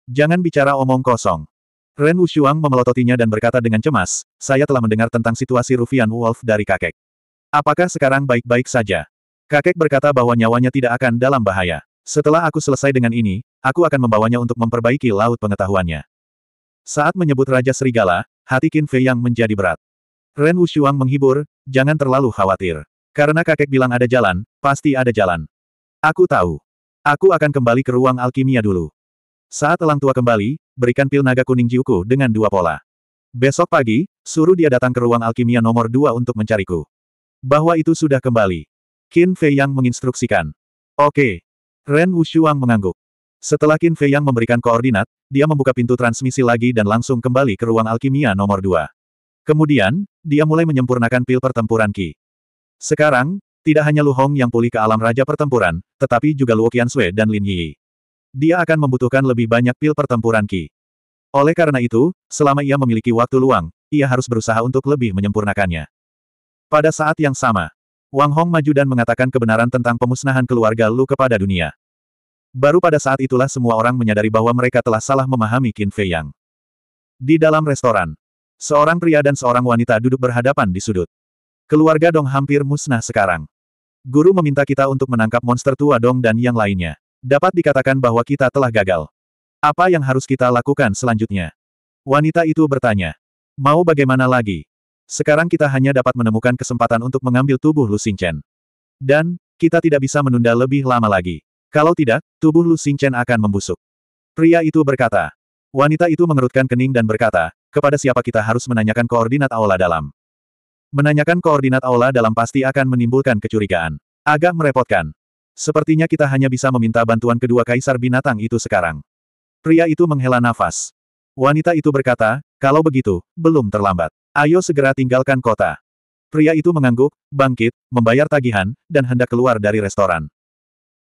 Jangan bicara omong kosong. Ren Wushuang memelototinya dan berkata dengan cemas, saya telah mendengar tentang situasi Rufian Wolf dari kakek. Apakah sekarang baik-baik saja? Kakek berkata bahwa nyawanya tidak akan dalam bahaya. Setelah aku selesai dengan ini, aku akan membawanya untuk memperbaiki laut pengetahuannya. Saat menyebut Raja Serigala, hati Qin Fei yang menjadi berat. Ren Wushuang menghibur, jangan terlalu khawatir. Karena kakek bilang ada jalan, pasti ada jalan. Aku tahu. Aku akan kembali ke ruang alkimia dulu. Saat elang tua kembali, berikan pil naga kuning Jiuku dengan dua pola. Besok pagi, suruh dia datang ke ruang alkimia nomor dua untuk mencariku. Bahwa itu sudah kembali. Qin Fei Yang menginstruksikan. Oke. Ren Wushuang mengangguk. Setelah Qin Fei Yang memberikan koordinat, dia membuka pintu transmisi lagi dan langsung kembali ke ruang alkimia nomor dua. Kemudian, dia mulai menyempurnakan pil pertempuran Qi. Sekarang, tidak hanya Lu Hong yang pulih ke alam raja pertempuran, tetapi juga Luo Qiansui dan Lin Yi dia akan membutuhkan lebih banyak pil pertempuran Ki. Oleh karena itu, selama ia memiliki waktu luang, ia harus berusaha untuk lebih menyempurnakannya. Pada saat yang sama, Wang Hong maju dan mengatakan kebenaran tentang pemusnahan keluarga Lu kepada dunia. Baru pada saat itulah semua orang menyadari bahwa mereka telah salah memahami Qin Fei Yang. Di dalam restoran, seorang pria dan seorang wanita duduk berhadapan di sudut. Keluarga Dong hampir musnah sekarang. Guru meminta kita untuk menangkap monster tua Dong dan yang lainnya. Dapat dikatakan bahwa kita telah gagal. Apa yang harus kita lakukan selanjutnya? Wanita itu bertanya. Mau bagaimana lagi? Sekarang kita hanya dapat menemukan kesempatan untuk mengambil tubuh Lu Xingchen. Dan, kita tidak bisa menunda lebih lama lagi. Kalau tidak, tubuh Lu Xingchen akan membusuk. Pria itu berkata. Wanita itu mengerutkan kening dan berkata, kepada siapa kita harus menanyakan koordinat aula dalam. Menanyakan koordinat aula dalam pasti akan menimbulkan kecurigaan. Agak merepotkan. Sepertinya kita hanya bisa meminta bantuan kedua kaisar binatang itu sekarang. Pria itu menghela nafas. Wanita itu berkata, kalau begitu, belum terlambat. Ayo segera tinggalkan kota. Pria itu mengangguk, bangkit, membayar tagihan, dan hendak keluar dari restoran.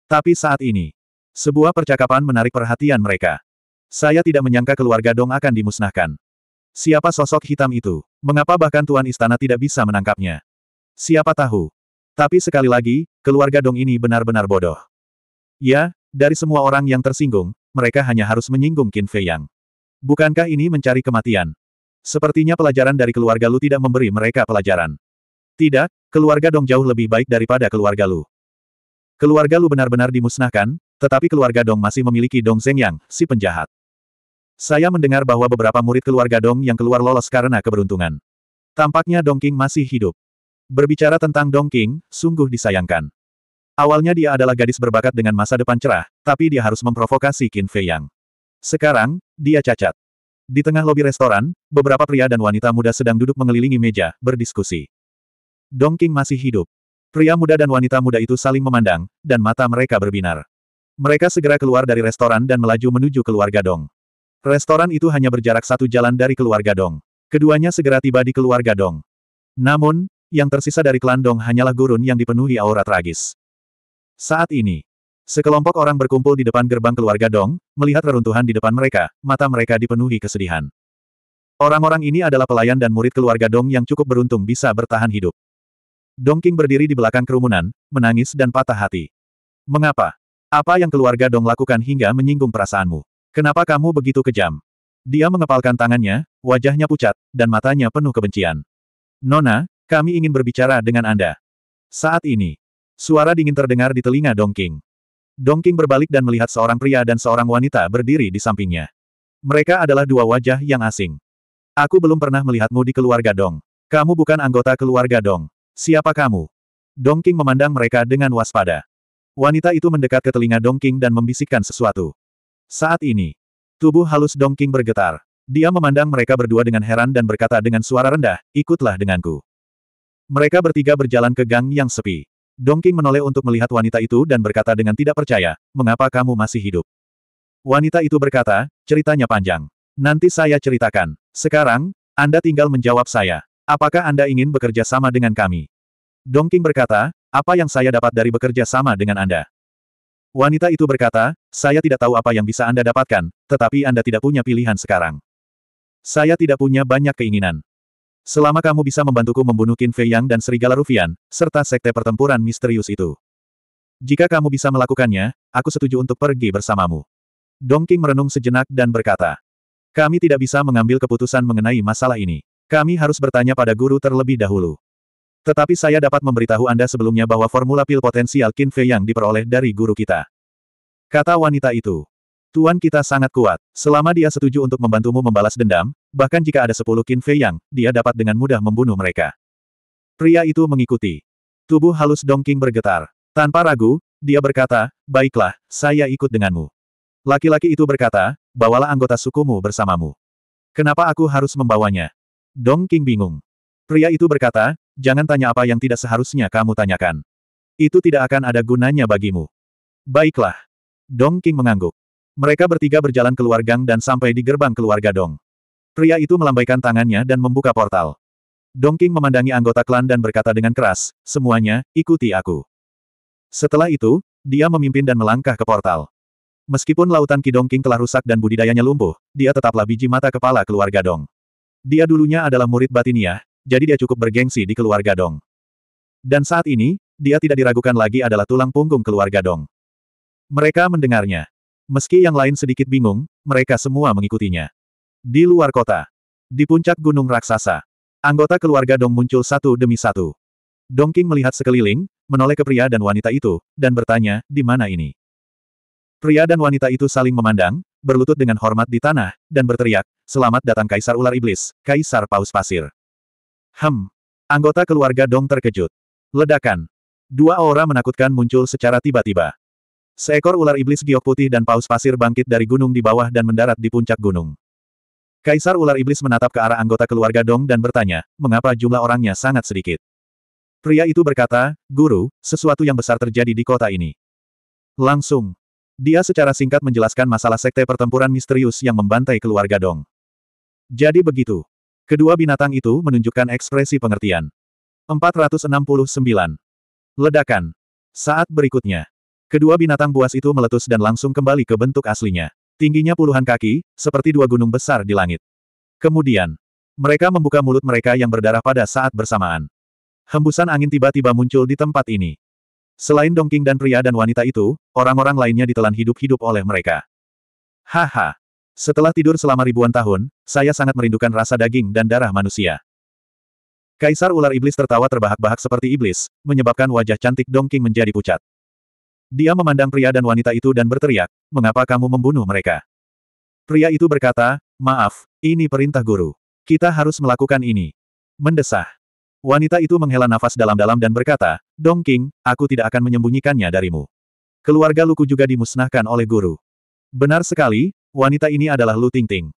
Tapi saat ini, sebuah percakapan menarik perhatian mereka. Saya tidak menyangka keluarga Dong akan dimusnahkan. Siapa sosok hitam itu? Mengapa bahkan Tuan Istana tidak bisa menangkapnya? Siapa tahu, tapi sekali lagi, keluarga Dong ini benar-benar bodoh. Ya, dari semua orang yang tersinggung, mereka hanya harus menyinggung Qin Fei Yang. Bukankah ini mencari kematian? Sepertinya pelajaran dari keluarga Lu tidak memberi mereka pelajaran. Tidak, keluarga Dong jauh lebih baik daripada keluarga Lu. Keluarga Lu benar-benar dimusnahkan, tetapi keluarga Dong masih memiliki Dong Zeng Yang, si penjahat. Saya mendengar bahwa beberapa murid keluarga Dong yang keluar lolos karena keberuntungan. Tampaknya Dong King masih hidup. Berbicara tentang Dong King, sungguh disayangkan. Awalnya dia adalah gadis berbakat dengan masa depan cerah, tapi dia harus memprovokasi Qin Fei Yang. Sekarang, dia cacat. Di tengah lobi restoran, beberapa pria dan wanita muda sedang duduk mengelilingi meja, berdiskusi. Dong King masih hidup. Pria muda dan wanita muda itu saling memandang, dan mata mereka berbinar. Mereka segera keluar dari restoran dan melaju menuju keluarga Dong. Restoran itu hanya berjarak satu jalan dari keluarga Dong. Keduanya segera tiba di keluarga Dong. Namun, yang tersisa dari klan Dong hanyalah gurun yang dipenuhi aura tragis. Saat ini, sekelompok orang berkumpul di depan gerbang keluarga Dong, melihat reruntuhan di depan mereka, mata mereka dipenuhi kesedihan. Orang-orang ini adalah pelayan dan murid keluarga Dong yang cukup beruntung bisa bertahan hidup. Dong King berdiri di belakang kerumunan, menangis dan patah hati. Mengapa? Apa yang keluarga Dong lakukan hingga menyinggung perasaanmu? Kenapa kamu begitu kejam? Dia mengepalkan tangannya, wajahnya pucat, dan matanya penuh kebencian. Nona, kami ingin berbicara dengan Anda. Saat ini, suara dingin terdengar di telinga Dong King. berbalik dan melihat seorang pria dan seorang wanita berdiri di sampingnya. Mereka adalah dua wajah yang asing. Aku belum pernah melihatmu di keluarga Dong. Kamu bukan anggota keluarga Dong. Siapa kamu? Dong memandang mereka dengan waspada. Wanita itu mendekat ke telinga Dong dan membisikkan sesuatu. Saat ini, tubuh halus Dong bergetar. Dia memandang mereka berdua dengan heran dan berkata dengan suara rendah, ikutlah denganku. Mereka bertiga berjalan ke gang yang sepi. Dongking menoleh untuk melihat wanita itu dan berkata dengan tidak percaya, mengapa kamu masih hidup? Wanita itu berkata, ceritanya panjang. Nanti saya ceritakan. Sekarang, Anda tinggal menjawab saya. Apakah Anda ingin bekerja sama dengan kami? Dongking berkata, apa yang saya dapat dari bekerja sama dengan Anda? Wanita itu berkata, saya tidak tahu apa yang bisa Anda dapatkan, tetapi Anda tidak punya pilihan sekarang. Saya tidak punya banyak keinginan. Selama kamu bisa membantuku membunuh Qin Fei Yang dan Serigala Rufian, serta sekte pertempuran misterius itu. Jika kamu bisa melakukannya, aku setuju untuk pergi bersamamu. Dong King merenung sejenak dan berkata, Kami tidak bisa mengambil keputusan mengenai masalah ini. Kami harus bertanya pada guru terlebih dahulu. Tetapi saya dapat memberitahu Anda sebelumnya bahwa formula pil potensial Qin Fei Yang diperoleh dari guru kita. Kata wanita itu. Tuan kita sangat kuat. Selama dia setuju untuk membantumu membalas dendam, Bahkan jika ada sepuluh Qin Fei Yang, dia dapat dengan mudah membunuh mereka. Pria itu mengikuti. Tubuh halus Dong King bergetar. Tanpa ragu, dia berkata, baiklah, saya ikut denganmu. Laki-laki itu berkata, bawalah anggota sukumu bersamamu. Kenapa aku harus membawanya? Dong King bingung. Pria itu berkata, jangan tanya apa yang tidak seharusnya kamu tanyakan. Itu tidak akan ada gunanya bagimu. Baiklah. Dong King mengangguk. Mereka bertiga berjalan keluar gang dan sampai di gerbang keluarga Dong. Pria itu melambaikan tangannya dan membuka portal. Dongking memandangi anggota klan dan berkata dengan keras, semuanya, ikuti aku. Setelah itu, dia memimpin dan melangkah ke portal. Meskipun lautan Kidongking telah rusak dan budidayanya lumpuh, dia tetaplah biji mata kepala keluarga Dong. Dia dulunya adalah murid Batinia, jadi dia cukup bergengsi di keluarga Dong. Dan saat ini, dia tidak diragukan lagi adalah tulang punggung keluarga Dong. Mereka mendengarnya. Meski yang lain sedikit bingung, mereka semua mengikutinya. Di luar kota. Di puncak gunung raksasa. Anggota keluarga Dong muncul satu demi satu. Dong King melihat sekeliling, menoleh ke pria dan wanita itu, dan bertanya, di mana ini? Pria dan wanita itu saling memandang, berlutut dengan hormat di tanah, dan berteriak, selamat datang Kaisar Ular Iblis, Kaisar Paus Pasir. Hem. Anggota keluarga Dong terkejut. Ledakan. Dua aura menakutkan muncul secara tiba-tiba. Seekor ular iblis giok putih dan paus pasir bangkit dari gunung di bawah dan mendarat di puncak gunung. Kaisar ular iblis menatap ke arah anggota keluarga Dong dan bertanya, mengapa jumlah orangnya sangat sedikit. Pria itu berkata, Guru, sesuatu yang besar terjadi di kota ini. Langsung. Dia secara singkat menjelaskan masalah sekte pertempuran misterius yang membantai keluarga Dong. Jadi begitu. Kedua binatang itu menunjukkan ekspresi pengertian. 469. Ledakan. Saat berikutnya. Kedua binatang buas itu meletus dan langsung kembali ke bentuk aslinya. Tingginya puluhan kaki, seperti dua gunung besar di langit. Kemudian, mereka membuka mulut mereka yang berdarah pada saat bersamaan. Hembusan angin tiba-tiba muncul di tempat ini. Selain Dongking dan pria dan wanita itu, orang-orang lainnya ditelan hidup-hidup oleh mereka. Haha. Setelah tidur selama ribuan tahun, saya sangat merindukan rasa daging dan darah manusia. Kaisar ular iblis tertawa terbahak-bahak seperti iblis, menyebabkan wajah cantik Dongking menjadi pucat. Dia memandang pria dan wanita itu dan berteriak, mengapa kamu membunuh mereka? Pria itu berkata, maaf, ini perintah guru. Kita harus melakukan ini. Mendesah. Wanita itu menghela nafas dalam-dalam dan berkata, Dong King, aku tidak akan menyembunyikannya darimu. Keluarga Luku juga dimusnahkan oleh guru. Benar sekali, wanita ini adalah Lu Ting Ting.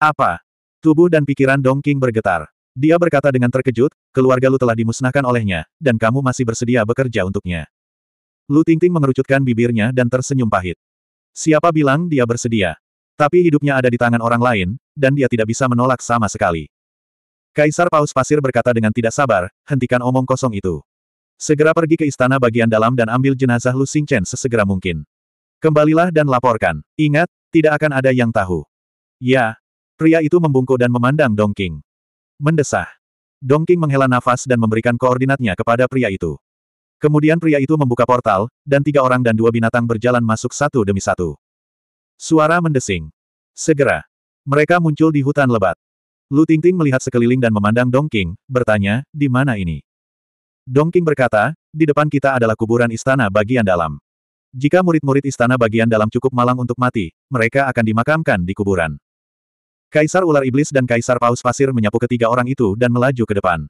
Apa? Tubuh dan pikiran Dong King bergetar. Dia berkata dengan terkejut, keluarga Lu telah dimusnahkan olehnya, dan kamu masih bersedia bekerja untuknya. Lu Tingting mengerucutkan bibirnya dan tersenyum pahit. Siapa bilang dia bersedia? Tapi hidupnya ada di tangan orang lain, dan dia tidak bisa menolak sama sekali. Kaisar Paus Pasir berkata dengan tidak sabar, hentikan omong kosong itu. Segera pergi ke istana bagian dalam dan ambil jenazah Lu Xingchen sesegera mungkin. Kembalilah dan laporkan. Ingat, tidak akan ada yang tahu. Ya. Pria itu membungkuk dan memandang Dongking. Mendesah. Dongking menghela nafas dan memberikan koordinatnya kepada pria itu. Kemudian pria itu membuka portal, dan tiga orang dan dua binatang berjalan masuk satu demi satu. Suara mendesing. Segera. Mereka muncul di hutan lebat. Lu Tingting melihat sekeliling dan memandang Dong King, bertanya, di mana ini? Dong King berkata, di depan kita adalah kuburan istana bagian dalam. Jika murid-murid istana bagian dalam cukup malang untuk mati, mereka akan dimakamkan di kuburan. Kaisar ular iblis dan kaisar paus pasir menyapu ketiga orang itu dan melaju ke depan.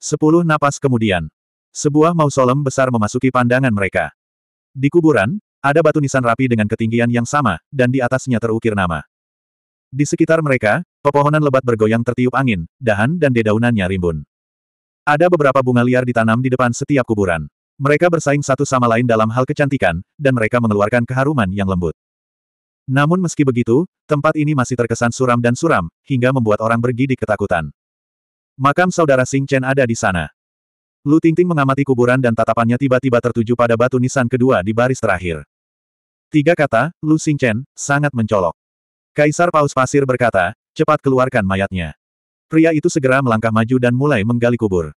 Sepuluh napas kemudian, sebuah mausoleum besar memasuki pandangan mereka. Di kuburan, ada batu nisan rapi dengan ketinggian yang sama, dan di atasnya terukir nama. Di sekitar mereka, pepohonan lebat bergoyang tertiup angin, dahan dan dedaunannya rimbun. Ada beberapa bunga liar ditanam di depan setiap kuburan. Mereka bersaing satu sama lain dalam hal kecantikan, dan mereka mengeluarkan keharuman yang lembut. Namun meski begitu, tempat ini masih terkesan suram dan suram, hingga membuat orang bergidik ketakutan. Makam saudara Sing Chen ada di sana. Lu Tingting mengamati kuburan dan tatapannya tiba-tiba tertuju pada batu nisan kedua di baris terakhir. Tiga kata, Lu Xingchen, sangat mencolok. Kaisar Paus Pasir berkata, cepat keluarkan mayatnya. Pria itu segera melangkah maju dan mulai menggali kubur.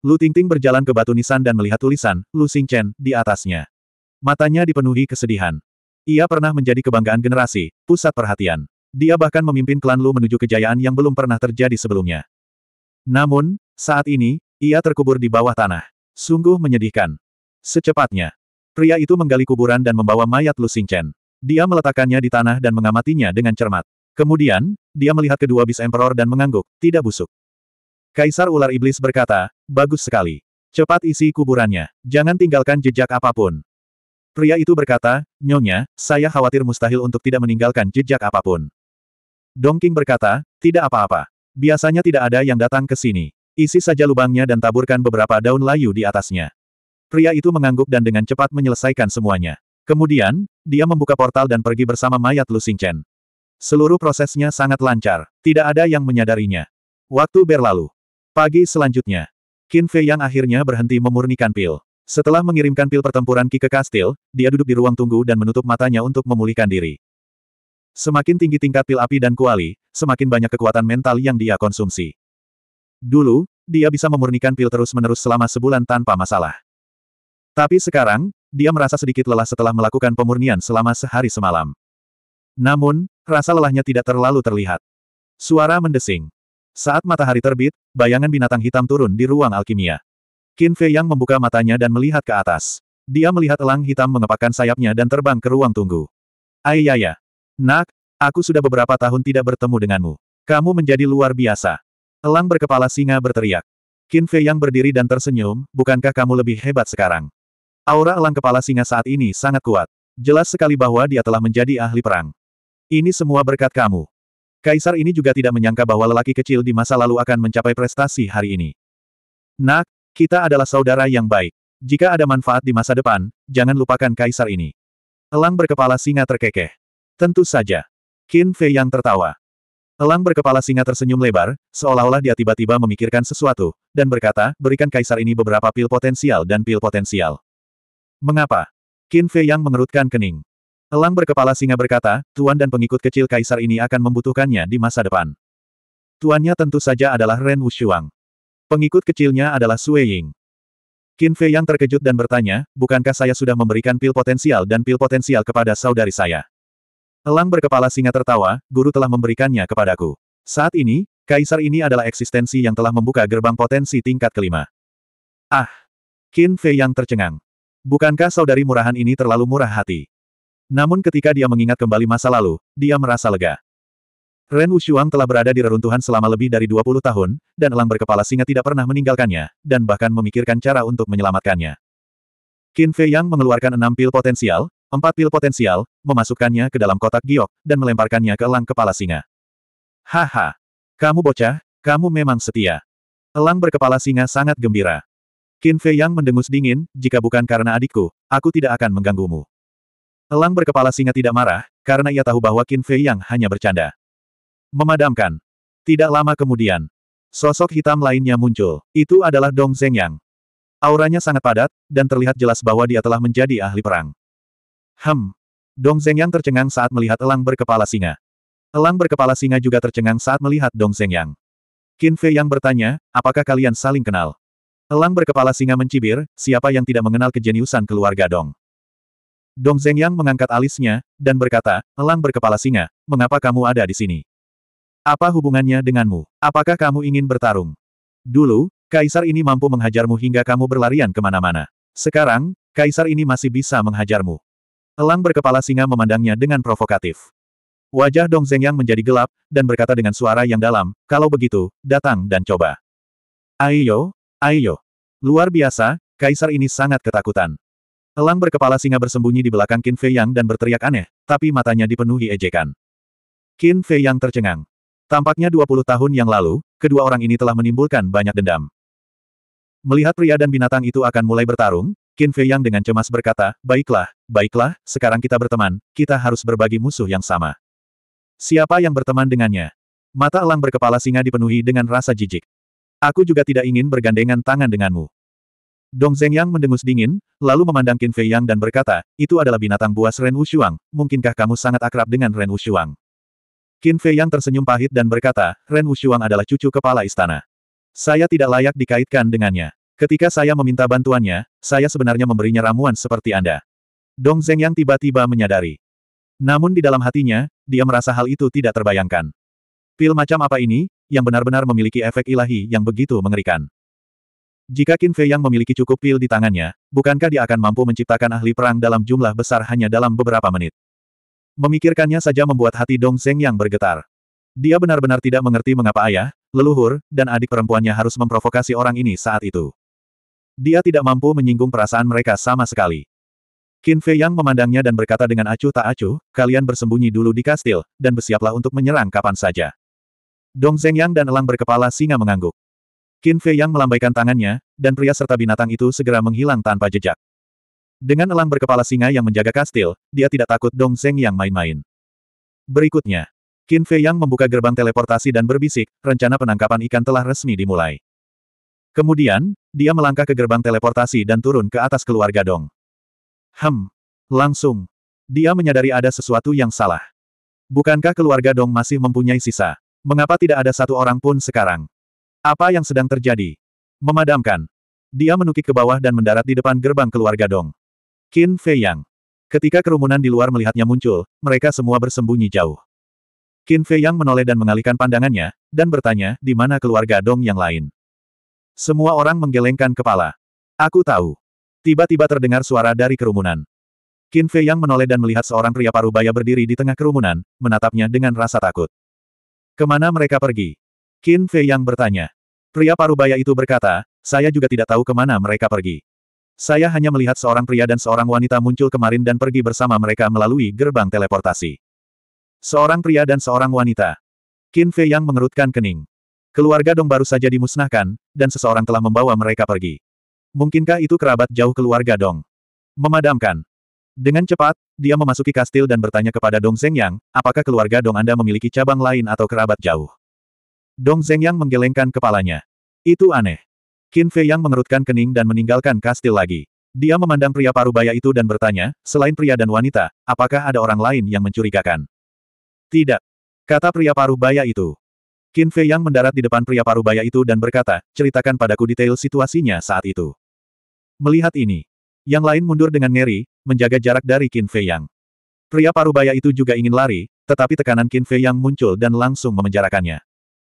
Lu Tingting berjalan ke batu nisan dan melihat tulisan, Lu Xingchen, di atasnya. Matanya dipenuhi kesedihan. Ia pernah menjadi kebanggaan generasi, pusat perhatian. Dia bahkan memimpin klan Lu menuju kejayaan yang belum pernah terjadi sebelumnya. Namun, saat ini, ia terkubur di bawah tanah. Sungguh menyedihkan. Secepatnya, pria itu menggali kuburan dan membawa mayat Lu Xingchen. Dia meletakkannya di tanah dan mengamatinya dengan cermat. Kemudian, dia melihat kedua bis emperor dan mengangguk, tidak busuk. Kaisar ular iblis berkata, bagus sekali. Cepat isi kuburannya, jangan tinggalkan jejak apapun. Pria itu berkata, Nyonya, saya khawatir mustahil untuk tidak meninggalkan jejak apapun. Dongking berkata, tidak apa-apa. Biasanya tidak ada yang datang ke sini. Isi saja lubangnya dan taburkan beberapa daun layu di atasnya. Pria itu mengangguk dan dengan cepat menyelesaikan semuanya. Kemudian, dia membuka portal dan pergi bersama mayat Lu Xingchen. Seluruh prosesnya sangat lancar, tidak ada yang menyadarinya. Waktu berlalu. Pagi selanjutnya, Qin Fei yang akhirnya berhenti memurnikan pil. Setelah mengirimkan pil pertempuran Ki ke kastil, dia duduk di ruang tunggu dan menutup matanya untuk memulihkan diri. Semakin tinggi tingkat pil api dan kuali, semakin banyak kekuatan mental yang dia konsumsi. Dulu, dia bisa memurnikan pil terus-menerus selama sebulan tanpa masalah. Tapi sekarang, dia merasa sedikit lelah setelah melakukan pemurnian selama sehari semalam. Namun, rasa lelahnya tidak terlalu terlihat. Suara mendesing. Saat matahari terbit, bayangan binatang hitam turun di ruang alkimia. Qin Fei Yang membuka matanya dan melihat ke atas. Dia melihat elang hitam mengepakkan sayapnya dan terbang ke ruang tunggu. Ayaya. Ya. Nak, aku sudah beberapa tahun tidak bertemu denganmu. Kamu menjadi luar biasa. Elang berkepala singa berteriak. Qin Fei yang berdiri dan tersenyum, bukankah kamu lebih hebat sekarang? Aura elang kepala singa saat ini sangat kuat. Jelas sekali bahwa dia telah menjadi ahli perang. Ini semua berkat kamu. Kaisar ini juga tidak menyangka bahwa lelaki kecil di masa lalu akan mencapai prestasi hari ini. Nak, kita adalah saudara yang baik. Jika ada manfaat di masa depan, jangan lupakan kaisar ini. Elang berkepala singa terkekeh. Tentu saja. Qin Fei yang tertawa. Elang berkepala singa tersenyum lebar, seolah-olah dia tiba-tiba memikirkan sesuatu, dan berkata, berikan kaisar ini beberapa pil potensial dan pil potensial. Mengapa? Qin Fei yang mengerutkan kening. Elang berkepala singa berkata, tuan dan pengikut kecil kaisar ini akan membutuhkannya di masa depan. Tuannya tentu saja adalah Ren Wushuang. Pengikut kecilnya adalah Sui Ying. Qin Fei yang terkejut dan bertanya, bukankah saya sudah memberikan pil potensial dan pil potensial kepada saudari saya? Elang berkepala singa tertawa, guru telah memberikannya kepadaku. Saat ini, kaisar ini adalah eksistensi yang telah membuka gerbang potensi tingkat kelima. Ah! Qin Fei yang tercengang. Bukankah saudari murahan ini terlalu murah hati? Namun ketika dia mengingat kembali masa lalu, dia merasa lega. Ren Wushuang telah berada di reruntuhan selama lebih dari 20 tahun, dan elang berkepala singa tidak pernah meninggalkannya, dan bahkan memikirkan cara untuk menyelamatkannya. Qin Fei Yang mengeluarkan enam pil potensial, Empat pil potensial, memasukkannya ke dalam kotak giok, dan melemparkannya ke elang kepala singa. Haha! Kamu bocah, kamu memang setia. Elang berkepala singa sangat gembira. Qin Fei Yang mendengus dingin, jika bukan karena adikku, aku tidak akan mengganggumu. Elang berkepala singa tidak marah, karena ia tahu bahwa Qin Fei Yang hanya bercanda. Memadamkan. Tidak lama kemudian, sosok hitam lainnya muncul. Itu adalah Dong Zeng yang. Auranya sangat padat, dan terlihat jelas bahwa dia telah menjadi ahli perang. Hem. Dong Zhengyang tercengang saat melihat elang berkepala singa. Elang berkepala singa juga tercengang saat melihat Dong Zhengyang. Qin Fei yang bertanya, apakah kalian saling kenal? Elang berkepala singa mencibir, siapa yang tidak mengenal kejeniusan keluarga Dong? Dong Zhengyang mengangkat alisnya, dan berkata, Elang berkepala singa, mengapa kamu ada di sini? Apa hubungannya denganmu? Apakah kamu ingin bertarung? Dulu, kaisar ini mampu menghajarmu hingga kamu berlarian kemana-mana. Sekarang, kaisar ini masih bisa menghajarmu. Elang berkepala singa memandangnya dengan provokatif. Wajah Dong Zhengyang menjadi gelap, dan berkata dengan suara yang dalam, kalau begitu, datang dan coba. Ayo, ayo. Luar biasa, kaisar ini sangat ketakutan. Elang berkepala singa bersembunyi di belakang Qin Fei Yang dan berteriak aneh, tapi matanya dipenuhi ejekan. Qin Fei Yang tercengang. Tampaknya 20 tahun yang lalu, kedua orang ini telah menimbulkan banyak dendam. Melihat pria dan binatang itu akan mulai bertarung, Qin Fei Yang dengan cemas berkata, baiklah, baiklah, sekarang kita berteman, kita harus berbagi musuh yang sama. Siapa yang berteman dengannya? Mata elang berkepala singa dipenuhi dengan rasa jijik. Aku juga tidak ingin bergandengan tangan denganmu. Dong Zeng Yang mendengus dingin, lalu memandang Qin Fei Yang dan berkata, itu adalah binatang buas Ren Wushuang, mungkinkah kamu sangat akrab dengan Ren Wushuang? Qin Fei Yang tersenyum pahit dan berkata, Ren Wushuang adalah cucu kepala istana. Saya tidak layak dikaitkan dengannya. Ketika saya meminta bantuannya, saya sebenarnya memberinya ramuan seperti Anda. Dong Zeng yang tiba-tiba menyadari. Namun di dalam hatinya, dia merasa hal itu tidak terbayangkan. Pil macam apa ini, yang benar-benar memiliki efek ilahi yang begitu mengerikan. Jika Qin Fei yang memiliki cukup pil di tangannya, bukankah dia akan mampu menciptakan ahli perang dalam jumlah besar hanya dalam beberapa menit? Memikirkannya saja membuat hati Dong Zeng yang bergetar. Dia benar-benar tidak mengerti mengapa ayah, leluhur, dan adik perempuannya harus memprovokasi orang ini saat itu. Dia tidak mampu menyinggung perasaan mereka sama sekali. Qin Fei Yang memandangnya dan berkata dengan acuh tak acuh, kalian bersembunyi dulu di kastil, dan bersiaplah untuk menyerang kapan saja. Dong Zeng Yang dan elang berkepala singa mengangguk. Qin Fei Yang melambaikan tangannya, dan pria serta binatang itu segera menghilang tanpa jejak. Dengan elang berkepala singa yang menjaga kastil, dia tidak takut Dong Zeng Yang main-main. Berikutnya, Qin Fei Yang membuka gerbang teleportasi dan berbisik, rencana penangkapan ikan telah resmi dimulai. Kemudian, dia melangkah ke gerbang teleportasi dan turun ke atas keluarga Dong. Hem. Langsung. Dia menyadari ada sesuatu yang salah. Bukankah keluarga Dong masih mempunyai sisa? Mengapa tidak ada satu orang pun sekarang? Apa yang sedang terjadi? Memadamkan. Dia menukik ke bawah dan mendarat di depan gerbang keluarga Dong. Qin Fei Yang. Ketika kerumunan di luar melihatnya muncul, mereka semua bersembunyi jauh. Qin Fei Yang menoleh dan mengalihkan pandangannya, dan bertanya, di mana keluarga Dong yang lain? Semua orang menggelengkan kepala. Aku tahu. Tiba-tiba terdengar suara dari kerumunan. Qin Fei yang menoleh dan melihat seorang pria parubaya berdiri di tengah kerumunan, menatapnya dengan rasa takut. Kemana mereka pergi? Qin Fei yang bertanya. Pria parubaya itu berkata, saya juga tidak tahu kemana mereka pergi. Saya hanya melihat seorang pria dan seorang wanita muncul kemarin dan pergi bersama mereka melalui gerbang teleportasi. Seorang pria dan seorang wanita. Qin Fei yang mengerutkan kening. Keluarga Dong baru saja dimusnahkan, dan seseorang telah membawa mereka pergi. Mungkinkah itu kerabat jauh keluarga Dong? Memadamkan. Dengan cepat, dia memasuki kastil dan bertanya kepada Dong Zhengyang, apakah keluarga Dong Anda memiliki cabang lain atau kerabat jauh? Dong Zhengyang menggelengkan kepalanya. Itu aneh. Qin Fei Yang mengerutkan kening dan meninggalkan kastil lagi. Dia memandang pria parubaya itu dan bertanya, selain pria dan wanita, apakah ada orang lain yang mencurigakan? Tidak. Kata pria parubaya itu. Qin Fei Yang mendarat di depan pria parubaya itu dan berkata, ceritakan padaku detail situasinya saat itu. Melihat ini, yang lain mundur dengan ngeri, menjaga jarak dari Qin Fei Yang. Pria parubaya itu juga ingin lari, tetapi tekanan Qin Fei Yang muncul dan langsung memenjarakannya.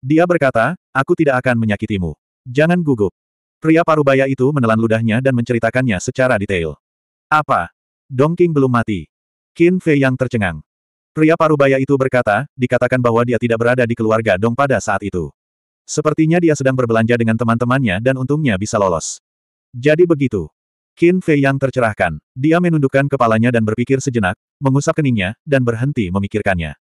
Dia berkata, aku tidak akan menyakitimu. Jangan gugup. Pria parubaya itu menelan ludahnya dan menceritakannya secara detail. Apa? Dong King belum mati. Qin Fei Yang tercengang. Pria parubaya itu berkata, dikatakan bahwa dia tidak berada di keluarga Dong pada saat itu. Sepertinya dia sedang berbelanja dengan teman-temannya dan untungnya bisa lolos. Jadi begitu. Qin Fei yang tercerahkan. Dia menundukkan kepalanya dan berpikir sejenak, mengusap keningnya, dan berhenti memikirkannya.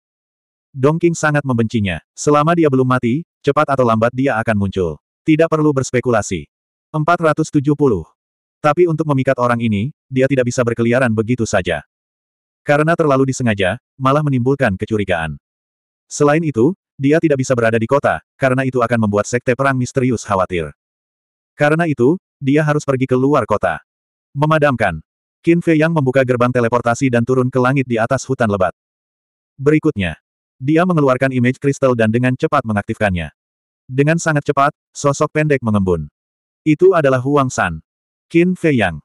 Dong King sangat membencinya. Selama dia belum mati, cepat atau lambat dia akan muncul. Tidak perlu berspekulasi. 470. Tapi untuk memikat orang ini, dia tidak bisa berkeliaran begitu saja. Karena terlalu disengaja, malah menimbulkan kecurigaan. Selain itu, dia tidak bisa berada di kota, karena itu akan membuat sekte perang misterius khawatir. Karena itu, dia harus pergi ke luar kota. Memadamkan. Qin Fei Yang membuka gerbang teleportasi dan turun ke langit di atas hutan lebat. Berikutnya. Dia mengeluarkan image kristal dan dengan cepat mengaktifkannya. Dengan sangat cepat, sosok pendek mengembun. Itu adalah Huang San. Qin Fei Yang.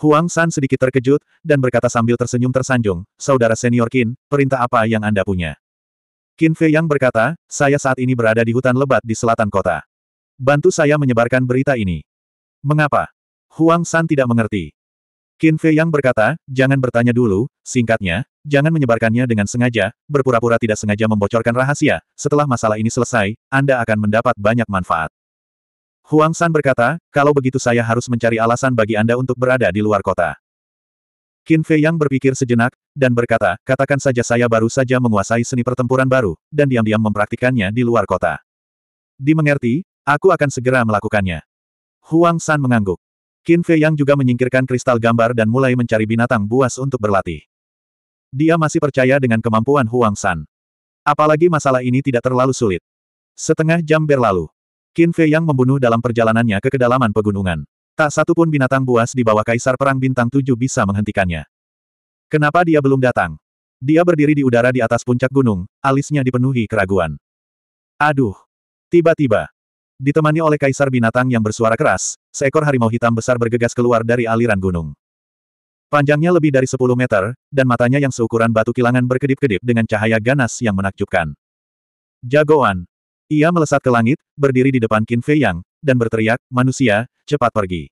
Huang San sedikit terkejut, dan berkata sambil tersenyum tersanjung, Saudara senior Qin, perintah apa yang Anda punya? Qin Fei Yang berkata, saya saat ini berada di hutan lebat di selatan kota. Bantu saya menyebarkan berita ini. Mengapa? Huang San tidak mengerti. Qin Fei Yang berkata, jangan bertanya dulu, singkatnya, jangan menyebarkannya dengan sengaja, berpura-pura tidak sengaja membocorkan rahasia, setelah masalah ini selesai, Anda akan mendapat banyak manfaat. Huang San berkata, kalau begitu saya harus mencari alasan bagi Anda untuk berada di luar kota. Qin Fei Yang berpikir sejenak, dan berkata, katakan saja saya baru saja menguasai seni pertempuran baru, dan diam-diam mempraktikannya di luar kota. Dimengerti, aku akan segera melakukannya. Huang San mengangguk. Qin Fei Yang juga menyingkirkan kristal gambar dan mulai mencari binatang buas untuk berlatih. Dia masih percaya dengan kemampuan Huang San. Apalagi masalah ini tidak terlalu sulit. Setengah jam berlalu. Qin Fei yang membunuh dalam perjalanannya ke kedalaman pegunungan. Tak satu pun binatang buas di bawah kaisar perang bintang tujuh bisa menghentikannya. Kenapa dia belum datang? Dia berdiri di udara di atas puncak gunung, alisnya dipenuhi keraguan. Aduh! Tiba-tiba, ditemani oleh kaisar binatang yang bersuara keras, seekor harimau hitam besar bergegas keluar dari aliran gunung. Panjangnya lebih dari 10 meter, dan matanya yang seukuran batu kilangan berkedip-kedip dengan cahaya ganas yang menakjubkan. Jagoan, ia melesat ke langit, berdiri di depan Qin Fei Yang, dan berteriak, manusia, cepat pergi.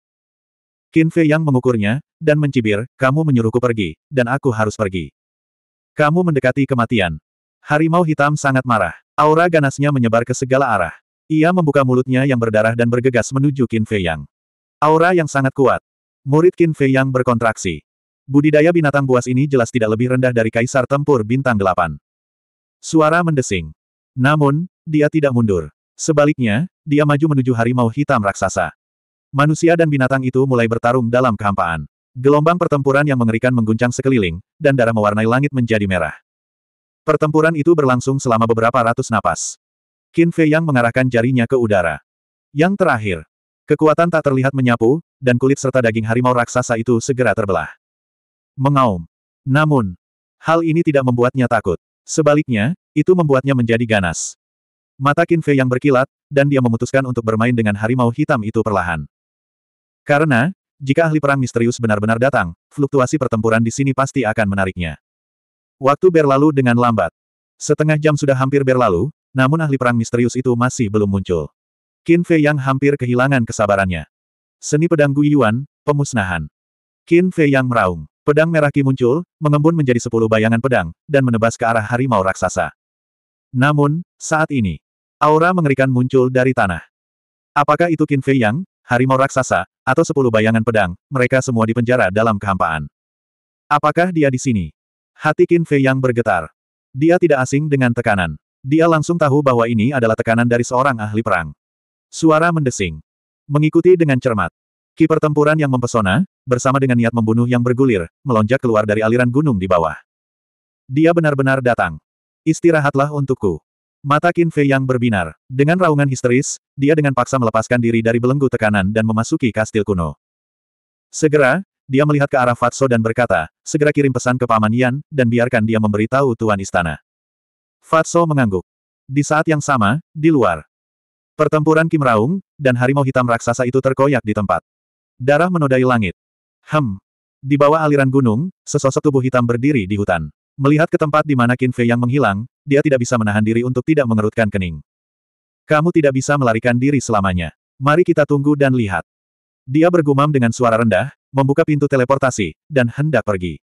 Qin Fei Yang mengukurnya, dan mencibir, kamu menyuruhku pergi, dan aku harus pergi. Kamu mendekati kematian. Harimau hitam sangat marah. Aura ganasnya menyebar ke segala arah. Ia membuka mulutnya yang berdarah dan bergegas menuju Qin Fei Yang. Aura yang sangat kuat. Murid Qin Fei Yang berkontraksi. Budidaya binatang buas ini jelas tidak lebih rendah dari kaisar tempur bintang delapan. Suara mendesing. Namun, dia tidak mundur. Sebaliknya, dia maju menuju harimau hitam raksasa. Manusia dan binatang itu mulai bertarung dalam kehampaan. Gelombang pertempuran yang mengerikan mengguncang sekeliling, dan darah mewarnai langit menjadi merah. Pertempuran itu berlangsung selama beberapa ratus napas. Qin Fei Yang mengarahkan jarinya ke udara. Yang terakhir, kekuatan tak terlihat menyapu, dan kulit serta daging harimau raksasa itu segera terbelah. Mengaum. Namun, hal ini tidak membuatnya takut. Sebaliknya, itu membuatnya menjadi ganas. Mata Qin yang berkilat, dan dia memutuskan untuk bermain dengan harimau hitam itu perlahan. Karena, jika ahli perang misterius benar-benar datang, fluktuasi pertempuran di sini pasti akan menariknya. Waktu berlalu dengan lambat. Setengah jam sudah hampir berlalu, namun ahli perang misterius itu masih belum muncul. Qin Fei yang hampir kehilangan kesabarannya. Seni pedang Guiyuan, pemusnahan. Qin Fei yang meraung. Pedang merah Ki muncul, mengembun menjadi sepuluh bayangan pedang, dan menebas ke arah harimau raksasa. Namun, saat ini, aura mengerikan muncul dari tanah. Apakah itu Qin Fei Yang, harimau raksasa, atau sepuluh bayangan pedang, mereka semua dipenjara dalam kehampaan. Apakah dia di sini? Hati Qin Fei Yang bergetar. Dia tidak asing dengan tekanan. Dia langsung tahu bahwa ini adalah tekanan dari seorang ahli perang. Suara mendesing. Mengikuti dengan cermat. Ki pertempuran yang mempesona, bersama dengan niat membunuh yang bergulir, melonjak keluar dari aliran gunung di bawah. Dia benar-benar datang. Istirahatlah untukku. Mata Qin Fei yang berbinar. Dengan raungan histeris, dia dengan paksa melepaskan diri dari belenggu tekanan dan memasuki kastil kuno. Segera, dia melihat ke arah Fatso dan berkata, segera kirim pesan ke Paman Yan, dan biarkan dia memberitahu Tuan Istana. Fatso mengangguk. Di saat yang sama, di luar. Pertempuran Kim Raung, dan harimau hitam raksasa itu terkoyak di tempat. Darah menodai langit. Hem. Di bawah aliran gunung, sesosok tubuh hitam berdiri di hutan. Melihat ke tempat di mana Qin Fei yang menghilang, dia tidak bisa menahan diri untuk tidak mengerutkan kening. Kamu tidak bisa melarikan diri selamanya. Mari kita tunggu dan lihat. Dia bergumam dengan suara rendah, membuka pintu teleportasi, dan hendak pergi.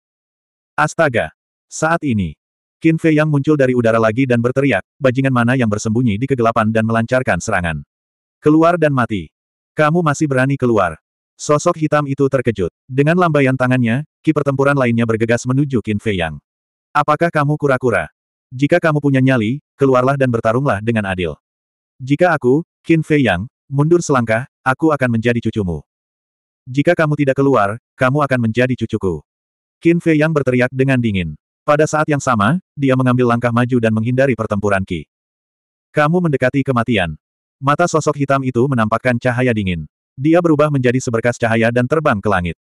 Astaga! Saat ini, Qin Fei yang muncul dari udara lagi dan berteriak, bajingan mana yang bersembunyi di kegelapan dan melancarkan serangan. Keluar dan mati. Kamu masih berani keluar. Sosok hitam itu terkejut. Dengan lambaian tangannya, ki pertempuran lainnya bergegas menuju Qin Fei Yang. Apakah kamu kura-kura? Jika kamu punya nyali, keluarlah dan bertarunglah dengan adil. Jika aku, Qin Fei Yang, mundur selangkah, aku akan menjadi cucumu. Jika kamu tidak keluar, kamu akan menjadi cucuku. Qin Fei Yang berteriak dengan dingin. Pada saat yang sama, dia mengambil langkah maju dan menghindari pertempuran Qi. Kamu mendekati kematian. Mata sosok hitam itu menampakkan cahaya dingin. Dia berubah menjadi seberkas cahaya dan terbang ke langit.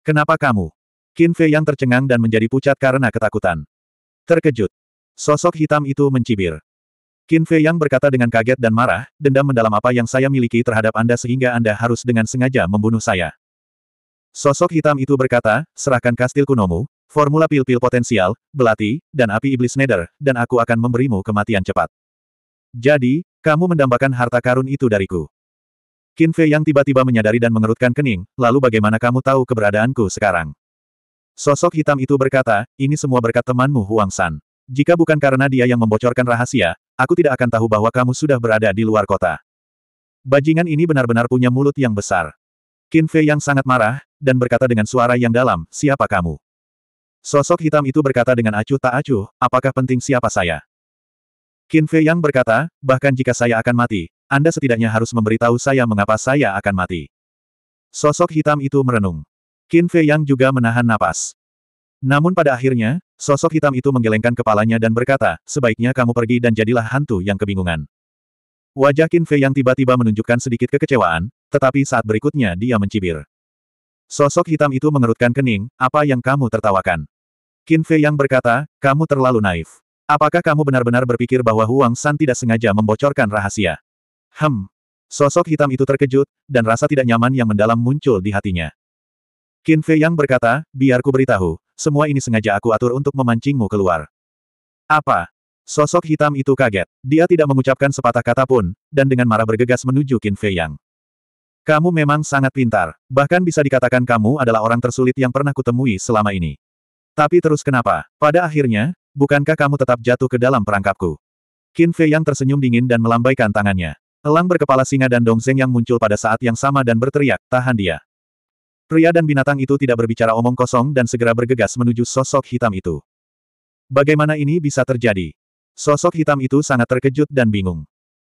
Kenapa kamu? Qin Fei Yang tercengang dan menjadi pucat karena ketakutan. Terkejut. Sosok hitam itu mencibir. Qin Fei Yang berkata dengan kaget dan marah, dendam mendalam apa yang saya miliki terhadap Anda sehingga Anda harus dengan sengaja membunuh saya. Sosok hitam itu berkata, serahkan kastil kunomu, formula pil-pil potensial, belati, dan api iblis neder, dan aku akan memberimu kematian cepat. Jadi, kamu mendambakan harta karun itu dariku. Qin Fei Yang tiba-tiba menyadari dan mengerutkan kening, lalu bagaimana kamu tahu keberadaanku sekarang? Sosok hitam itu berkata, ini semua berkat temanmu Huang San. Jika bukan karena dia yang membocorkan rahasia, aku tidak akan tahu bahwa kamu sudah berada di luar kota. Bajingan ini benar-benar punya mulut yang besar. Qin Fei yang sangat marah, dan berkata dengan suara yang dalam, siapa kamu? Sosok hitam itu berkata dengan acuh tak acuh, apakah penting siapa saya? Qin Fei yang berkata, bahkan jika saya akan mati, Anda setidaknya harus memberitahu saya mengapa saya akan mati. Sosok hitam itu merenung. Qin Fei Yang juga menahan napas. Namun pada akhirnya, sosok hitam itu menggelengkan kepalanya dan berkata, sebaiknya kamu pergi dan jadilah hantu yang kebingungan. Wajah Qin Fei Yang tiba-tiba menunjukkan sedikit kekecewaan, tetapi saat berikutnya dia mencibir. Sosok hitam itu mengerutkan kening, apa yang kamu tertawakan? Qin Fei Yang berkata, kamu terlalu naif. Apakah kamu benar-benar berpikir bahwa Huang San tidak sengaja membocorkan rahasia? Hem. Sosok hitam itu terkejut, dan rasa tidak nyaman yang mendalam muncul di hatinya. Qin Fei Yang berkata, biar ku beritahu, semua ini sengaja aku atur untuk memancingmu keluar. Apa? Sosok hitam itu kaget. Dia tidak mengucapkan sepatah kata pun, dan dengan marah bergegas menuju Qin Fei Yang. Kamu memang sangat pintar, bahkan bisa dikatakan kamu adalah orang tersulit yang pernah kutemui selama ini. Tapi terus kenapa? Pada akhirnya, bukankah kamu tetap jatuh ke dalam perangkapku? Qin Fei Yang tersenyum dingin dan melambaikan tangannya. Elang berkepala singa dan Zeng yang muncul pada saat yang sama dan berteriak, tahan dia. Pria dan binatang itu tidak berbicara omong kosong dan segera bergegas menuju sosok hitam itu. Bagaimana ini bisa terjadi? Sosok hitam itu sangat terkejut dan bingung.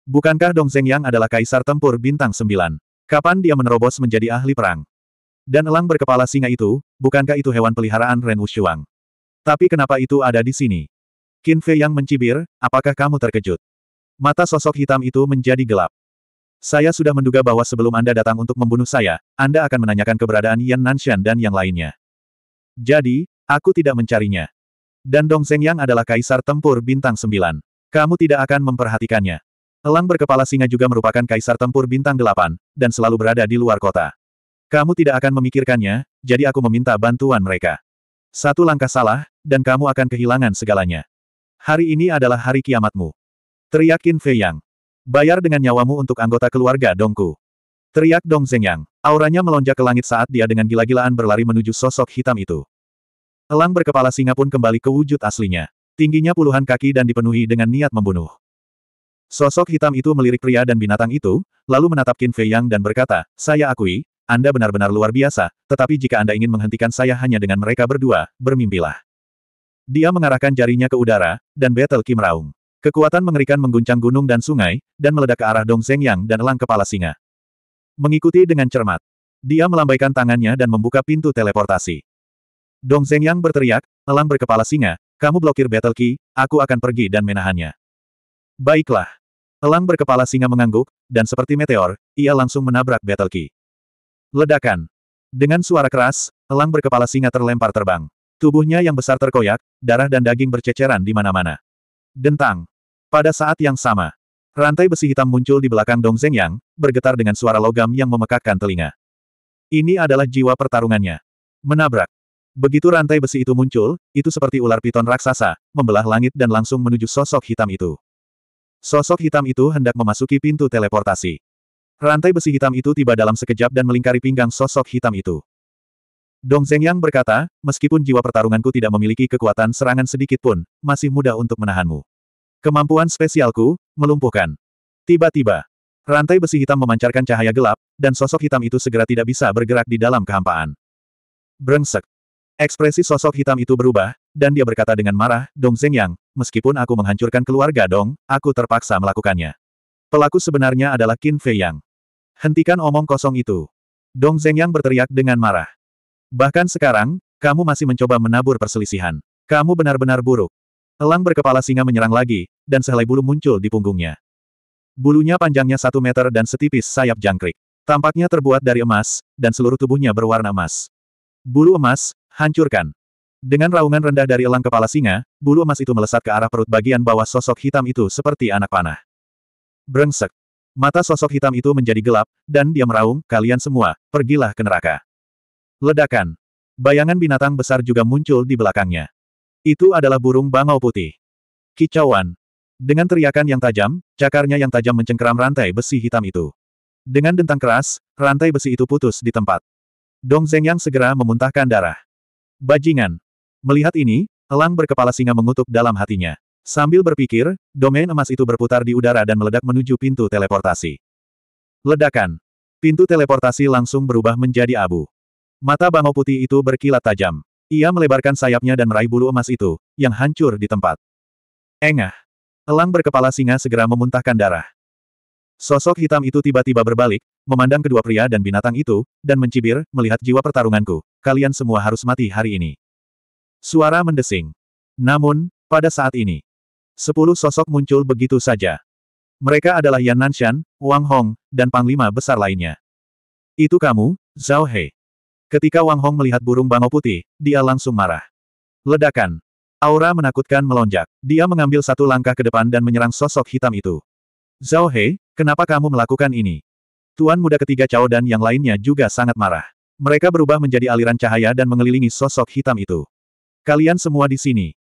Bukankah Dong Zeng Yang adalah kaisar tempur bintang Sembilan? Kapan dia menerobos menjadi ahli perang? Dan elang berkepala singa itu, bukankah itu hewan peliharaan Ren Wushuang? Tapi kenapa itu ada di sini? Qin Fei yang mencibir, apakah kamu terkejut? Mata sosok hitam itu menjadi gelap. Saya sudah menduga bahwa sebelum Anda datang untuk membunuh saya, Anda akan menanyakan keberadaan Yan Nanshan dan yang lainnya. Jadi, aku tidak mencarinya. Dan Dong Zeng Yang adalah kaisar tempur bintang Sembilan. Kamu tidak akan memperhatikannya. Elang berkepala singa juga merupakan kaisar tempur bintang Delapan, dan selalu berada di luar kota. Kamu tidak akan memikirkannya, jadi aku meminta bantuan mereka. Satu langkah salah, dan kamu akan kehilangan segalanya. Hari ini adalah hari kiamatmu. Teriakin Fei Yang. Bayar dengan nyawamu untuk anggota keluarga Dongku. Teriak Dong Zengyang. Auranya melonjak ke langit saat dia dengan gila-gilaan berlari menuju sosok hitam itu. Elang berkepala singa pun kembali ke wujud aslinya. Tingginya puluhan kaki dan dipenuhi dengan niat membunuh. Sosok hitam itu melirik pria dan binatang itu, lalu menatap Qin Fei Yang dan berkata, Saya akui, Anda benar-benar luar biasa, tetapi jika Anda ingin menghentikan saya hanya dengan mereka berdua, bermimpilah. Dia mengarahkan jarinya ke udara, dan Battle Kim Raung. Kekuatan mengerikan mengguncang gunung dan sungai, dan meledak ke arah Dong Zhengyang dan elang kepala singa. Mengikuti dengan cermat. Dia melambaikan tangannya dan membuka pintu teleportasi. Dong Zhengyang berteriak, elang berkepala singa, kamu blokir battle key, aku akan pergi dan menahannya. Baiklah. Elang berkepala singa mengangguk, dan seperti meteor, ia langsung menabrak battle key. Ledakan. Dengan suara keras, elang berkepala singa terlempar terbang. Tubuhnya yang besar terkoyak, darah dan daging berceceran di mana-mana. Dentang. Pada saat yang sama, rantai besi hitam muncul di belakang Dong Yang, bergetar dengan suara logam yang memekakkan telinga. Ini adalah jiwa pertarungannya. Menabrak. Begitu rantai besi itu muncul, itu seperti ular piton raksasa, membelah langit dan langsung menuju sosok hitam itu. Sosok hitam itu hendak memasuki pintu teleportasi. Rantai besi hitam itu tiba dalam sekejap dan melingkari pinggang sosok hitam itu. Dong Yang berkata, meskipun jiwa pertarunganku tidak memiliki kekuatan serangan sedikit pun, masih mudah untuk menahanmu. Kemampuan spesialku, melumpuhkan. Tiba-tiba, rantai besi hitam memancarkan cahaya gelap, dan sosok hitam itu segera tidak bisa bergerak di dalam kehampaan. Brengsek. Ekspresi sosok hitam itu berubah, dan dia berkata dengan marah, Dong Zhengyang, meskipun aku menghancurkan keluarga Dong, aku terpaksa melakukannya. Pelaku sebenarnya adalah Qin Fei Yang. Hentikan omong kosong itu. Dong Zhengyang berteriak dengan marah. Bahkan sekarang, kamu masih mencoba menabur perselisihan. Kamu benar-benar buruk. Elang berkepala singa menyerang lagi, dan sehelai bulu muncul di punggungnya. Bulunya panjangnya satu meter dan setipis sayap jangkrik. Tampaknya terbuat dari emas, dan seluruh tubuhnya berwarna emas. Bulu emas, hancurkan. Dengan raungan rendah dari elang kepala singa, bulu emas itu melesat ke arah perut bagian bawah sosok hitam itu seperti anak panah. Brengsek. Mata sosok hitam itu menjadi gelap, dan dia meraung, kalian semua, pergilah ke neraka. Ledakan. Bayangan binatang besar juga muncul di belakangnya. Itu adalah burung bangau putih. Kicauan. Dengan teriakan yang tajam, cakarnya yang tajam mencengkeram rantai besi hitam itu. Dengan dentang keras, rantai besi itu putus di tempat. Dong Yang segera memuntahkan darah. Bajingan. Melihat ini, Elang berkepala singa mengutuk dalam hatinya. Sambil berpikir, domain emas itu berputar di udara dan meledak menuju pintu teleportasi. Ledakan. Pintu teleportasi langsung berubah menjadi abu. Mata bangau putih itu berkilat tajam. Ia melebarkan sayapnya dan meraih bulu emas itu, yang hancur di tempat. Engah. Elang berkepala singa segera memuntahkan darah. Sosok hitam itu tiba-tiba berbalik, memandang kedua pria dan binatang itu, dan mencibir, melihat jiwa pertarunganku. Kalian semua harus mati hari ini. Suara mendesing. Namun, pada saat ini, sepuluh sosok muncul begitu saja. Mereka adalah Yan Nanshan, Wang Hong, dan Panglima besar lainnya. Itu kamu, Zhao Hei. Ketika Wang Hong melihat burung bangau putih, dia langsung marah. Ledakan. Aura menakutkan melonjak. Dia mengambil satu langkah ke depan dan menyerang sosok hitam itu. Zhao He, kenapa kamu melakukan ini? Tuan muda ketiga Cao dan yang lainnya juga sangat marah. Mereka berubah menjadi aliran cahaya dan mengelilingi sosok hitam itu. Kalian semua di sini,